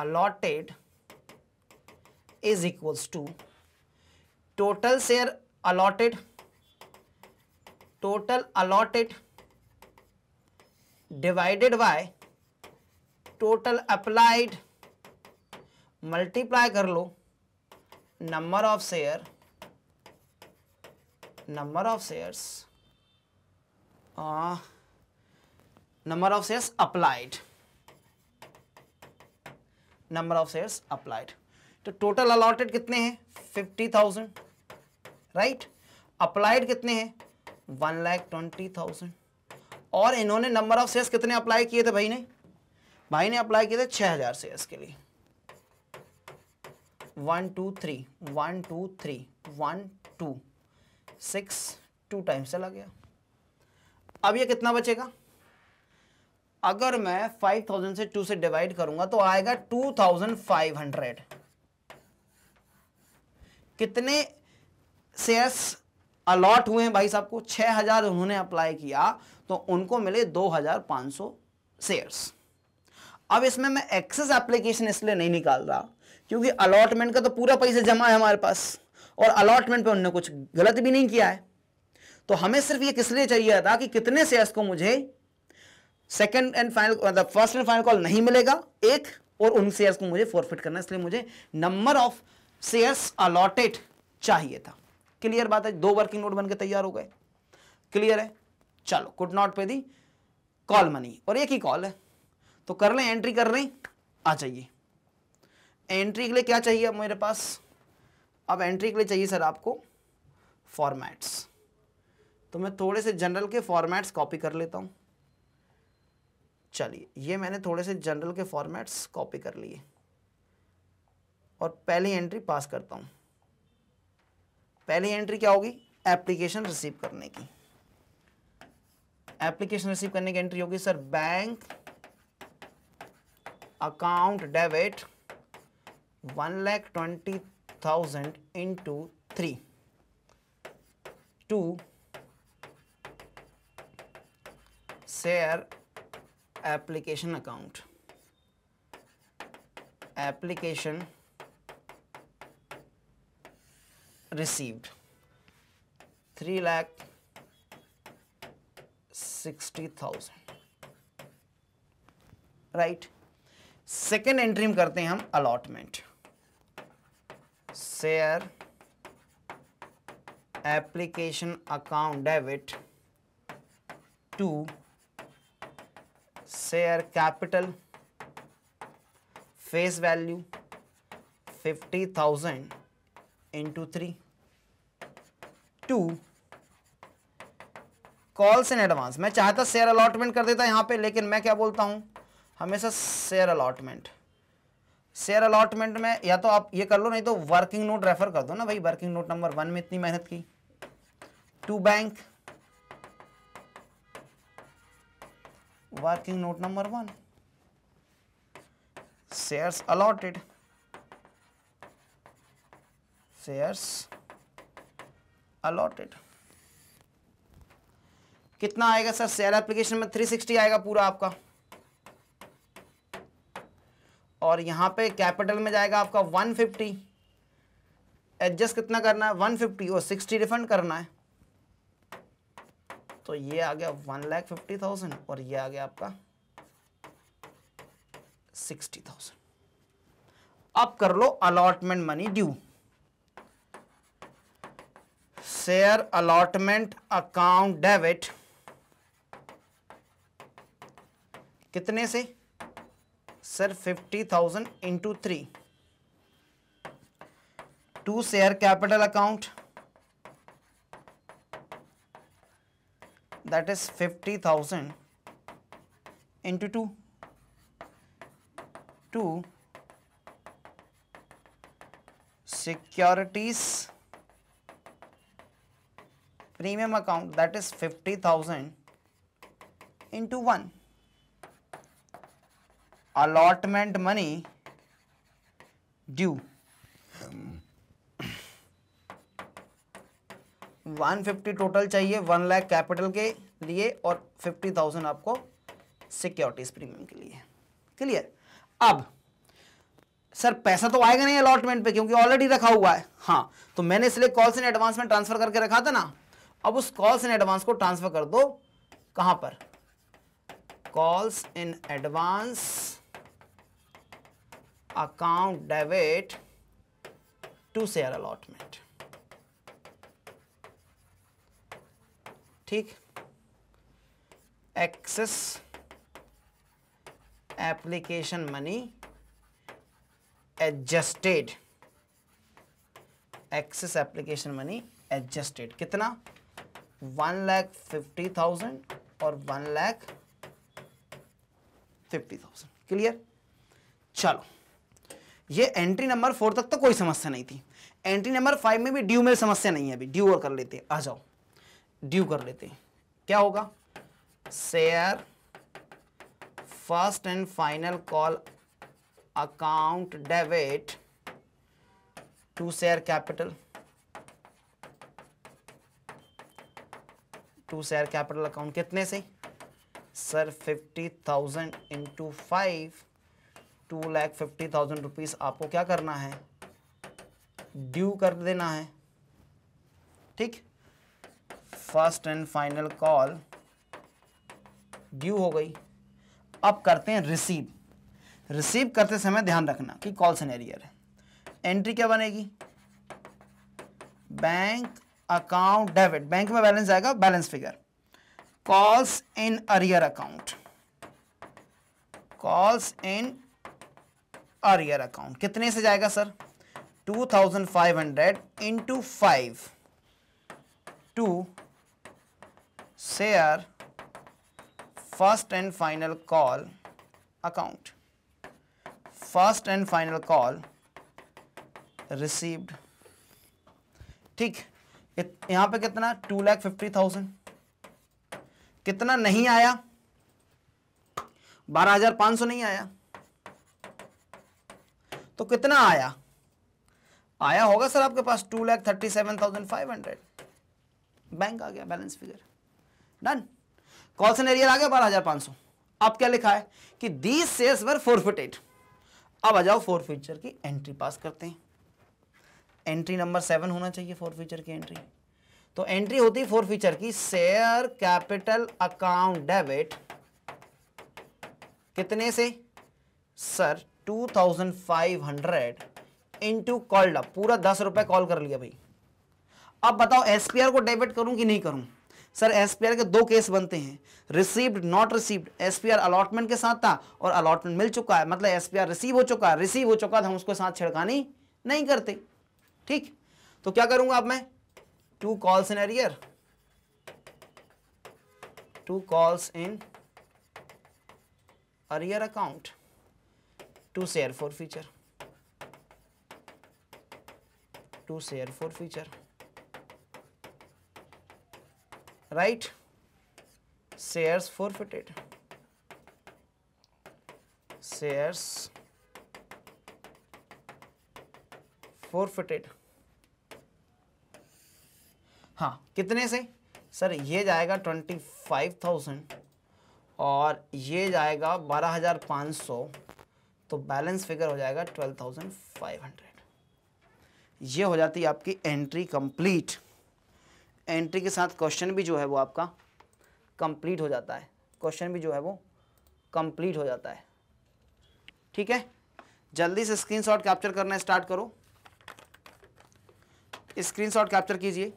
allotted is equals to total share allotted total allotted divided by total applied multiply कर लो number of share number of shares number of shares applied number of shares applied तो total allotted कितने हैं fifty thousand right applied कितने हैं one lakh twenty thousand और इन्होंने number of shares कितने अप्लाई किए थे भाई ने भाई ने अप्लाई किए थे छः हज़ार शेयर्स के लिए one two three one two three one two six two times चला गया अब ये कितना बचेगा अगर मैं 5000 से 2 से डिवाइड करूंगा तो आएगा 2500 कितने शेयर्स अलॉट हुए हैं भाई साहब को 6000 उन्होंने अप्लाई किया तो उनको मिले 2500 शेयर्स अब इसमें मैं एक्सेस एप्लीकेशन इसलिए नहीं निकाल रहा क्योंकि अलॉटमेंट का तो पूरा पैसा जमा है हमारे पास और अलॉटमेंट पे उन्होंने कुछ गलत भी नहीं किया है तो हमें सिर्फ ये किस लिए चाहिए था कि कितने शेयर्स को मुझे सेकेंड एंड फाइनल मतलब फर्स्ट एंड फाइनल कॉल नहीं मिलेगा एक और उन शेयर्स को मुझे फॉरफिट करना इसलिए मुझे नंबर ऑफ शेयर्स अलॉटेड चाहिए था क्लियर बात है दो वर्किंग नोट बनकर तैयार हो गए क्लियर है चलो could not pay the call money और एक ही कॉल है तो कर लें एंट्री कर रहे आ जाइए एंट्री के लिए क्या चाहिए अब मेरे पास अब एंट्री के लिए चाहिए सर आपको फॉर्मेट्स तो मैं थोड़े से जनरल के फॉर्मेट्स कॉपी कर लेता हूं चलिए ये मैंने थोड़े से जनरल के फॉर्मेट्स कॉपी कर लिए और पहली एंट्री पास करता हूँ पहली एंट्री क्या होगी एप्लीकेशन रिसीव करने की एप्लीकेशन रिसीव करने की एंट्री होगी sir bank account debit one lakh twenty thousand into three two share application account application received three lakh sixty thousand right second entry में करते हैं हम allotment share application account debit to share capital face value fifty thousand into three two calls in advance मैं चाहता share allotment कर देता यहां पे लेकिन मैं क्या बोलता हूं हमेशा शेयर अलॉटमेंट शेयर अलॉटमेंट में या तो आप ये कर लो नहीं तो वर्किंग नोट रेफर कर दो ना भाई वर्किंग नोट नंबर वन में इतनी मेहनत की to bank working note number one shares allotted shares allotted कितना आएगा सर शेयर एप्लीकेशन में 360 आएगा पूरा आपका और यहां पे कैपिटल में जाएगा आपका 150 एडजस्ट कितना करना है 150 और 60 रिफंड करना है तो ये आ गया वन लैख फिफ्टी थाउजेंड और ये आ गया आपका सिक्सटी थाउजेंड अब कर लो allotment money due share allotment account debit कितने से sir fifty thousand into three two share capital account that is 50,000 into 2. 2 securities premium account that is 50,000 into 1 allotment money due. Um, one fifty total चाहिए one lakh capital के लिए और fifty thousand आपको securities premium के लिए clear अब sir पैसा तो आएगा नहीं अलॉटमेंट पे क्योंकि ऑलरेडी रखा हुआ है हाँ तो मैंने इसलिए कॉल्स इन एडवांस में ट्रांसफर करके रखा था ना अब उस कॉल्स इन एडवांस को ट्रांसफर कर दो कहां पर calls in advance account debit to share allotment ठीक excess application money adjusted excess application money adjusted कितना वन लैख फिफ्टी थाउजेंड और one lakh fifty thousand clear चलो ये एंट्री नंबर फोर तक तो कोई समस्या नहीं थी एंट्री नंबर फाइव में भी ड्यू में समस्या नहीं है अभी ड्यू और कर लेते हैं आ जाओ ड्यू कर लेते हैं क्या होगा share first and final call account debit to share capital to share capital account कितने से sir fifty thousand into five two lakh fifty thousand rupees आपको क्या करना है ड्यू कर देना है ठीक first and final call due हो गई अब करते हैं रिसीव रिसीव करते समय ध्यान रखना कि कॉल सिनेरियर है एंट्री क्या बनेगी बैंक अकाउंट डेबिट बैंक में बैलेंस आएगा balance figure calls in arrear account calls in arrear account कितने से जाएगा sir 2500 thousand five hundred into five two share first and final call account first and final call received ठीक यहां पे कितना to lakh fifty thousand कितना नहीं आया बारह हजार पांच सौ नहीं आया तो कितना आया आया होगा सर आपके पास two lakh thirty seven thousand five hundred bank आ गया balance figure done calls in arrear आ गया बारह हजार पांच सौ अब क्या लिखा है कि दीज सेल्स वर फोरफिटेड अब आ जाओ फोर फ्यूचर की एंट्री पास करते हैं एंट्री नंबर सेवन होना चाहिए फोर फ्यूचर की एंट्री तो एंट्री होती है फोर फ्यूचर की शेयर कैपिटल अकाउंट डेबिट कितने से सर 2500 इनटू कॉल्ड अप पूरा दस रुपए कॉल कर लिया भाई अब बताओ एसपीआर को डेबिट करूं कि नहीं करूं सर एसपीआर के दो केस बनते हैं received not received SPR allotment के साथ था और अलॉटमेंट मिल चुका है मतलब एसपीआर रिसीव हो चुका है रिसीव हो चुका था हम उसके साथ छिड़कानी नहीं करते ठीक तो क्या करूंगा अब मैं to calls in arrear to calls in arrear account to share forfeiture to share forfeiture right shares forfeited shares forfeited हाँ कितने से सर ये जाएगा ट्वेंटी फाइव थाउजेंड और ये जाएगा बारह हज़ार पाँच सौ तो बैलेंस फिगर हो जाएगा ट्वेल्व थाउजेंड फाइव हंड्रेड ये हो जाती है आपकी एंट्री कंप्लीट एंट्री के साथ क्वेश्चन भी जो है वो आपका कंप्लीट हो जाता है क्वेश्चन भी जो है वो कंप्लीट हो जाता है ठीक है जल्दी से स्क्रीनशॉट कैप्चर करना स्टार्ट करो स्क्रीनशॉट कैप्चर कीजिए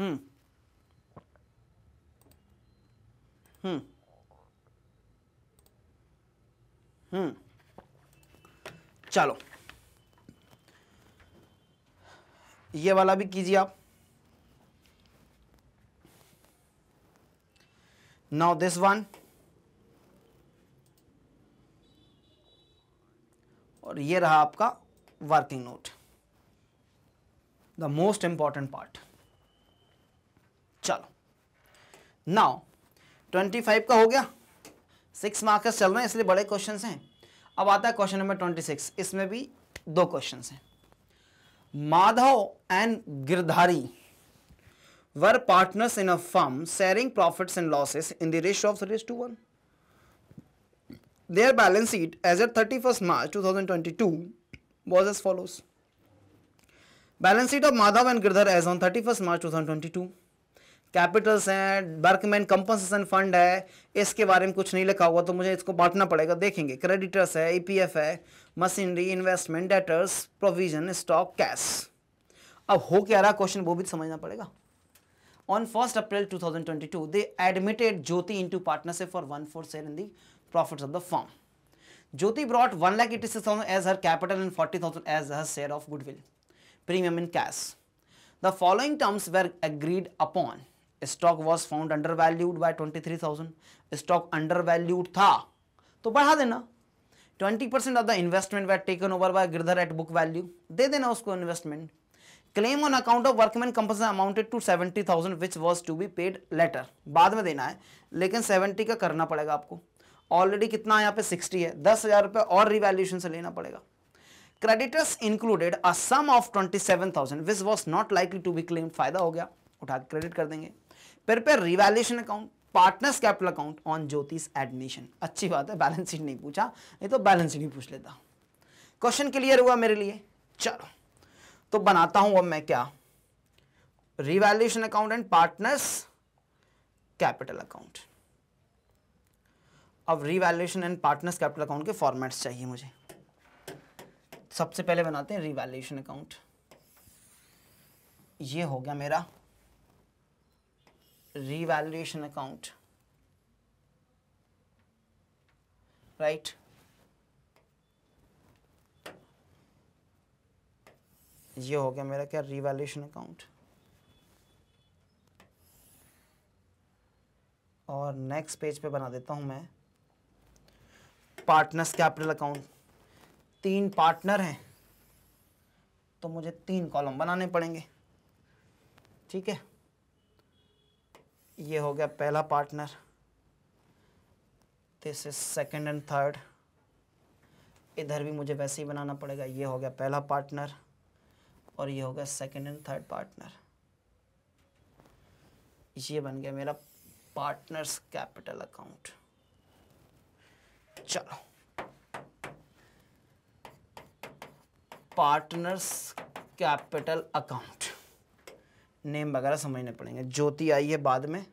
हम्म हम्म हम्म चलो ये वाला भी कीजिए आप नाउ दिस वन और ये रहा आपका working note the most important part चलो नाउ 25 का हो गया सिक्स मार्क्स चल रहे हैं इसलिए बड़े क्वेश्चन हैं अब आता है क्वेश्चन नंबर 26 इसमें भी दो क्वेश्चन हैं Madhav and Girdhari were partners in a firm sharing profits and losses in the rest of rest to one their balance sheet as at thirty first March two thousand twenty balance sheet of Madhav and Girdhar as on thirty first March two thousand twenty two capitals हैं workman compensation fund है इसके बारे में कुछ नहीं लिखा हुआ तो मुझे इसको बांटना पड़ेगा देखेंगे क्रेडिटर्स है ई पी एफ है machinery investment debtors provision stock cash अब हो क्या रहा क्वेश्चन वो भी समझना पड़ेगा on 1st April 2022, they admitted Jyoti into partnership for one fourth share in the profits of the firm. Jyoti brought 1 lakh 86,000 as her capital and 40,000 as her share of goodwill, premium in cash. The following terms were agreed upon. Stock was found undervalued by 23,000. Stock undervalued था तो बढ़ा देना twenty percent of the investment were taken over by Girdhar at book value दे देना उसको investment claim on account of workman company amounted to seventy thousand which was to be paid later बाद में देना है लेकिन सेवेंटी का करना पड़ेगा आपको ऑलरेडी कितना यहाँ पे सिक्सटी है दस हज़ार रुपये और रिवैल्यूशन से लेना पड़ेगा creditors included a sum of twenty seven thousand which was not likely to be claim फायदा हो गया उठा क्रेडिट कर देंगे फिर पे revaluation account partners capital account on Jyoti's admission अच्छी बात है बैलेंस शीट नहीं पूछा ये तो बैलेंस शीट ही पूछ लेता क्वेश्चन क्लियर हुआ मेरे लिए चलो तो बनाता हूं अब मैं क्या revaluation account and partners capital account अब revaluation and partners capital account के फॉर्मेट्स चाहिए मुझे सबसे पहले बनाते हैं रिवैल्यूशन अकाउंट ये हो गया मेरा revaluation account right ये हो गया मेरा क्या रिवैल्यूशन अकाउंट और नेक्स्ट पेज पे बना देता हूं मैं पार्टनर्स कैपिटल अकाउंट तीन पार्टनर हैं तो मुझे तीन कॉलम बनाने पड़ेंगे ठीक है ये हो गया पहला partner this is second and third इधर भी मुझे वैसे ही बनाना पड़ेगा ये हो गया पहला पार्टनर और ये हो गया सेकेंड एंड थर्ड पार्टनर ये बन गया मेरा पार्टनर्स कैपिटल अकाउंट चलो पार्टनर्स कैपिटल अकाउंट नेम वगैरह समझने पड़ेंगे ज्योति आई है बाद में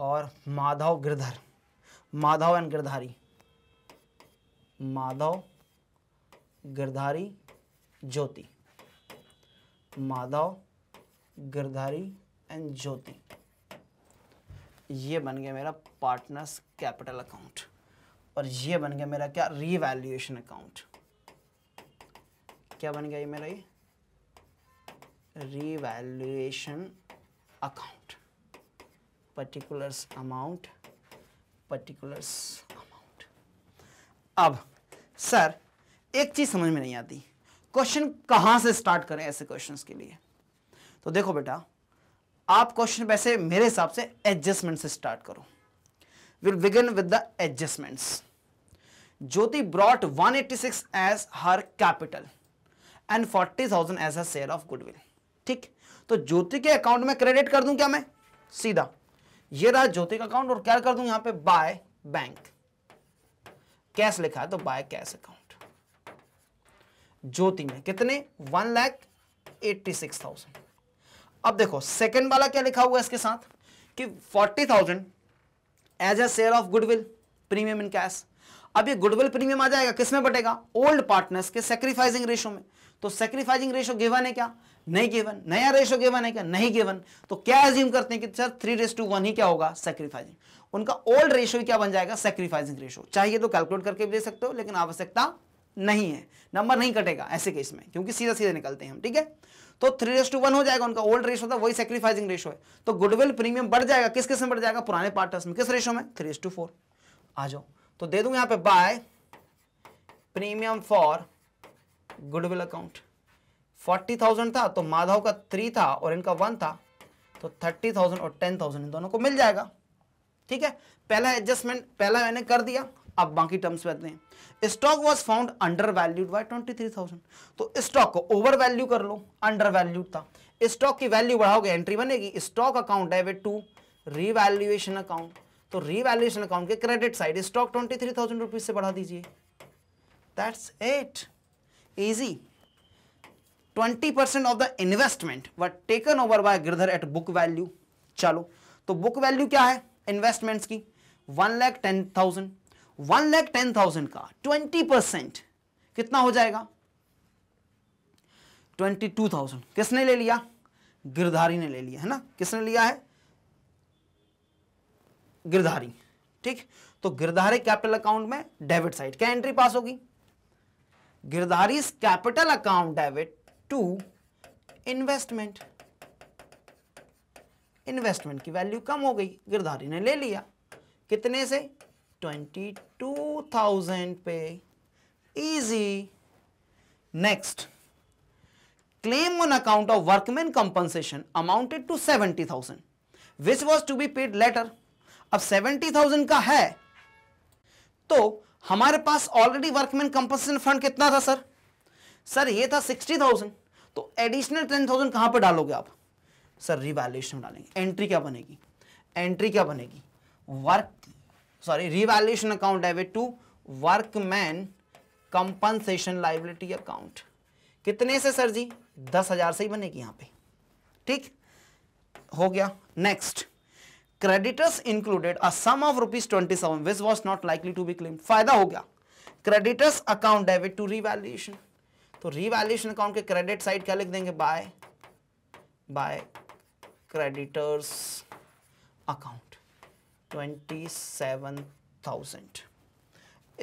और माधव गिरधर माधव एंड गिरधारी माधव गिरधारी ज्योति माधव गिरधारी एंड ज्योति ये बन गया मेरा पार्टनर्स कैपिटल अकाउंट और ये बन गया मेरा क्या रीवैल्यूएशन अकाउंट क्या बन गया ये मेरा ये revaluation account particulars amount particulars amount अब सर एक चीज समझ में नहीं आती क्वेश्चन कहां से स्टार्ट करें ऐसे क्वेश्चंस के लिए तो देखो बेटा आप क्वेश्चन वैसे मेरे हिसाब से एडजस्टमेंट से स्टार्ट करो will begin with the adjustments Jyoti brought 186 as her capital and 40,000 as a sale of goodwill ठीक तो ज्योति के अकाउंट में क्रेडिट कर दूं क्या मैं सीधा ये रहा ज्योति का अकाउंट और क्या कर दूं यहां पे बाय बैंक कैश लिखा है तो बाय कैश अकाउंट ज्योति में कितने one lakh eighty six thousand अब देखो सेकंड वाला क्या लिखा हुआ है इसके साथ कि forty thousand as a share of goodwill premium in cash अब ये गुडविल प्रीमियम आ जाएगा किसमें बटेगा ओल्ड पार्टनर्स के सेक्रीफाइसिंग रेशो में तो सेक्रीफाइसिंग रेशो गिवन है क्या नहीं गिवन नया रेशो गिवन है क्या नहीं गिवन तो क्या एज्यूम करते हैं कि sir three raise to one ही क्या होगा सेक्रीफाइसिंग उनका ओल्ड रेशो क्या बन जाएगा सेक्रीफाइसिंग रेशो चाहिए तो कैलकुलेट करके भी दे सकते हो लेकिन आवश्यकता नहीं है नंबर नहीं कटेगा ऐसे केस में क्योंकि सीधा सीधे निकलते हैं हम ठीक है तो थ्री रेस टू वन हो जाएगा उनका ओल्ड रेशो था वही सेक्रीफाइसिंग रेशो है तो गुडविल प्रीमियम बढ़ जाएगा किस किस में बढ़ जाएगा पुराने पार्टनर्स में किस रेशो में थ्री रेस टू फोर आ जाओ तो दे दूंगा यहां पे by premium for goodwill account forty thousand था तो माधव का थ्री था और इनका वन था तो थर्टी थाउजेंड और टेन थाउजेंड इन दोनों को मिल जाएगा ठीक है पहला एडजस्टमेंट पहला मैंने कर दिया अब बाकी टर्म्स बदले हैं stock was found under valued by twenty three thousand तो स्टॉक को ओवर वैल्यू कर लो अंडर वैल्यूड था स्टॉक की वैल्यू बढ़ाओगे एंट्री बनेगी स्टॉक अकाउंट है वे टू रीवैल्यूएशन अकाउंट तो रीवैल्यूएशन अकाउंट के credit side stock twenty three thousand rupees से बढ़ा दीजिए that's it easy percent of the investment were taken over by Girdhar at book value चलो तो बुक वैल्यू क्या है इन्वेस्टमेंट्स की one lakh ten thousand one lakh ten thousand का ट्वेंटी परसेंट कितना हो जाएगा ट्वेंटी टू थाउजेंड किसने ले लिया गिरधारी ने ले लिया है ना किसने लिया है गिरधारी ठीक तो गिरधारी कैपिटल अकाउंट में डेबिट साइड क्या एंट्री पास होगी Girdhari capital account debit to investment investment की वैल्यू कम हो गई गिरधारी ने ले लिया कितने से ट्वेंटी टू थाउजेंड पे easy next claim on account of workman compensation amounted to seventy thousand which was to be paid later अब सेवेंटी थाउजेंड का है तो हमारे पास ऑलरेडी वर्कमैन कंपनसेशन फंड कितना था सर सर ये था सिक्सटी थाउजेंड तो एडिशनल टेन थाउजेंड कहां पर डालोगे आप सर रिवैल्यूएशन में डालेंगे एंट्री क्या बनेगी एंट्री क्या बनेगी work sorry revaluation account debit to workman compensation liability account कितने से सर जी दस हजार से ही बनेगी यहां पे ठीक हो गया next creditors included a sum of rupees twenty seven which was not likely to be claim फायदा हो गया creditors account debit to revaluation तो रिवैल्यूशन अकाउंट के क्रेडिट साइड क्या लिख देंगे by by creditors account twenty seven thousand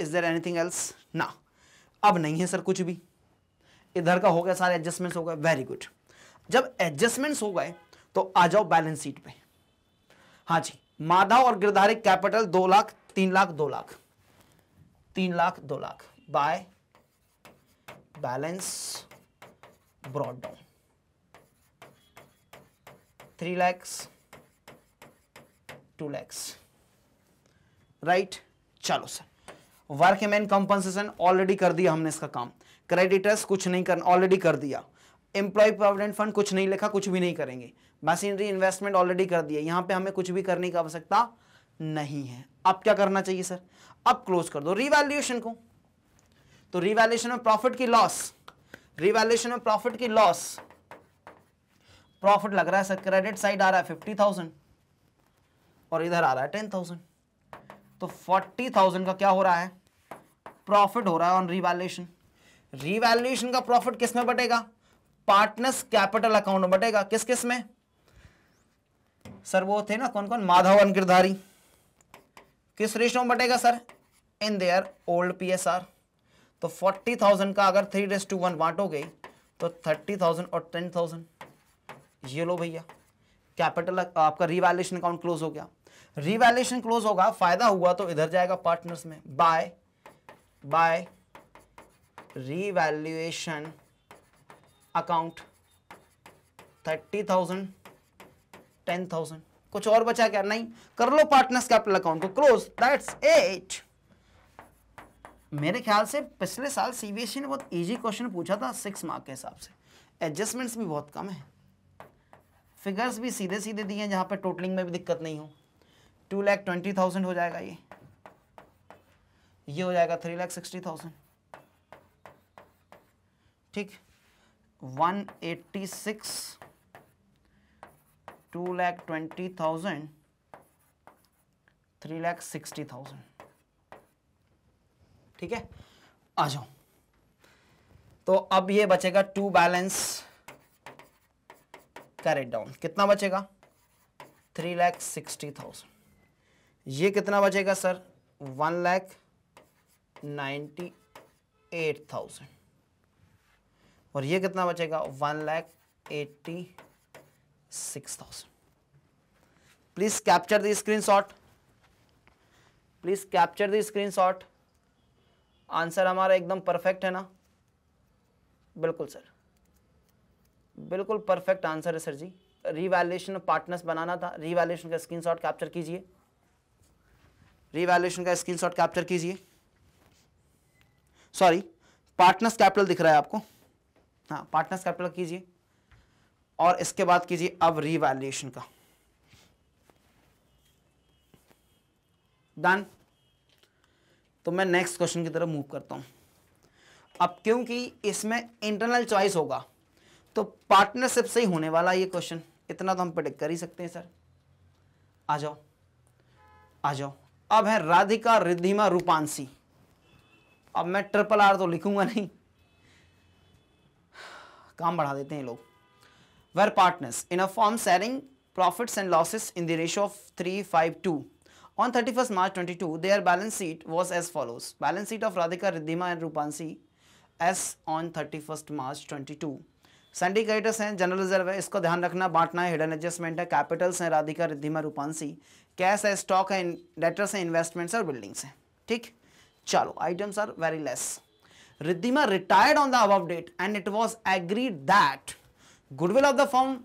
is there anything else ना अब नहीं है सर कुछ भी इधर का हो गया सारे एडजस्टमेंट्स हो गए वेरी गुड जब एडजस्टमेंट्स हो गए तो आ जाओ बैलेंस शीट पे हाँ जी माधव और गिरधारी कैपिटल दो लाख तीन लाख दो लाख तीन लाख दो lakh by balance brought down 3 lakhs 2 lakhs right चलो sir workman compensation already कर दिया हमने इसका काम क्रेडिटर्स कुछ नहीं करना ऑलरेडी कर दिया एम्प्लॉय प्रोविडेंट फंड कुछ नहीं लिखा कुछ भी नहीं करेंगे मशीनरी इन्वेस्टमेंट ऑलरेडी कर दिया यहां पे हमें कुछ भी करने की आवश्यकता नहीं है अब क्या करना चाहिए सर अब क्लोज कर दो रिवैल्यूएशन को तो रिवैल्यूशन ऑफ प्रॉफिट की लॉस रिवैल्यूशन ऑफ प्रॉफिट की लॉस प्रॉफिट लग रहा है सर क्रेडिट साइड आ रहा है फिफ्टी थाउजेंड और इधर आ रहा है टेन थाउजेंड तो फोर्टी थाउजेंड का क्या हो रहा है प्रॉफिट हो रहा है ऑन रिवैल्यूशन रिवैल्यूशन का प्रॉफिट किस में बटेगा पार्टनर्स कैपिटल अकाउंट में बटेगा किस किस में सर वो थे ना कौन कौन माधवन गिरधारी किस रेशो में बटेगा sir in their old PSR तो फोर्टी थाउजेंड का अगर थ्री डेज टू वन बांटोगे तो थर्टी थाउजेंड और टेन थाउजेंड ये लो भैया कैपिटल आपका रिवैल्यूशन अकाउंट क्लोज हो गया रिवैल्यूएशन क्लोज होगा फायदा हुआ तो इधर जाएगा पार्टनर्स में by by revaluation account thirty thousand ten thousand कुछ और बचा क्या नहीं कर लो पार्टनर्स कैपिटल अकाउंट को क्लोज दैट्स एट मेरे ख्याल से पिछले साल सीबीएसई e ने बहुत इजी क्वेश्चन पूछा था सिक्स मार्क के हिसाब से एडजस्टमेंट्स भी बहुत कम है फिगर्स भी सीधे सीधे दिए हैं जहाँ पर टोटलिंग में भी दिक्कत नहीं हो टू लैख ट्वेंटी थाउजेंड हो जाएगा ये ये हो जाएगा थ्री लैख सिक्सटी थाउजेंड ठीक one eighty six two lakh twenty thousand three lakh sixty thousand ठीक है आ जाओ तो अब ये बचेगा टू बैलेंस कैरेट डाउन कितना बचेगा थ्री लैख सिक्सटी थाउजेंड ये कितना बचेगा sir one lakh ninety eight thousand और ये कितना बचेगा one lakh eighty six thousand please capture the screen shot please capture the screen shot answer हमारा एकदम परफेक्ट है ना बिल्कुल सर बिल्कुल परफेक्ट आंसर है सर जी रिवैल्यूशन पार्टनर्स बनाना था रीवैल्यूशन का स्क्रीनशॉट कैप्चर कीजिए रिवैल्यूशन का स्क्रीनशॉट कैप्चर कीजिए सॉरी पार्टनर्स कैपिटल दिख रहा है आपको हाँ पार्टनर्स कैपिटल कीजिए और इसके बाद कीजिए अब रिवैल्यूशन का डन तो मैं नेक्स्ट क्वेश्चन की तरफ मूव करता हूं अब क्योंकि इसमें इंटरनल चॉइस होगा तो पार्टनरशिप से ही होने वाला ये क्वेश्चन इतना तो हम प्रिडिक्ट कर ही सकते हैं सर आ जाओ आ जाओ अब है राधिका रिद्धिमा रूपांशी अब मैं ट्रिपल आर तो लिखूंगा नहीं काम बढ़ा देते हैं लोग where partners in a firm sharing profits and losses in the ratio of three five two On 31st March 22, their balance sheet was as follows. Balance sheet of Radhika, Riddhima and Rupansi as on 31st March 22. सिंडिकेटर्स हैं general reserve है इसको ध्यान रखना बांटना है hidden adjustment है Capitals हैं राधिका रिद्धिमा Rupansi, cash है stock है debtors हैं investments और buildings हैं ठीक चलो items are very less. Riddhima retired on the above date and it was agreed that goodwill of the firm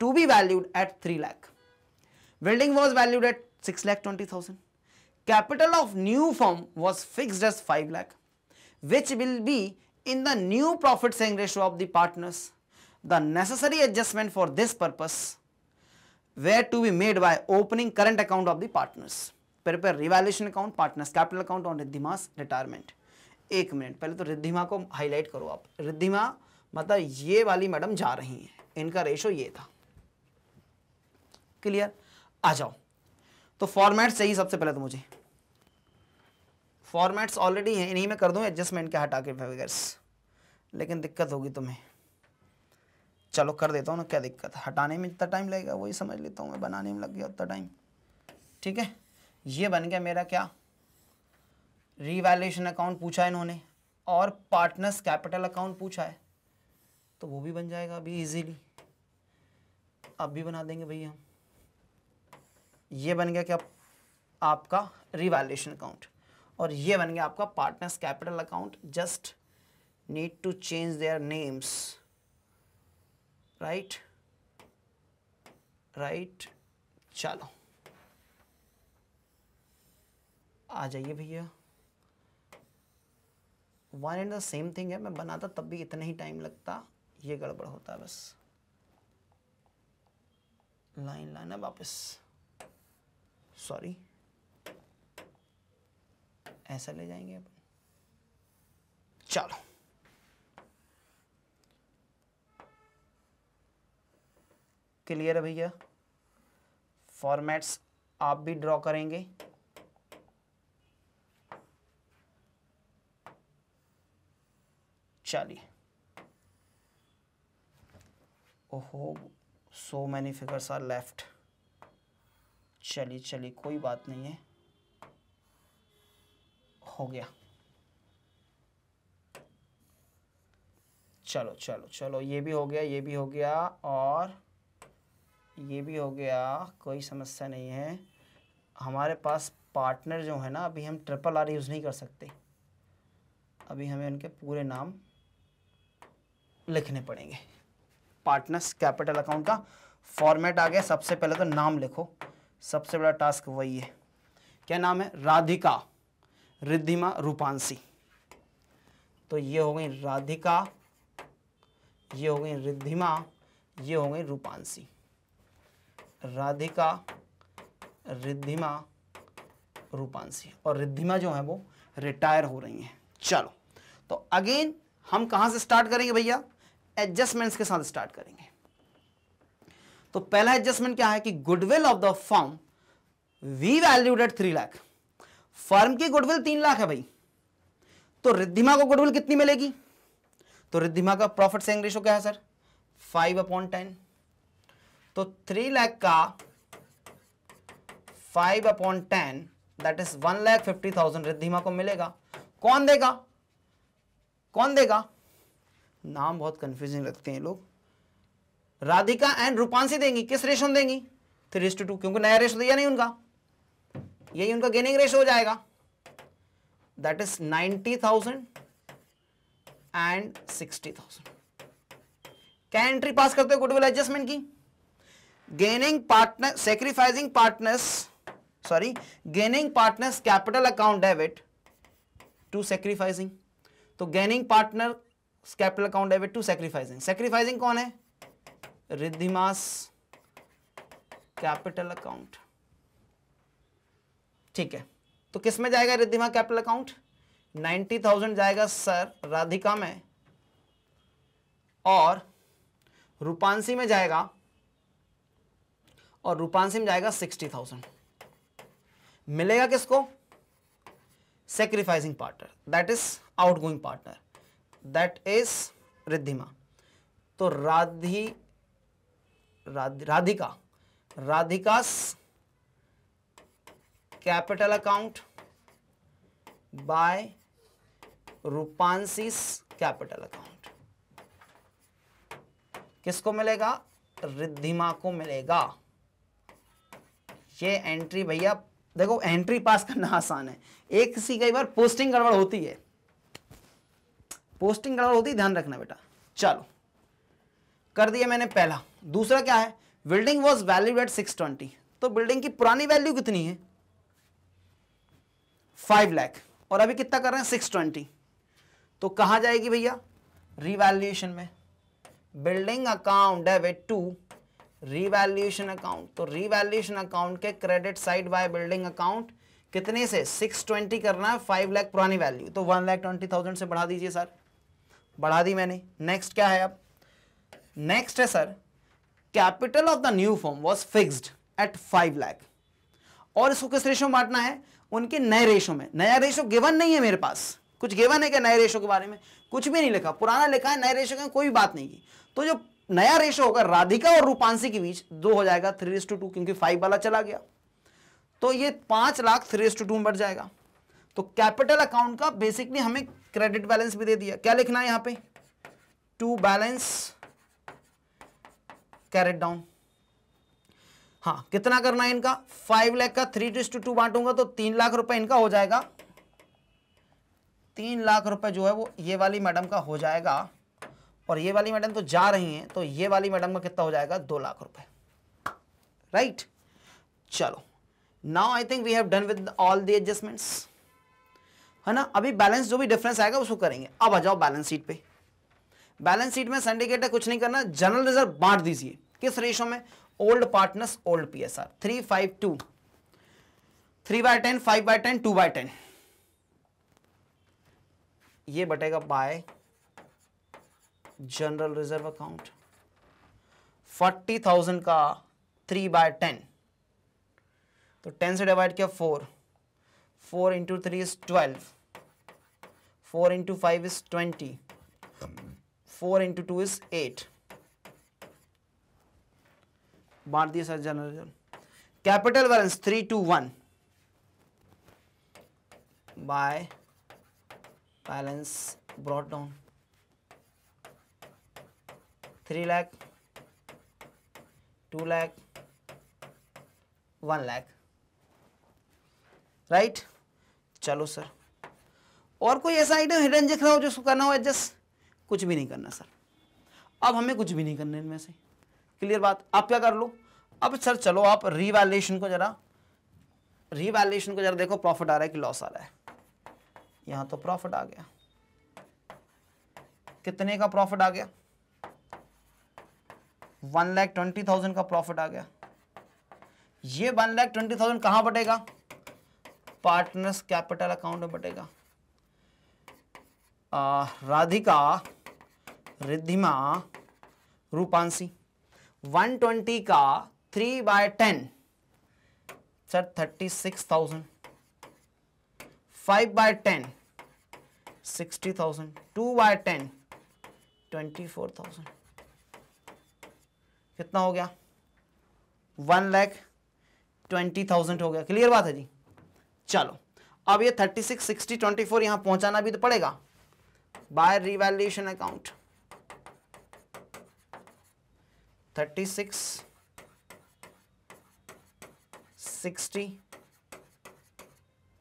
to be valued at 3 lakh. Building was valued at six lakh twenty thousand capital of new firm was fixed as five lakh which will be in the new profit sharing ratio of the the necessary adjustment for this purpose were to be made by opening current account of the prepare revaluation account partners capital account on Riddhima's retirement एक minute पहले तो रिद्धिमा को highlight करो आप रिद्धिमा मतलब ये वाली madam जा रही है इनका रेशो ये था क्लियर आ जाओ तो फॉर्मेट्स चाहिए सबसे पहले तो मुझे फॉर्मेट्स ऑलरेडी हैं इन्हीं में कर दूँ एडजस्टमेंट के हटा के फिगर्स लेकिन दिक्कत होगी तुम्हें चलो कर देता हूँ ना क्या दिक्कत हटाने में इतना टाइम लगेगा वही समझ लेता हूँ मैं बनाने में लग गया उतना टाइम ठीक है ये बन गया मेरा क्या रिवैल्यूशन अकाउंट पूछा इन्होंने और पार्टनर्स कैपिटल अकाउंट पूछा है तो वो भी बन जाएगा अभी इजीली अब भी बना देंगे भैया हम ये बन गया क्या आपका रिवैल्यूशन अकाउंट और ये बन गया आपका partners capital account just need to change their names right right चलो आ जाइए भैया one and the same thing है मैं बनाता तब भी इतना ही टाइम लगता ये गड़बड़ होता है बस लाइन लाइन है वापस सॉरी ऐसा ले जाएंगे अपन चलो क्लियर है भैया फॉर्मेट्स आप भी ड्रॉ करेंगे चलिए ओहो so many figures are left चलिए चलिए कोई बात नहीं है हो गया चलो चलो चलो ये भी हो गया ये भी हो गया और ये भी हो गया कोई समस्या नहीं है हमारे पास पार्टनर जो है ना अभी हम ट्रिपल आर यूज़ नहीं कर सकते अभी हमें उनके पूरे नाम लिखने पड़ेंगे पार्टनर्स कैपिटल अकाउंट का फॉर्मेट आ गया सबसे पहले तो नाम लिखो सबसे बड़ा टास्क वही है क्या नाम है राधिका रिद्धिमा रूपांशी तो ये हो गई राधिका ये हो गई रिद्धिमा ये हो गई रूपांशी राधिका रिद्धिमा रूपांशी और रिद्धिमा जो है वो रिटायर हो रही हैं चलो तो अगेन हम कहाँ से स्टार्ट करेंगे भैया एडजस्टमेंट्स के साथ स्टार्ट करेंगे तो पहला एडजस्टमेंट क्या है कि goodwill of the firm we valued at three lakh firm की गुडविल तीन लाख है भाई तो रिद्धिमा को गुडविल कितनी मिलेगी तो रिद्धिमा का प्रॉफिट सेंग रेशो क्या है सर फाइव अपॉन टेन तो थ्री लाख का five upon ten that is one lakh fifty thousand Riddhima को मिलेगा कौन देगा कौन देगा नाम बहुत कंफ्यूजिंग लगते हैं लोग राधिका एंड रूपांशी देंगी किस रेशो में देंगी थ्री टू टू क्योंकि नया रेशो दिया नहीं उनका यही उनका गेनिंग रेशो हो जाएगा that is ninety thousand and sixty thousand क्या एंट्री पास करते हो गुडविल एडजस्टमेंट की gaining partner sacrificing partners sorry gaining partners capital account debit to sacrificing तो gaining partner capital account debit to sacrificing sacrificing कौन है रिद्धिमास capital account ठीक है तो किस में जाएगा Riddhima capital account ninety thousand जाएगा सर राधिका में और रूपांसी में जाएगा और रूपांसी में जाएगा सिक्सटी थाउजेंड मिलेगा किसको sacrificing partner that is outgoing partner that is Riddhima तो Radhi Radhika Radhika's capital account by Rupanshi's capital account किसको मिलेगा रिद्धिमा को मिलेगा ये एंट्री भैया देखो एंट्री पास करना आसान है एक सी कई बार पोस्टिंग गड़बड़ होती है पोस्टिंग गड़बड़ होती है ध्यान रखना बेटा चलो कर दिया मैंने पहला दूसरा क्या है building was valued at six twenty तो बिल्डिंग की पुरानी वैल्यू कितनी है फाइव लैख और अभी कितना कर रहे हैं सिक्स ट्वेंटी तो कहा जाएगी भैया रिवैल्यूएशन में building account debit to revaluation account तो रिवैल्यूएशन अकाउंट के credit side by building account कितने से सिक्स ट्वेंटी करना है फाइव लैख पुरानी वैल्यू तो वन लैख ट्वेंटी थाउजेंड से बढ़ा दीजिए सर बढ़ा दी मैंने नेक्स्ट क्या है अब नेक्स्ट है sir capital of the new firm was fixed at five lakh और इसको किस रेशो में बांटना है उनके नए रेशो में नया रेशो गिवन नहीं है मेरे पास कुछ गिवन है क्या नए रेशो के बारे में कुछ भी नहीं लिखा पुराना लिखा है नए रेशो का कोई बात नहीं की तो जो नया रेशो होगा राधिका और रूपांशी के बीच दो हो जाएगा थ्री एस टू टू क्योंकि फाइव वाला चला गया तो ये पांच lakh three is to two में बढ़ जाएगा तो कैपिटल अकाउंट का बेसिकली हमें क्रेडिट बैलेंस भी दे दिया क्या लिखना है यहां पर टू बैलेंस कैरेट डाउन हाँ कितना करना है इनका फाइव लाख का थ्री टू टू बांटूंगा तो तीन लाख रुपए इनका हो जाएगा तीन लाख रुपए जो है वो ये वाली मैडम का हो जाएगा और ये वाली मैडम तो जा रही हैं तो ये वाली मैडम का कितना हो जाएगा दो लाख रुपए राइट चलो now I think we have done with all the adjustments है ना अभी बैलेंस जो भी डिफरेंस आएगा उसको करेंगे अब आ जाओ बैलेंस शीट पे बैलेंस शीट में सिंडिकेट कुछ नहीं करना जनरल रिजर्व बांट दीजिए किस रेशो में old partners old P S R three five two three by ten five by ten two by ten ये बटेगा by general reserve account forty thousand का थ्री बाय टेन तो टेन से divide किया four four into three is twelve four into five is twenty four into two is eight भारतीय दिया capital balance three two one by balance brought down three lakh two lakh one lakh right चलो sir और कोई ऐसा item hidden दिख रहा हो जिसको करना हो एडजस्ट कुछ भी नहीं करना सर अब हमें कुछ भी नहीं करना इनमें से क्लियर बात आप क्या कर लो अब सर चलो आप रिवैल्यूएशन को जरा रिवैल्यूएशन को जरा देखो प्रॉफिट आ रहा है कि लॉस आ रहा है यहां तो प्रॉफिट आ गया कितने का प्रॉफिट आ गया वन लैख ट्वेंटी थाउजेंड का प्रॉफिट आ गया ये वन लैख ट्वेंटी थाउजेंड कहां बटेगा पार्टनर्स कैपिटल अकाउंट में बटेगा राधिका रिद्धिमा रूपांसी वन ट्वेंटी का three by ten sir thirty six thousand five by ten sixty thousand two by ten twenty four thousand कितना हो गया वन लैख ट्वेंटी थाउजेंड हो गया क्लियर बात है जी चलो अब ये thirty six sixty twenty four यहां पहुंचाना भी तो पड़ेगा by revaluation account thirty six sixty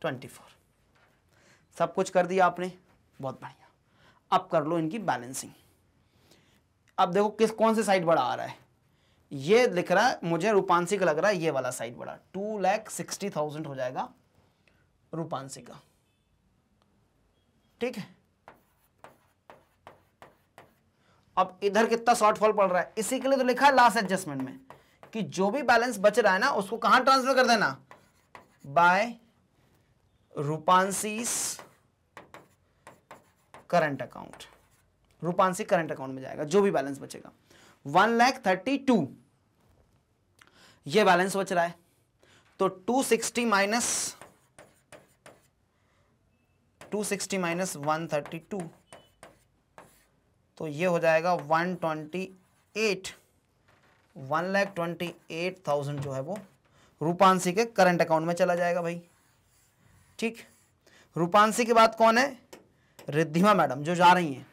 twenty four सब कुछ कर दिया आपने बहुत बढ़िया अब कर लो इनकी बैलेंसिंग अब देखो किस कौन से साइड बड़ा आ रहा है ये लिख रहा है मुझे रूपांशी का लग रहा है ये वाला साइड बड़ा टू लैख सिक्सटी थाउजेंड हो जाएगा रूपांशी का ठीक है अब इधर कितना शॉर्टफॉल पड़ रहा है इसी के लिए तो लिखा है लास्ट एडजस्टमेंट में कि जो भी बैलेंस बच रहा है ना उसको कहां ट्रांसफर कर देना by Rupanshi's current account Rupanshi current account में जाएगा जो भी बैलेंस बचेगा वन लैख थर्टी टू यह बैलेंस बच रहा है तो two sixty minus two sixty minus one thirty two तो ये हो जाएगा one twenty eight one lakh twenty eight thousand जो है वो रूपांशी के करंट अकाउंट में चला जाएगा भाई ठीक रूपांशी के बाद कौन है रिद्धिमा मैडम जो जा रही हैं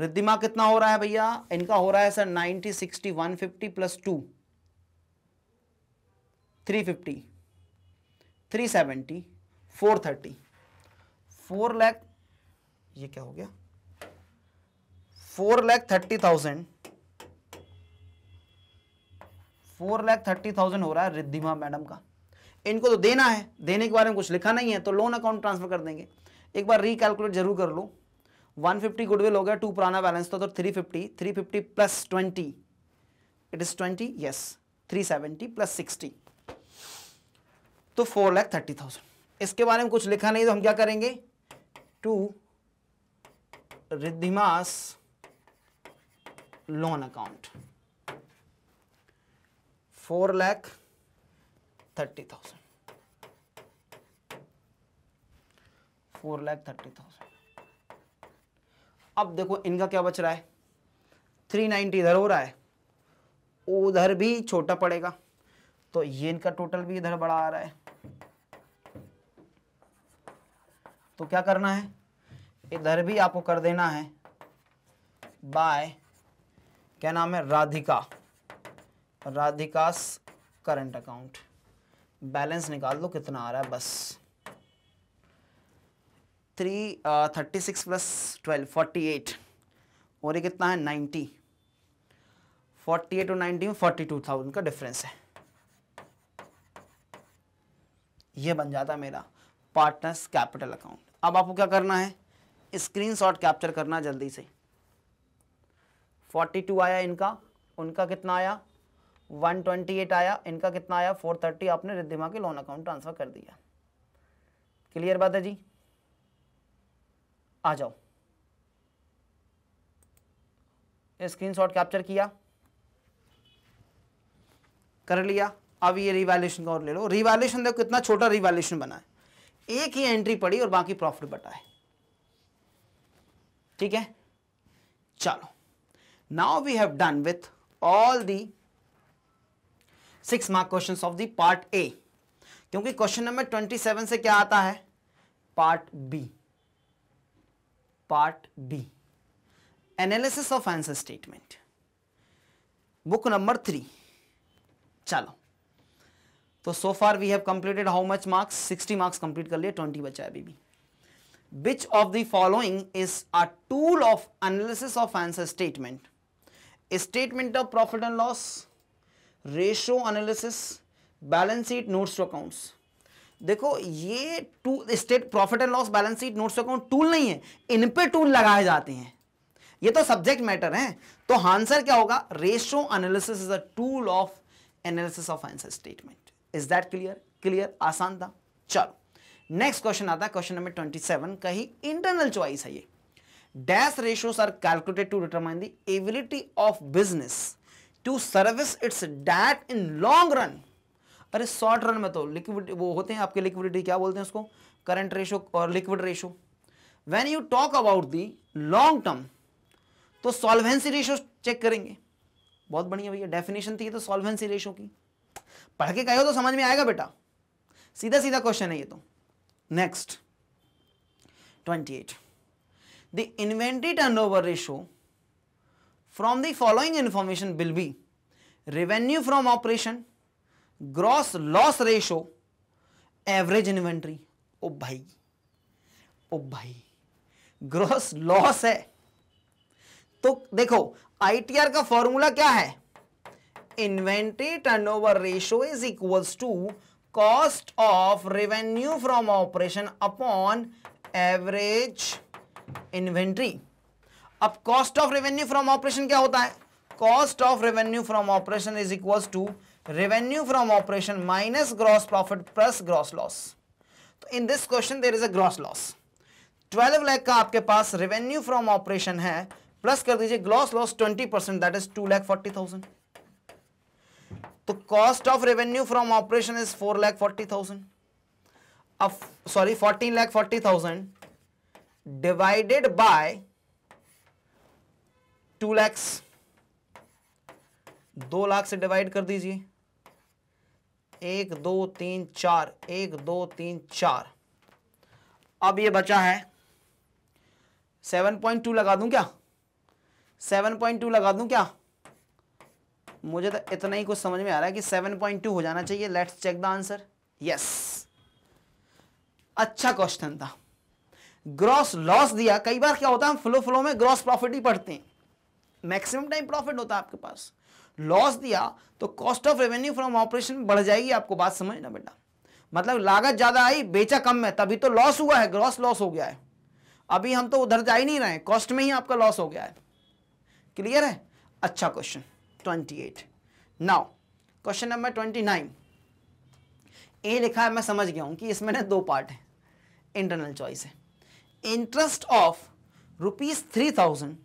रिद्धिमा कितना हो रहा है भैया इनका हो रहा है sir ninety sixty one fifty plus two three fifty three seventy four thirty four lakh ये क्या हो गया four lakh thirty thousand four lakh thirty thousand हो रहा है रिद्धिमा मैडम का इनको तो देना है देने के बारे में कुछ लिखा नहीं है तो लोन अकाउंट ट्रांसफर कर देंगे एक बार रिकैलकुलेट जरूर कर लो 150 फिफ्टी गुडविल हो गया टू पुराना बैलेंस था तो 350 350 plus 20 it is 20 yes 370 plus sixty तो फोर लैख थर्टी थाउजेंड इसके बारे में कुछ लिखा नहीं तो हम क्या करेंगे to Riddhima's four lakh thirty thousand four lakh thirty thousand अब देखो इनका क्या बच रहा है थ्री नाइनटी इधर हो रहा है उधर भी छोटा पड़ेगा तो ये इनका टोटल भी इधर बड़ा आ रहा है तो क्या करना है इधर भी आपको कर देना है बाय क्या नाम है Radhika Radhika's current account balance निकाल दो कितना आ रहा है बस three thirty six plus twelve forty eight और ये कितना है नाइन्टी फोर्टी एट और नाइन्टी में फोर्टी टू थाउजेंड का डिफरेंस है ये बन जाता मेरा पार्टनर्स कैपिटल अकाउंट अब आपको क्या करना है स्क्रीनशॉट कैप्चर करना जल्दी से 42 आया इनका उनका कितना आया 128 आया इनका कितना आया 430 आपने रिद्धिमा के लोन अकाउंट ट्रांसफर कर दिया क्लियर बात है जी आ जाओ स्क्रीनशॉट कैप्चर किया कर लिया अब ये रिवैल्यूशन का और ले लो रिवैल्यूशन देखो कितना छोटा रिवैल्यूशन बना है एक ही एंट्री पड़ी और बाकी प्रॉफिट बटा है ठीक है चलो Now we have done with all the six mark question of the part A क्योंकि क्वेश्चन नंबर ट्वेंटी सेवन से क्या आता है part B part B analysis of answer statement book number three चलो तो so far we have completed how much marks sixty marks complete कर लिए twenty बचा अभी भी which of the following is a tool of analysis of answer statement statement of profit and loss ratio analysis balance sheet notes to accounts देखो ये to state profit and loss balance sheet notes to account tool नहीं है इन पे tool लगाए जाते हैं ये तो सब्जेक्ट मैटर है तो आंसर क्या होगा ratio analysis is a tool of analysis of answer statement is that clear clear आसान था चलो नेक्स्ट क्वेश्चन आता है क्वेश्चन नंबर ट्वेंटी सेवन का इंटरनल चॉइस है ये dash ratios are calculated to determine the ability of business to service its debt in long run अरे short run में तो लिक्विड वो होते हैं आपके लिक्विडिटी क्या बोलते हैं उसको करंट रेशो और liquid ratio when you talk about the long term तो सॉल्वेंसी रेशो चेक करेंगे बहुत बढ़िया भैया डेफिनेशन थी ये तो सॉल्वेंसी रेशो की पढ़ के कहो तो समझ में आएगा बेटा सीधा सीधा क्वेश्चन है ये तो next twenty eight the inventory turnover ratio from the following information will be revenue from operation, gross loss ratio, average inventory. ओ भाई ओ भाई ग्रॉस लॉस है तो देखो आईटीआर का फॉर्मूला क्या है inventory turnover ratio is equals to cost of revenue from operation upon average inventory अब cost of revenue from operation क्या होता है cost of revenue from operation is equal to revenue from operation minus gross profit plus gross loss तो in this question there is a gross loss 12 lakh का आपके पास revenue from operation है plus कर दीजिए gross loss 20 percent that is two lakh forty thousand तो cost of revenue from operation is four lakh forty thousand अब sorry fourteen lakh forty thousand divided by two lakhs दो लाख से डिवाइड कर दीजिए एक दो तीन चार एक दो तीन चार अब ये बचा है सेवन पॉइंट टू लगा दूं क्या सेवन पॉइंट टू लगा दूं क्या मुझे तो इतना ही कुछ समझ में आ रहा है कि सेवन पॉइंट टू हो जाना चाहिए let's check the answer yes अच्छा क्वेश्चन था ग्रॉस लॉस दिया कई बार क्या होता है फ्लो फ्लो में ग्रॉस प्रॉफिट ही पढ़ते हैं मैक्सिमम टाइम प्रॉफिट होता है आपके पास लॉस दिया तो cost of revenue from operation बढ़ जाएगी आपको बात समझना बेटा मतलब लागत ज़्यादा आई बेचा कम है तभी तो लॉस हुआ है ग्रॉस लॉस हो गया है अभी हम तो उधर जा ही नहीं रहे कॉस्ट में ही आपका लॉस हो गया है क्लियर है अच्छा question twenty eight now question number twenty nine A लिखा है मैं समझ गया हूं कि इसमें ना दो पार्ट है इंटरनल चॉइस है interest of rupees 3000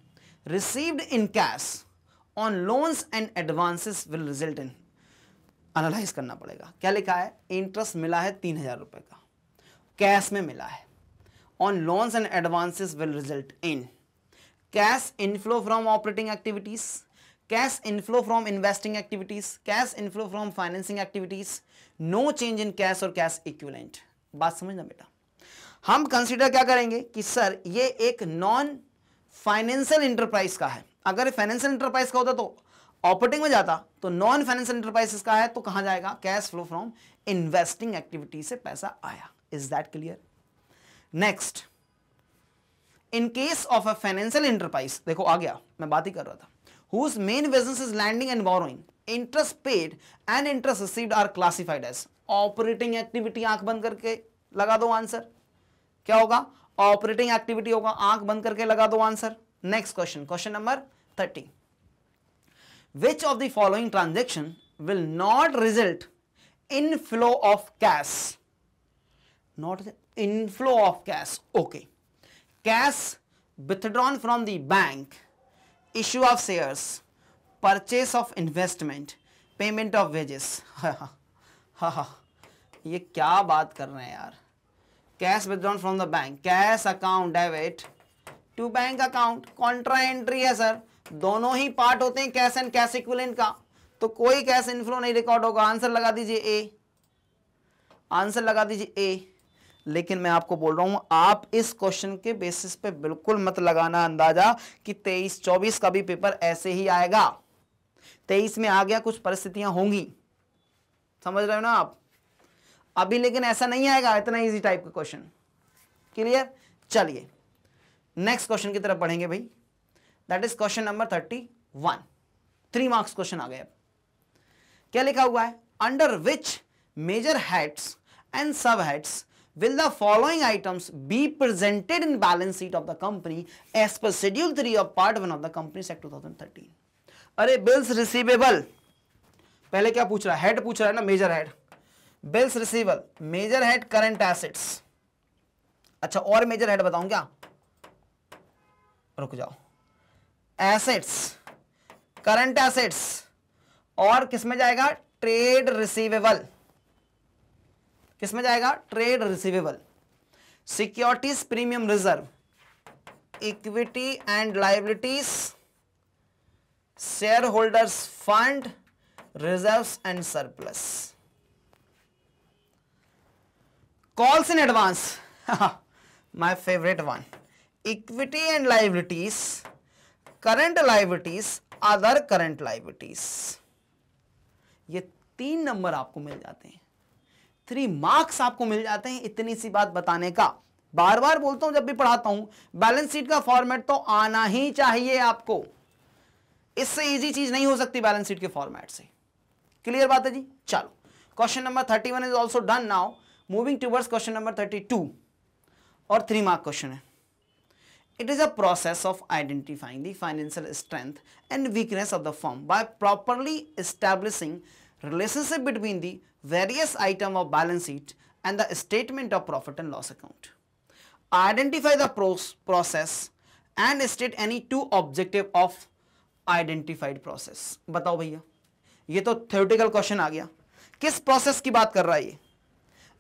received in cash on loans and advances will result in analyse करना पड़ेगा क्या लिखा है इंटरेस्ट मिला है तीन हजार रुपए का कैश में मिला है on loans and advances will result in cash inflow from operating activities cash inflow from investing activities cash inflow from financing activities no change in cash और कैश इक्विवेलेंट बात समझना बेटा हम कंसिडर क्या करेंगे कि सर ये एक नॉन फाइनेंशियल इंटरप्राइज का है अगर फाइनेंशियल इंटरप्राइज का होता तो ऑपरेटिंग में जाता तो नॉन फाइनेंशियल इंटरप्राइज का है तो कहां जाएगा cash flow from investing activity से पैसा आया is that clear next in case of a financial enterprise देखो आ गया मैं बात ही कर रहा था whose main business is lending and borrowing interest paid and interest received are classified as operating activity आंख बंद करके लगा दो आंसर क्या होगा ऑपरेटिंग एक्टिविटी होगा आंख बंद करके लगा दो answer next question question number thirty which of the following transaction will not result in flow of cash not inflow of cash okay cash withdrawn from the bank issue of issue purchase of investment payment of wages हा हा ये क्या बात कर रहे हैं यार cash withdrawn from the bank cash account debit to bank account contra entry है सर दोनों ही पार्ट होते हैं कैश एंड कैश इक्विलेंट का तो कोई कैश इनफ्लो नहीं रिकॉर्ड होगा आंसर लगा दीजिए ए आंसर लगा दीजिए ए लेकिन मैं आपको बोल रहा हूं आप इस क्वेश्चन के बेसिस पे बिल्कुल मत लगाना अंदाजा कि 23 24 का भी पेपर ऐसे ही आएगा 23 में आ गया कुछ परिस्थितियां होंगी समझ रहे हो ना आप अभी लेकिन ऐसा नहीं आएगा इतना इजी टाइप का क्वेश्चन क्लियर चलिए नेक्स्ट क्वेश्चन की तरफ बढ़ेंगे भाई that is question number thirty one three marks question आ गए अब क्या लिखा हुआ है under which major heads and sub heads will the following items be presented in balance sheet of the company as per schedule 3 of part 1 of the companies act 2013 अरे bills receivable पहले क्या पूछ रहा है हेड पूछ रहा है ना major head bills receival major head current assets अच्छा और मेजर हेड बताऊं क्या रुक जाओ एसेट्स करंट एसेट्स और किसमें जाएगा ट्रेड रिसीवेबल किसमें जाएगा trade receivable securities premium reserve equity and liabilities share holders fund reserves and surplus calls in advance [laughs] my favorite one equity and liabilities current liabilities other current liabilities ये तीन number आपको मिल जाते हैं three marks आपको मिल जाते हैं इतनी सी बात बताने का बार बार बोलता हूं जब भी पढ़ाता हूं बैलेंस शीट का फॉर्मेट तो आना ही चाहिए आपको इससे इजी चीज नहीं हो सकती बैलेंस शीट के फॉर्मेट से क्लियर बात है जी चलो question number thirty one is also done now moving towards question number thirty two और थ्री मार्क क्वेश्चन है it is a process of identifying the financial strength and weakness of the firm by properly establishing relationship between the various item of balance sheet and the statement of profit and loss account identify the process and state any two objective of identified process बताओ भैया ये तो theoretical question आ गया किस process की बात कर रहा है ये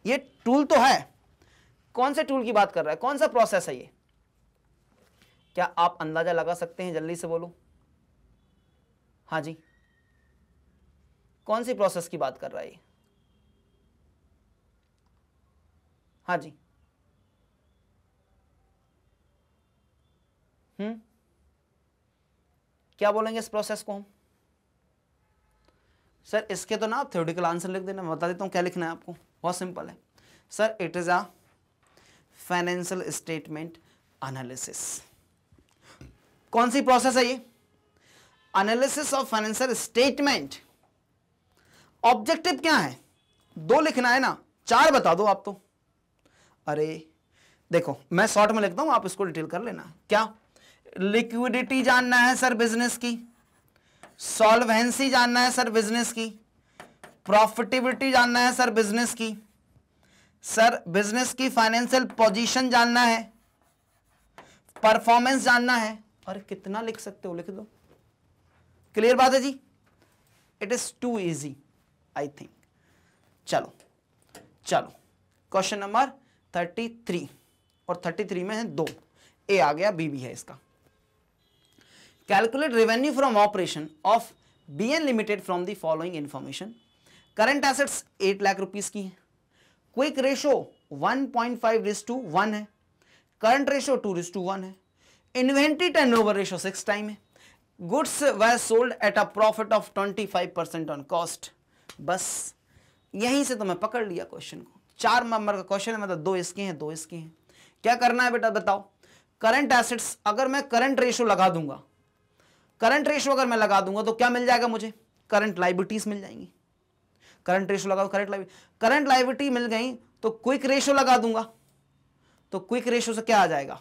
ये टूल तो है कौन से टूल की बात कर रहा है कौन सा प्रोसेस है ये क्या आप अंदाजा लगा सकते हैं जल्दी से बोलो हाँ जी कौन सी प्रोसेस की बात कर रहा है ये हाँ जी हम्म क्या बोलेंगे इस प्रोसेस को हम सर इसके तो ना आप थ्योरेटिकल आंसर लिख देना मैं बता देता हूँ क्या लिखना है आपको बहुत सिंपल है sir it is a financial statement analysis कौन सी प्रोसेस है ये analysis of financial statement objective क्या है दो लिखना है ना चार बता दो आप तो अरे देखो मैं शॉर्ट में लिखता हूं आप इसको डिटेल कर लेना क्या लिक्विडिटी जानना है सर बिजनेस की सॉल्वेंसी जानना है सर बिजनेस की प्रॉफिटेबिलिटी जानना है सर बिजनेस की सर बिजनेस की फाइनेंशियल पोजीशन जानना है परफॉर्मेंस जानना है और कितना लिख सकते हो लिख दो क्लियर बात है जी it is too easy I think चलो चलो क्वेश्चन नंबर थर्टी थ्री और थर्टी थ्री में है दो ए आ गया बी भी है इसका calculate revenue from operation of B N limited from the following information current assets eight lakh rupees की है quick ratio one point five is to one है current ratio two is to one है inventory turnover ratio six time है goods were sold at a profit of twenty five percent on cost बस यहीं से तो मैं पकड़ लिया क्वेश्चन को चार नंबर का क्वेश्चन है मतलब दो इसके हैं दो इसके हैं क्या करना है बेटा बताओ करंट एसेट्स अगर मैं करंट रेशो लगा दूंगा करंट रेशो अगर मैं लगा दूंगा तो क्या मिल जाएगा मुझे करंट लाइबिलिटीज मिल जाएंगी करंट रेशो लगा करंट लाइव करंट लाइविटी मिल गई तो क्विक रेशो लगा दूंगा तो क्विक रेशो से क्या आ जाएगा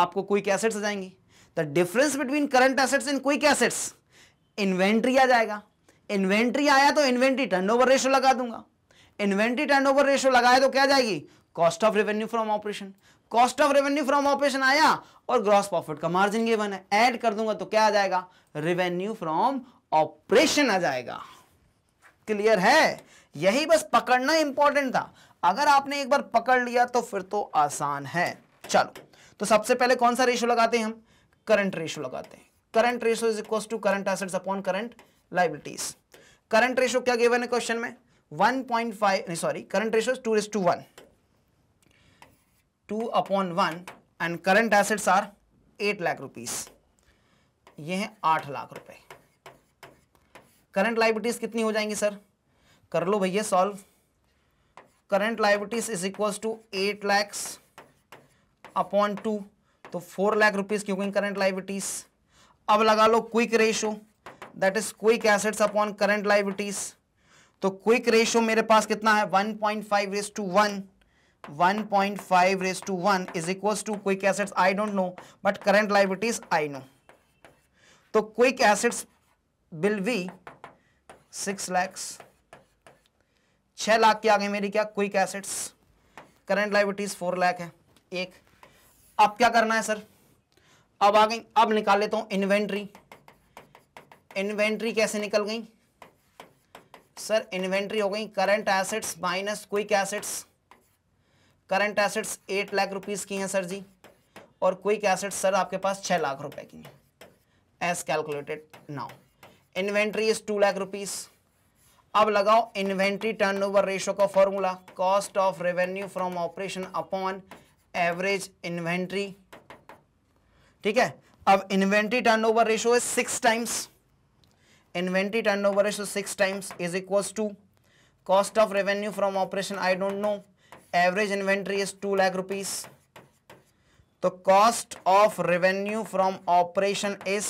आपको क्विक एसेट्स आ जाएंगी the difference between current assets and quick assets inventory आ जाएगा इन्वेंट्री आया तो इन्वेंट्री टर्नओवर रेशो लगा दूंगा इन्वेंट्री टर्नओवर रेशो लगाया तो क्या जाएगी cost of revenue from operation cost of revenue from operation आया और ग्रॉस प्रॉफिट का मार्जिन ये है ऐड कर दूंगा तो क्या आ जाएगा रेवेन्यू फ्रॉम ऑपरेशन आ जाएगा क्लियर है यही बस पकड़ना इंपॉर्टेंट था अगर आपने एक बार पकड़ लिया तो फिर तो आसान है चलो तो सबसे पहले कौन सा रेशो लगाते हैं हम करंट रेशो लगाते हैं current ratio is equal to current assets upon current liabilities current ratio क्या गिवन है क्वेश्चन में 1.5 नहीं sorry current ratio two is to one to upon one and current assets are eight lakh rupees ये हैं आठ लाख रुपए करंट लाइबिलिटीज कितनी हो जाएंगी सर कर लो भैया solve current liabilities is equals to eight lakhs upon two तो फोर लाख रुपीज क्योंकि करंट लाइबिलिटीज अब लगा लो quick ratio that is quick assets upon current liabilities तो क्विक रेशो मेरे पास कितना है one point five raise to one 1.5 raised to 1 is equals to quick assets I don't know but current liabilities I know. So तो quick assets will be six lakhs छह लाख के आगे मेरी क्या quick assets current liabilities four lakh है एक अब क्या करना है सर अब आ गई अब निकाल लेता हूं इन्वेंट्री इन्वेंट्री कैसे निकल गई सर इन्वेंट्री हो गई current assets minus quick assets current assets eight lakh rupees की हैं सर जी और क्विक एसेट्स सर आपके पास छह लाख रुपए की हैं as calculated now inventory is two lakh rupees अब लगाओ इन्वेंट्री टर्नओवर रेशो का formula cost of revenue from operation upon average inventory ठीक है अब inventory turnover ratio is six times inventory turnover ratio six times is equals to cost of revenue from operation I don't know average inventory is two lakh rupees तो cost of revenue from operation is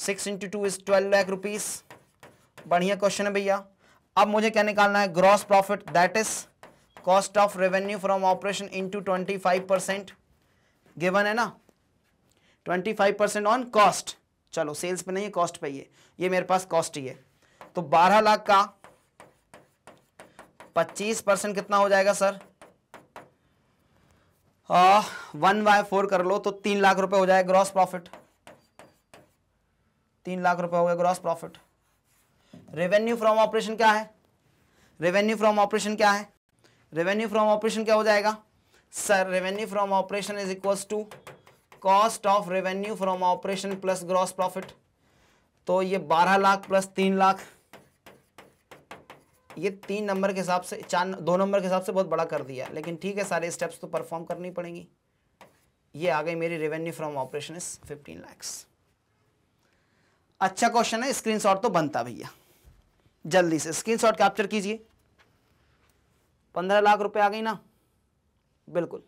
six into two is twelve lakh rupees बढ़िया question है भैया अब मुझे क्या निकालना है gross profit that is cost of revenue from operation into twenty five percent given है ना twenty five percent on cost चलो सेल्स पे नहीं है कॉस्ट पे ही है ये मेरे पास कॉस्ट ही है तो बारह लाख का पच्चीस परसेंट कितना हो जाएगा सर वन बाय फोर कर लो तो तीन लाख रुपए हो जाएगा ग्रॉस प्रॉफिट तीन लाख रुपए हो गया gross profit revenue from operation क्या है रेवेन्यू फ्रॉम ऑपरेशन क्या है रेवेन्यू फ्रॉम ऑपरेशन क्या हो जाएगा sir revenue from operation is equal to cost of revenue from operation plus gross profit तो ये बारह लाख प्लस तीन लाख ये तीन नंबर के हिसाब से चार दो नंबर के हिसाब से बहुत बड़ा कर दिया लेकिन ठीक है सारे स्टेप्स तो परफॉर्म करनी पड़ेंगी ये आ गई मेरी revenue from operation is fifteen lakhs अच्छा क्वेश्चन है स्क्रीनशॉट तो बनता भैया जल्दी से स्क्रीनशॉट कैप्चर कीजिए पंद्रह लाख रुपए आ गई ना बिल्कुल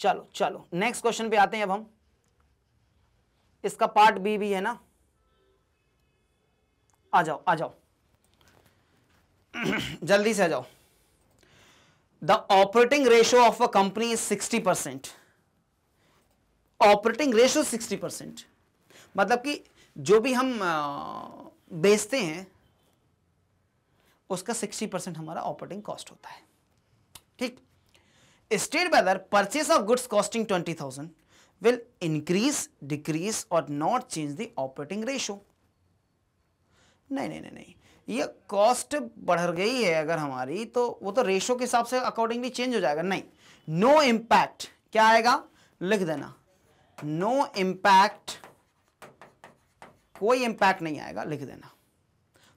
चलो चलो नेक्स्ट क्वेश्चन पे आते हैं अब हम इसका पार्ट बी भी है ना आ जाओ आ जाओ [clears throat] जल्दी से आ जाओ the operating ratio of a company is sixty percent operating ratio 60 percent मतलब कि जो भी हम बेचते हैं उसका 60 परसेंट हमारा ऑपरेटिंग कॉस्ट होता है ठीक state whether purchase of goods costing 20,000 thousand will increase decrease और नॉट चेंज operating रेशो नहीं नहीं नहीं नहीं ये कॉस्ट बढ़ गई है अगर हमारी तो वो तो रेशो के हिसाब से अकॉर्डिंगली चेंज हो जाएगा नहीं नो no इम्पैक्ट क्या आएगा लिख देना नो इम्पैक्ट कोई इम्पैक्ट नहीं आएगा लिख देना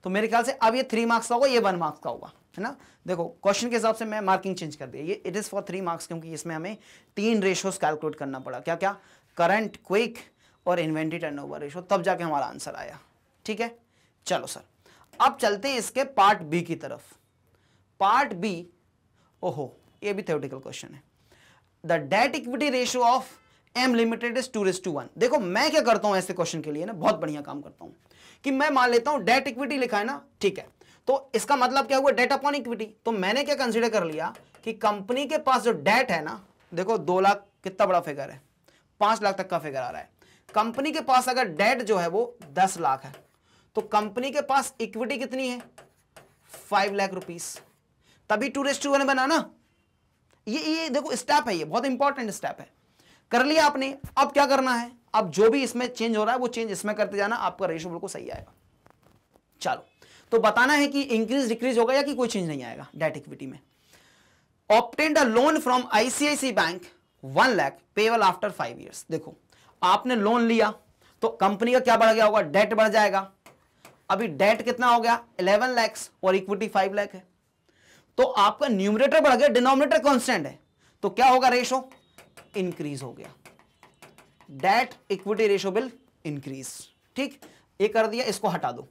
तो मेरे ख्याल से अब ये थ्री मार्क्स का होगा ये वन मार्क्स का होगा है ना देखो क्वेश्चन के हिसाब से मैं मार्किंग चेंज कर दिया ये it is for three marks क्योंकि इसमें हमें तीन रेशोस कैलकुलेट करना पड़ा क्या क्या करंट क्विक और इन्वेंट्री टर्नओवर रेशो तब जाके हमारा आंसर आया ठीक है चलो सर अब चलते हैं इसके पार्ट बी की तरफ पार्ट बी ओहो ये भी थ्योरेटिकल क्वेश्चन है the debt equity ratio of M limited is two raise to one देखो मैं क्या करता हूं ऐसे क्वेश्चन के लिए ना बहुत बढ़िया काम करता हूं कि मैं मान लेता हूं डेट इक्विटी लिखा है ना ठीक है तो इसका मतलब क्या हुआ डेट अपॉन इक्विटी तो मैंने क्या कंसिडर कर लिया कि कंपनी के पास जो डेट है ना देखो दो लाख कितना बड़ा फिगर है पांच लाख तक का फिगर आ रहा है कंपनी के पास अगर डेट जो है वो दस लाख है तो कंपनी के पास इक्विटी कितनी है फाइव लाख रुपीस तभी टू रेस्ट टू वन बना ना ये ये देखो स्टेप है ये बहुत इंपॉर्टेंट स्टेप है कर लिया आपने अब क्या करना है अब जो भी इसमें चेंज हो रहा है वो चेंज इसमें करते जाना आपका रेशो बिल्कुल सही आएगा चलो तो बताना है कि इंक्रीज डिक्रीज होगा या कि कोई चेंज नहीं आएगा डेट इक्विटी में obtained a loan from ICICI bank one lakh payable after five years देखो आपने लोन लिया तो कंपनी का क्या बढ़ गया होगा डेट बढ़ जाएगा अभी डेट कितना हो गया इलेवन लैक्स और इक्विटी फाइव लैख है तो आपका न्यूमरेटर बढ़ गया डिनोमिनेटर कॉन्स्टेंट है तो क्या होगा रेशो इंक्रीज हो गया debt equity ratio will increase ठीक ये कर दिया इसको हटा दो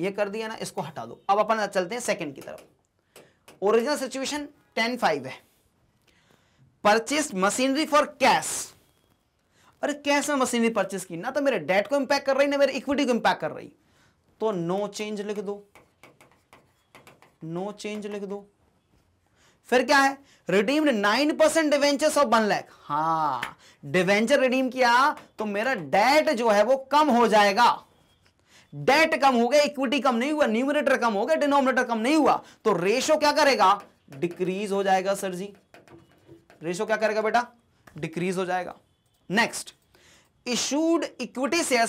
ये कर दिया ना इसको हटा दो अब अपन चलते हैं सेकंड की तरफ ओरिजिनल सिचुएशन टेन फाइव है परचेस मशीनरी फॉर कैश अरे कैश में मशीनरी परचेस की ना तो मेरे डेट को इंपैक्ट कर रही ना मेरे इक्विटी को इंपैक्ट कर रही तो नो चेंज लिख दो नो चेंज लिख दो फिर क्या है redeemed nine percent debentures of one lakh हाँ डिवेंचर रिडीम किया तो मेरा डेट जो है वो कम हो जाएगा डेट कम हो गया इक्विटी कम नहीं हुआ न्यूमिनेटर कम हो गया डिनोमिनेटर कम नहीं हुआ तो रेशो क्या करेगा डिक्रीज हो जाएगा सर जी रेशो क्या करेगा बेटा डिक्रीज हो जाएगा next issued equity share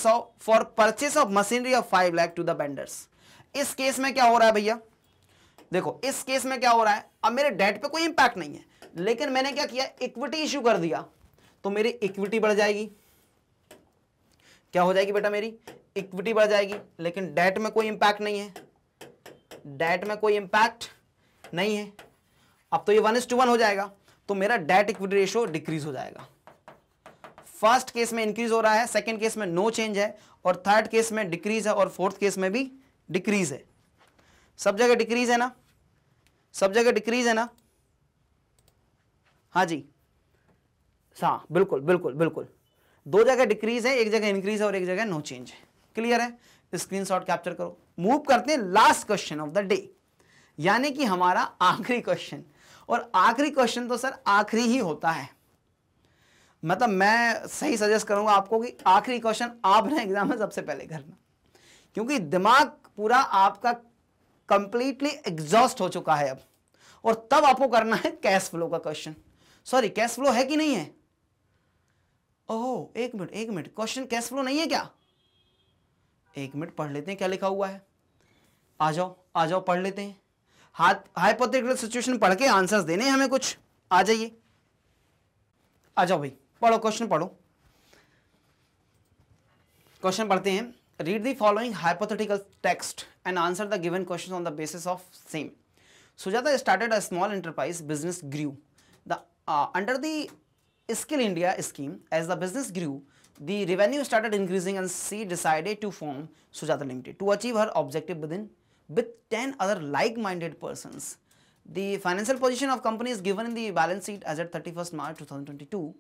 for purchase of machinery of five lakh to the vendors इस केस में क्या हो रहा है भैया देखो इस केस में क्या हो रहा है अब मेरे डेट पे कोई इंपैक्ट नहीं है लेकिन मैंने क्या किया इक्विटी इश्यू कर दिया तो मेरी इक्विटी बढ़ जाएगी क्या हो जाएगी बेटा मेरी इक्विटी बढ़ जाएगी लेकिन डेट में कोई इंपैक्ट नहीं है डेट में कोई इंपैक्ट नहीं है अब तो ये वन इज टू वन हो जाएगा तो मेरा डेट इक्विटी रेशियो डिक्रीज हो जाएगा फर्स्ट केस में इंक्रीज हो रहा है सेकेंड केस में नो चेंज है और थर्ड केस में डिक्रीज है और फोर्थ केस में भी डिक्रीज है सब जगह डिक्रीज है ना सब जगह डिक्रीज है ना हाँ जी हाँ बिल्कुल बिल्कुल बिल्कुल दो जगह डिक्रीज है एक जगह इंक्रीज है और एक जगह नो चेंज है क्लियर है स्क्रीनशॉट तो कैप्चर करो मूव करते हैं last question of the day यानी कि हमारा आखिरी क्वेश्चन और आखिरी क्वेश्चन तो सर आखिरी ही होता है मतलब मैं सही सजेस्ट करूंगा आपको कि आखिरी क्वेश्चन आपने एग्जाम में सबसे पहले करना क्योंकि दिमाग पूरा आपका कंप्लीटली एग्जॉस्ट हो चुका है अब और तब आपको करना है कैश फ्लो का क्वेश्चन सॉरी कैश फ्लो है कि नहीं है ओह एक मिनट एक मिनट क्वेश्चन कैश फ्लो नहीं है क्या एक मिनट पढ़ लेते हैं क्या लिखा हुआ है आ जाओ आ जाओ पढ़ लेते हैं हाथ हाइपोथेटिकल सिचुएशन पढ़ के आंसर्स देने हैं हमें कुछ आ जाइए आ जाओ भाई पढ़ो क्वेश्चन पढ़ो क्वेश्चन पढ़ते हैं Read the following hypothetical text and answer the given questions on the basis of same. Sujata started a small enterprise, business grew. The, uh, under the Skill India scheme, as the business grew, the revenue started increasing and she decided to form Sujata Limited to achieve her objective within with 10 other like-minded persons. The financial position of company is given in the balance sheet as at 31st March 2022.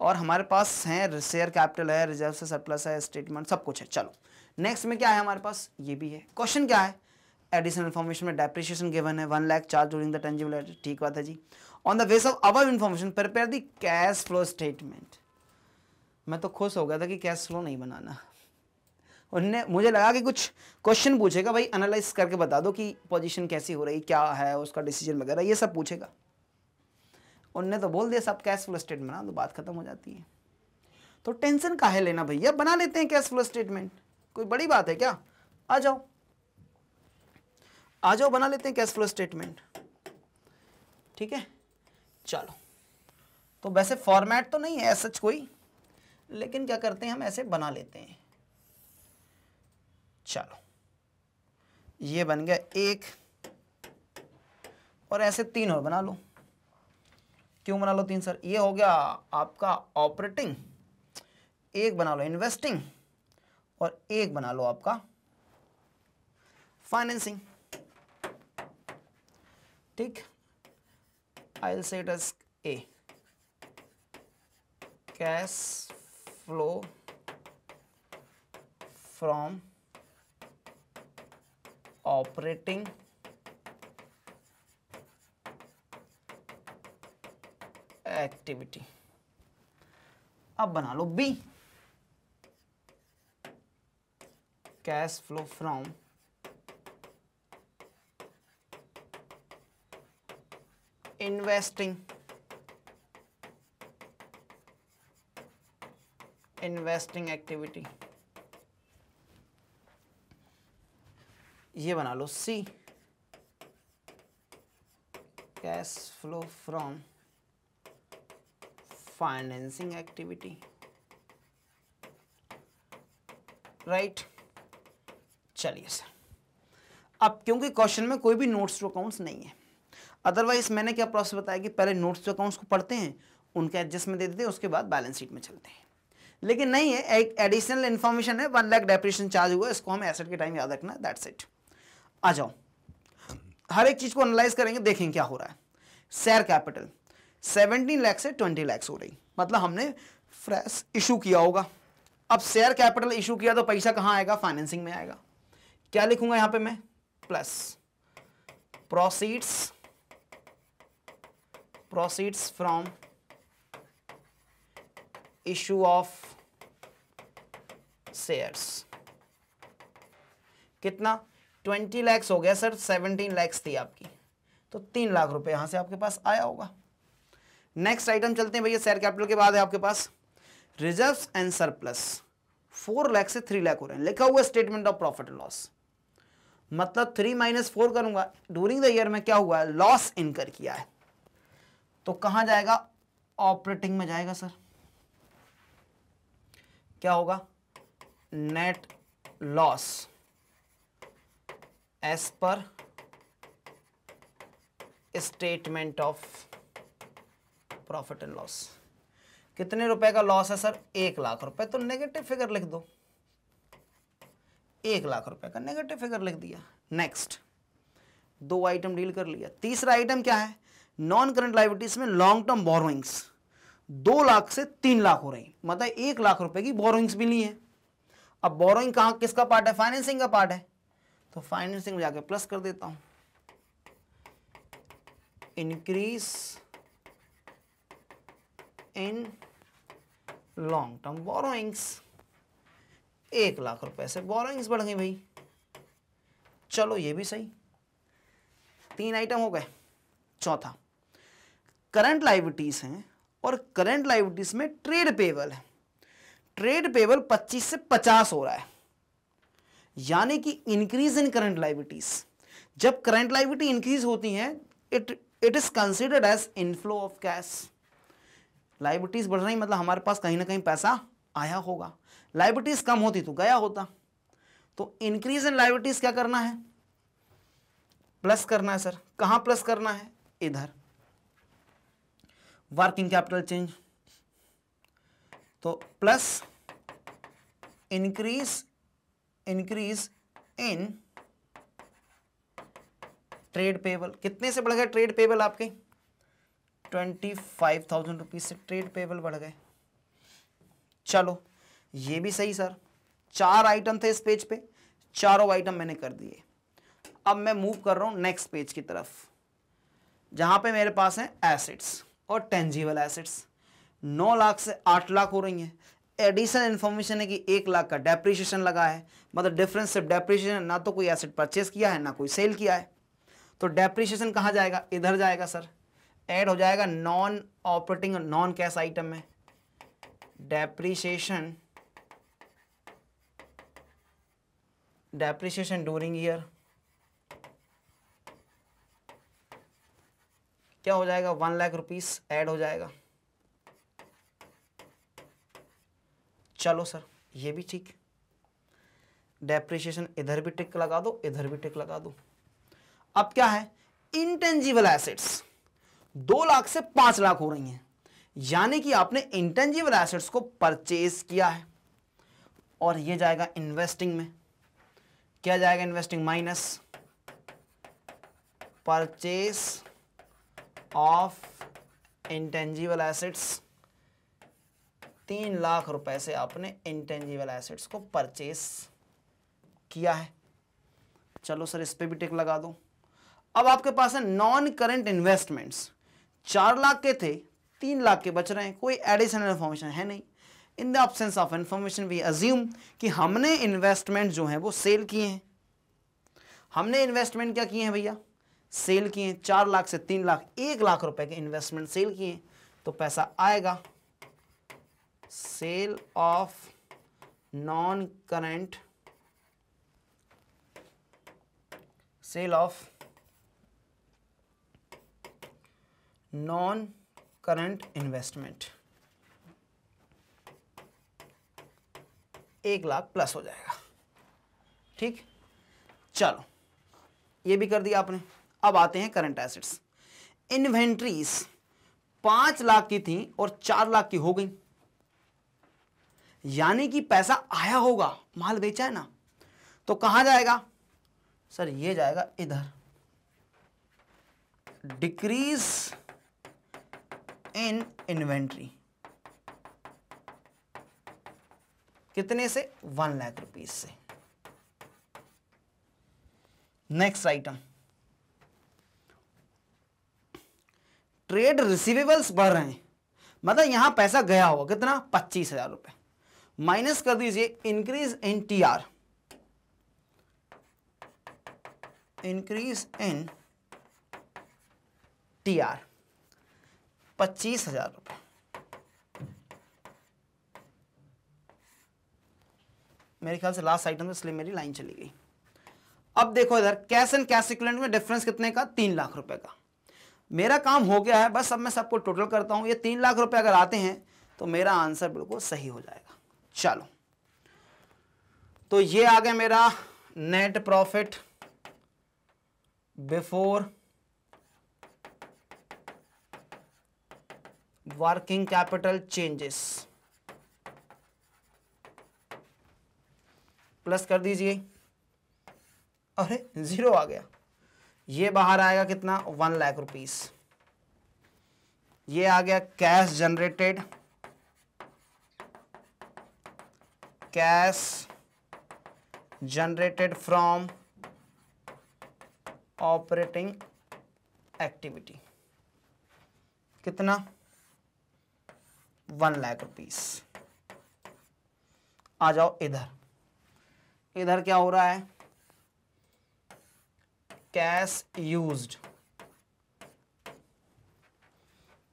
और हमारे पास है share capital है reserve से surplus है statement सब कुछ है चलो नेक्स्ट में क्या है हमारे पास ये भी है क्वेश्चन क्या है एडिशनल इन्फॉर्मेशन में डेप्रिशिएशन गिवन है one lakh charge during the tangible ठीक बात है जी on the base of above information prepare the cash flow statement मैं तो खुश हो गया था कि कैश फ्लो नहीं बनाना उनने मुझे लगा कि कुछ क्वेश्चन पूछेगा भाई एनालाइज करके बता दो कि पोजीशन कैसी हो रही क्या है उसका डिसीजन वगैरह ये सब पूछेगा उनने तो बोल दिया सब कैश फ्लो स्टेटमेंट बना तो बात खत्म हो जाती है तो टेंशन का है लेना भैया बना लेते हैं कैश फ्लो स्टेटमेंट कोई बड़ी बात है क्या आ जाओ आ जाओ बना लेते हैं कैश फ्लो स्टेटमेंट ठीक है चलो तो वैसे फॉर्मेट तो नहीं है सच कोई लेकिन क्या करते हैं हम ऐसे बना लेते हैं चलो ये बन गया एक और ऐसे तीन और बना लो क्यों बना लो तीन सर ये हो गया आपका ऑपरेटिंग एक बना लो इन्वेस्टिंग और एक बना लो आपका फाइनेंसिंग ठीक I say A cash flow from operating activity अब बना लो B cash flow from investing investing activity ये बना लो C cash flow from financing activity right चलिए सर अब क्योंकि क्वेश्चन में कोई भी नोट्स टू अकाउंट्स नहीं है अदरवाइज मैंने क्या प्रोसेस बताया कि पहले नोट्स टू अकाउंट्स को पढ़ते हैं उनके एडजस्टमेंट दे देते हैं उसके बाद बैलेंस शीट में चलते हैं लेकिन नहीं है एक एडिशनल इन्फॉर्मेशन है वन लाख डेपरेशन चार्ज हुआ इसको हम एसेट के टाइम याद रखना है दैट्स इट आ जाओ हर एक चीज़ को एनालाइज करेंगे देखेंगे क्या हो रहा है शेयर कैपिटल सेवनटीन लैक्स से ट्वेंटी लैक्स हो रही मतलब हमने फ्रेश इशू किया होगा अब शेयर कैपिटल इशू किया तो पैसा कहां आएगा फाइनेंसिंग में आएगा क्या लिखूंगा यहां पे मैं plus proceeds proceeds from issue of shares कितना ट्वेंटी लैक्स हो गया सर सेवनटीन लैक्स थी आपकी तो तीन लाख रुपए यहां से आपके पास आया होगा नेक्स्ट आइटम चलते हैं भैया शेयर कैपिटल के बाद है आपके पास reserve and surplus four lakh से थ्री लाख हो रहे हैं लिखा हुआ स्टेटमेंट ऑफ प्रॉफिट लॉस मतलब थ्री माइनस फोर करूंगा ड्यूरिंग द ईयर में क्या हुआ लॉस इनकर किया है तो कहां जाएगा ऑपरेटिंग में जाएगा सर क्या होगा net loss as per statement of profit and loss कितने रुपए का लॉस है सर एक लाख रुपए तो नेगेटिव फिगर लिख दो एक लाख रुपए का नेगेटिव फिगर लिख दिया नेक्स्ट दो आइटम डील कर लिया तीसरा आइटम क्या है नॉन करंट लाइबिलिटीज में लॉन्ग टर्म बोरोइंग्स दो लाख से तीन लाख हो रही मतलब एक लाख रुपए की बोरोइंग्स भी ली है अब बोरोइंग कहाँ किसका पार्ट है फाइनेंसिंग का पार्ट है तो फाइनेंसिंग में जाके प्लस कर देता हूं increase in long term borrowings एक लाख रुपए से बोरोइंग्स बढ़ गई भाई चलो ये भी सही तीन आइटम हो गए चौथा करंट लाइबिलिटीज हैं और करंट लाइबिलिटीज में ट्रेड पेबल है ट्रेड पेबल 25 से 50 हो रहा है यानी कि इंक्रीज इन करंट लाइबिलिटीज जब करंट लाइबिलिटी इंक्रीज होती है it it is considered as inflow of cash liabilities बढ़ रही मतलब हमारे पास कहीं ना कहीं पैसा आया होगा लाइबिलिटीज़ कम होती तो गया होता तो इंक्रीज इन लाइबिलिटीज़ क्या करना है प्लस करना है सर कहां प्लस करना है इधर वर्किंग कैपिटल चेंज तो plus increase increase in trade payable कितने से बढ़ गए ट्रेड पेबल आपके ट्वेंटी फाइव थाउजेंड रुपीज़ से ट्रेड पेबल बढ़ गए चलो ये भी सही सर चार आइटम थे इस पेज पे चारों आइटम मैंने कर दिए अब मैं मूव कर रहा हूँ नेक्स्ट पेज की तरफ जहाँ पे मेरे पास हैं एसिड्स और टेंजिबल एसिड्स नौ लाख से आठ लाख हो रही हैं एडिशनल इन्फॉर्मेशन है कि एक लाख का डेप्रिशिएशन लगा है मतलब डिफरेंस सिर्फ डेप्रिशिएशन ना तो कोई एसेट परचेस किया है ना कोई सेल किया है तो डेप्रिशिएशन कहाँ जाएगा इधर जाएगा सर ऐड हो जाएगा non operating non cash item में डेप्रीशिएशन डेप्रीशिएशन ड्यूरिंग ईयर क्या हो जाएगा वन लाख रुपीस ऐड हो जाएगा चलो सर ये भी ठीक डेप्रिशिएशन इधर भी टिक लगा दो इधर भी टिक लगा दो अब क्या है इंटेंजिबल एसेट्स दो लाख से पांच लाख हो रही हैं यानी कि आपने इंटेंजिबल एसेट्स को परचेज किया है और ये जाएगा इन्वेस्टिंग में क्या जाएगा investing minus purchase of intangible assets तीन लाख रुपए से आपने इंटेंजिबल एसेट्स को परचेस किया है चलो सर इस पर भी टिक लगा दो अब आपके पास है नॉन करेंट इन्वेस्टमेंट्स चार लाख के थे तीन लाख के बच रहे हैं कोई एडिशनल इन्फॉर्मेशन है नहीं in the option of information we assume कि हमने इन्वेस्टमेंट जो है वो सेल किए हैं हमने इन्वेस्टमेंट क्या किए हैं भैया सेल किए हैं चार लाख से तीन लाख एक लाख रुपए के इन्वेस्टमेंट सेल किए तो पैसा आएगा sale of non current sale of non current investment एक लाख प्लस हो जाएगा ठीक चलो ये भी कर दिया आपने अब आते हैं करंट एसेट्स इन्वेंट्रीज पांच लाख की थी और चार लाख की हो गई यानी कि पैसा आया होगा माल बेचा है ना तो कहां जाएगा सर ये जाएगा इधर डिक्रीज इन इन्वेंट्री कितने से वन लाख रुपीज से नेक्स्ट आइटम ट्रेड रिसीवेबल्स बढ़ रहे हैं मतलब यहां पैसा गया होगा कितना पच्चीस हजार रुपए माइनस कर दीजिए increase in T R increase in T R पच्चीस हजार रुपये मेरे ख्याल से लास्ट आइटम इसलिए मेरी लाइन चली गई अब देखो इधर कैश एंड कैश इक्विलेंट में डिफरेंस कितने का तीन लाख रुपए का मेरा काम हो गया है बस अब मैं सबको टोटल करता हूं ये तीन लाख रुपए अगर आते हैं तो मेरा आंसर बिल्कुल सही हो जाएगा चलो तो ये आ गया मेरा net profit before working capital changes plus कर दीजिए अरे जीरो आ गया ये बाहर आएगा कितना वन लाख रुपीस ये आ गया cash generated cash generated from operating activity कितना वन लाख रुपीस आ जाओ इधर इधर क्या हो रहा है cash used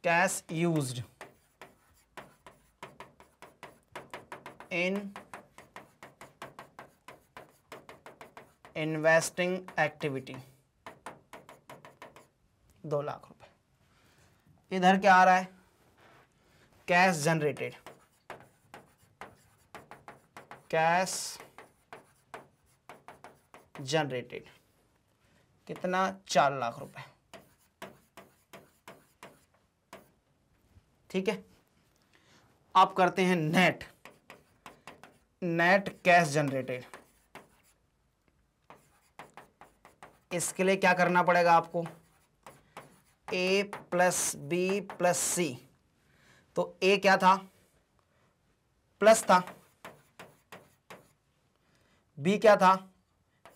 cash used in investing activity दो लाख रुपए इधर क्या आ रहा है कैश जनरेटेड कैश जनरेटेड कितना चार लाख रुपए ठीक है आप करते हैं नेट नेट कैश जनरेटेड इसके लिए क्या करना पड़ेगा आपको A plus B plus C तो ए क्या था प्लस था बी क्या था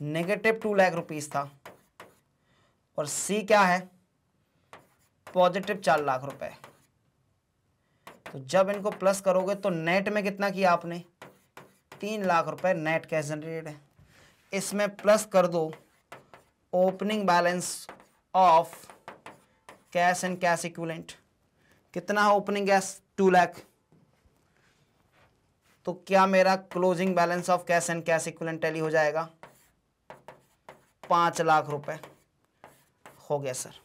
नेगेटिव टू लाख रुपीस था और सी क्या है पॉजिटिव चार लाख रुपए तो जब इनको प्लस करोगे तो नेट में कितना किया आपने तीन लाख रुपए नेट कैश जनरेटेड है इसमें प्लस कर दो opening balance of cash and cash equivalent कितना है ओपनिंग कैश टू लैख तो क्या मेरा closing balance of cash and cash equivalent tally हो जाएगा पांच लाख रुपए हो गया sir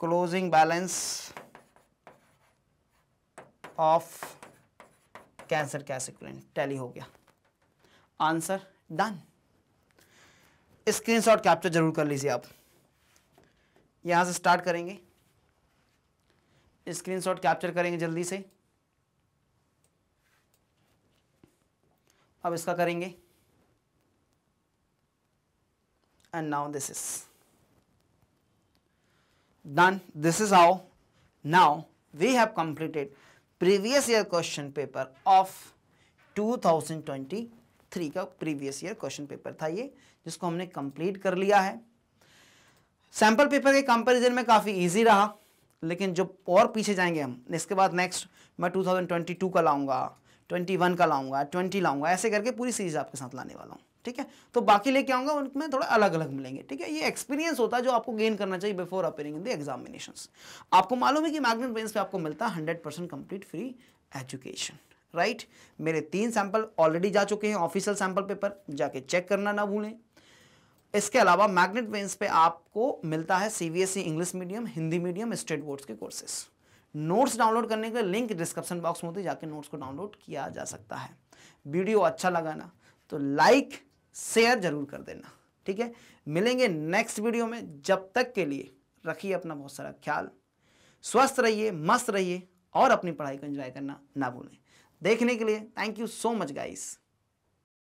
closing balance of cash and cash equivalent tally हो गया आंसर डन स्क्रीनशॉट कैप्चर जरूर कर लीजिए आप यहां से स्टार्ट करेंगे स्क्रीन शॉट कैप्चर करेंगे जल्दी से अब इसका करेंगे and now this is done this is how now we have completed previous year question paper of 2023 का प्रीवियस ईयर क्वेश्चन पेपर था ये जिसको हमने कंप्लीट कर लिया है सैंपल पेपर के कंपैरिजन में काफी इजी रहा लेकिन जब और पीछे जाएंगे हम इसके बाद नेक्स्ट मैं 2022 का लाऊंगा 21 का लाऊंगा 20 लाऊंगा ऐसे करके पूरी सीरीज आपके साथ लाने वाला हूँ ठीक है तो बाकी लेके आऊँगा उनमें थोड़ा अलग अलग मिलेंगे ठीक है ये एक्सपीरियंस होता है जो आपको गेन करना चाहिए before appearing in the examination आपको मालूम है कि मैगनेट ब्रेन्स पे आपको मिलता है hundred percent complete free education right मेरे तीन सैंपल ऑलरेडी जा चुके हैं ऑफिशियल सैंपल पेपर जाके चेक करना ना भूलें इसके अलावा मैग्नेट वेंस पे आपको मिलता है CBSE English medium Hindi medium state boards के कोर्सेस नोट्स डाउनलोड करने के लिंक डिस्क्रिप्शन बॉक्स में होती जाके नोट्स को डाउनलोड किया जा सकता है वीडियो अच्छा लगा ना तो लाइक शेयर जरूर कर देना ठीक है मिलेंगे नेक्स्ट वीडियो में जब तक के लिए रखिए अपना बहुत सारा ख्याल स्वस्थ रहिए मस्त रहिए और अपनी पढ़ाई को एंजॉय करना ना भूलें देखने के लिए thank you so much guys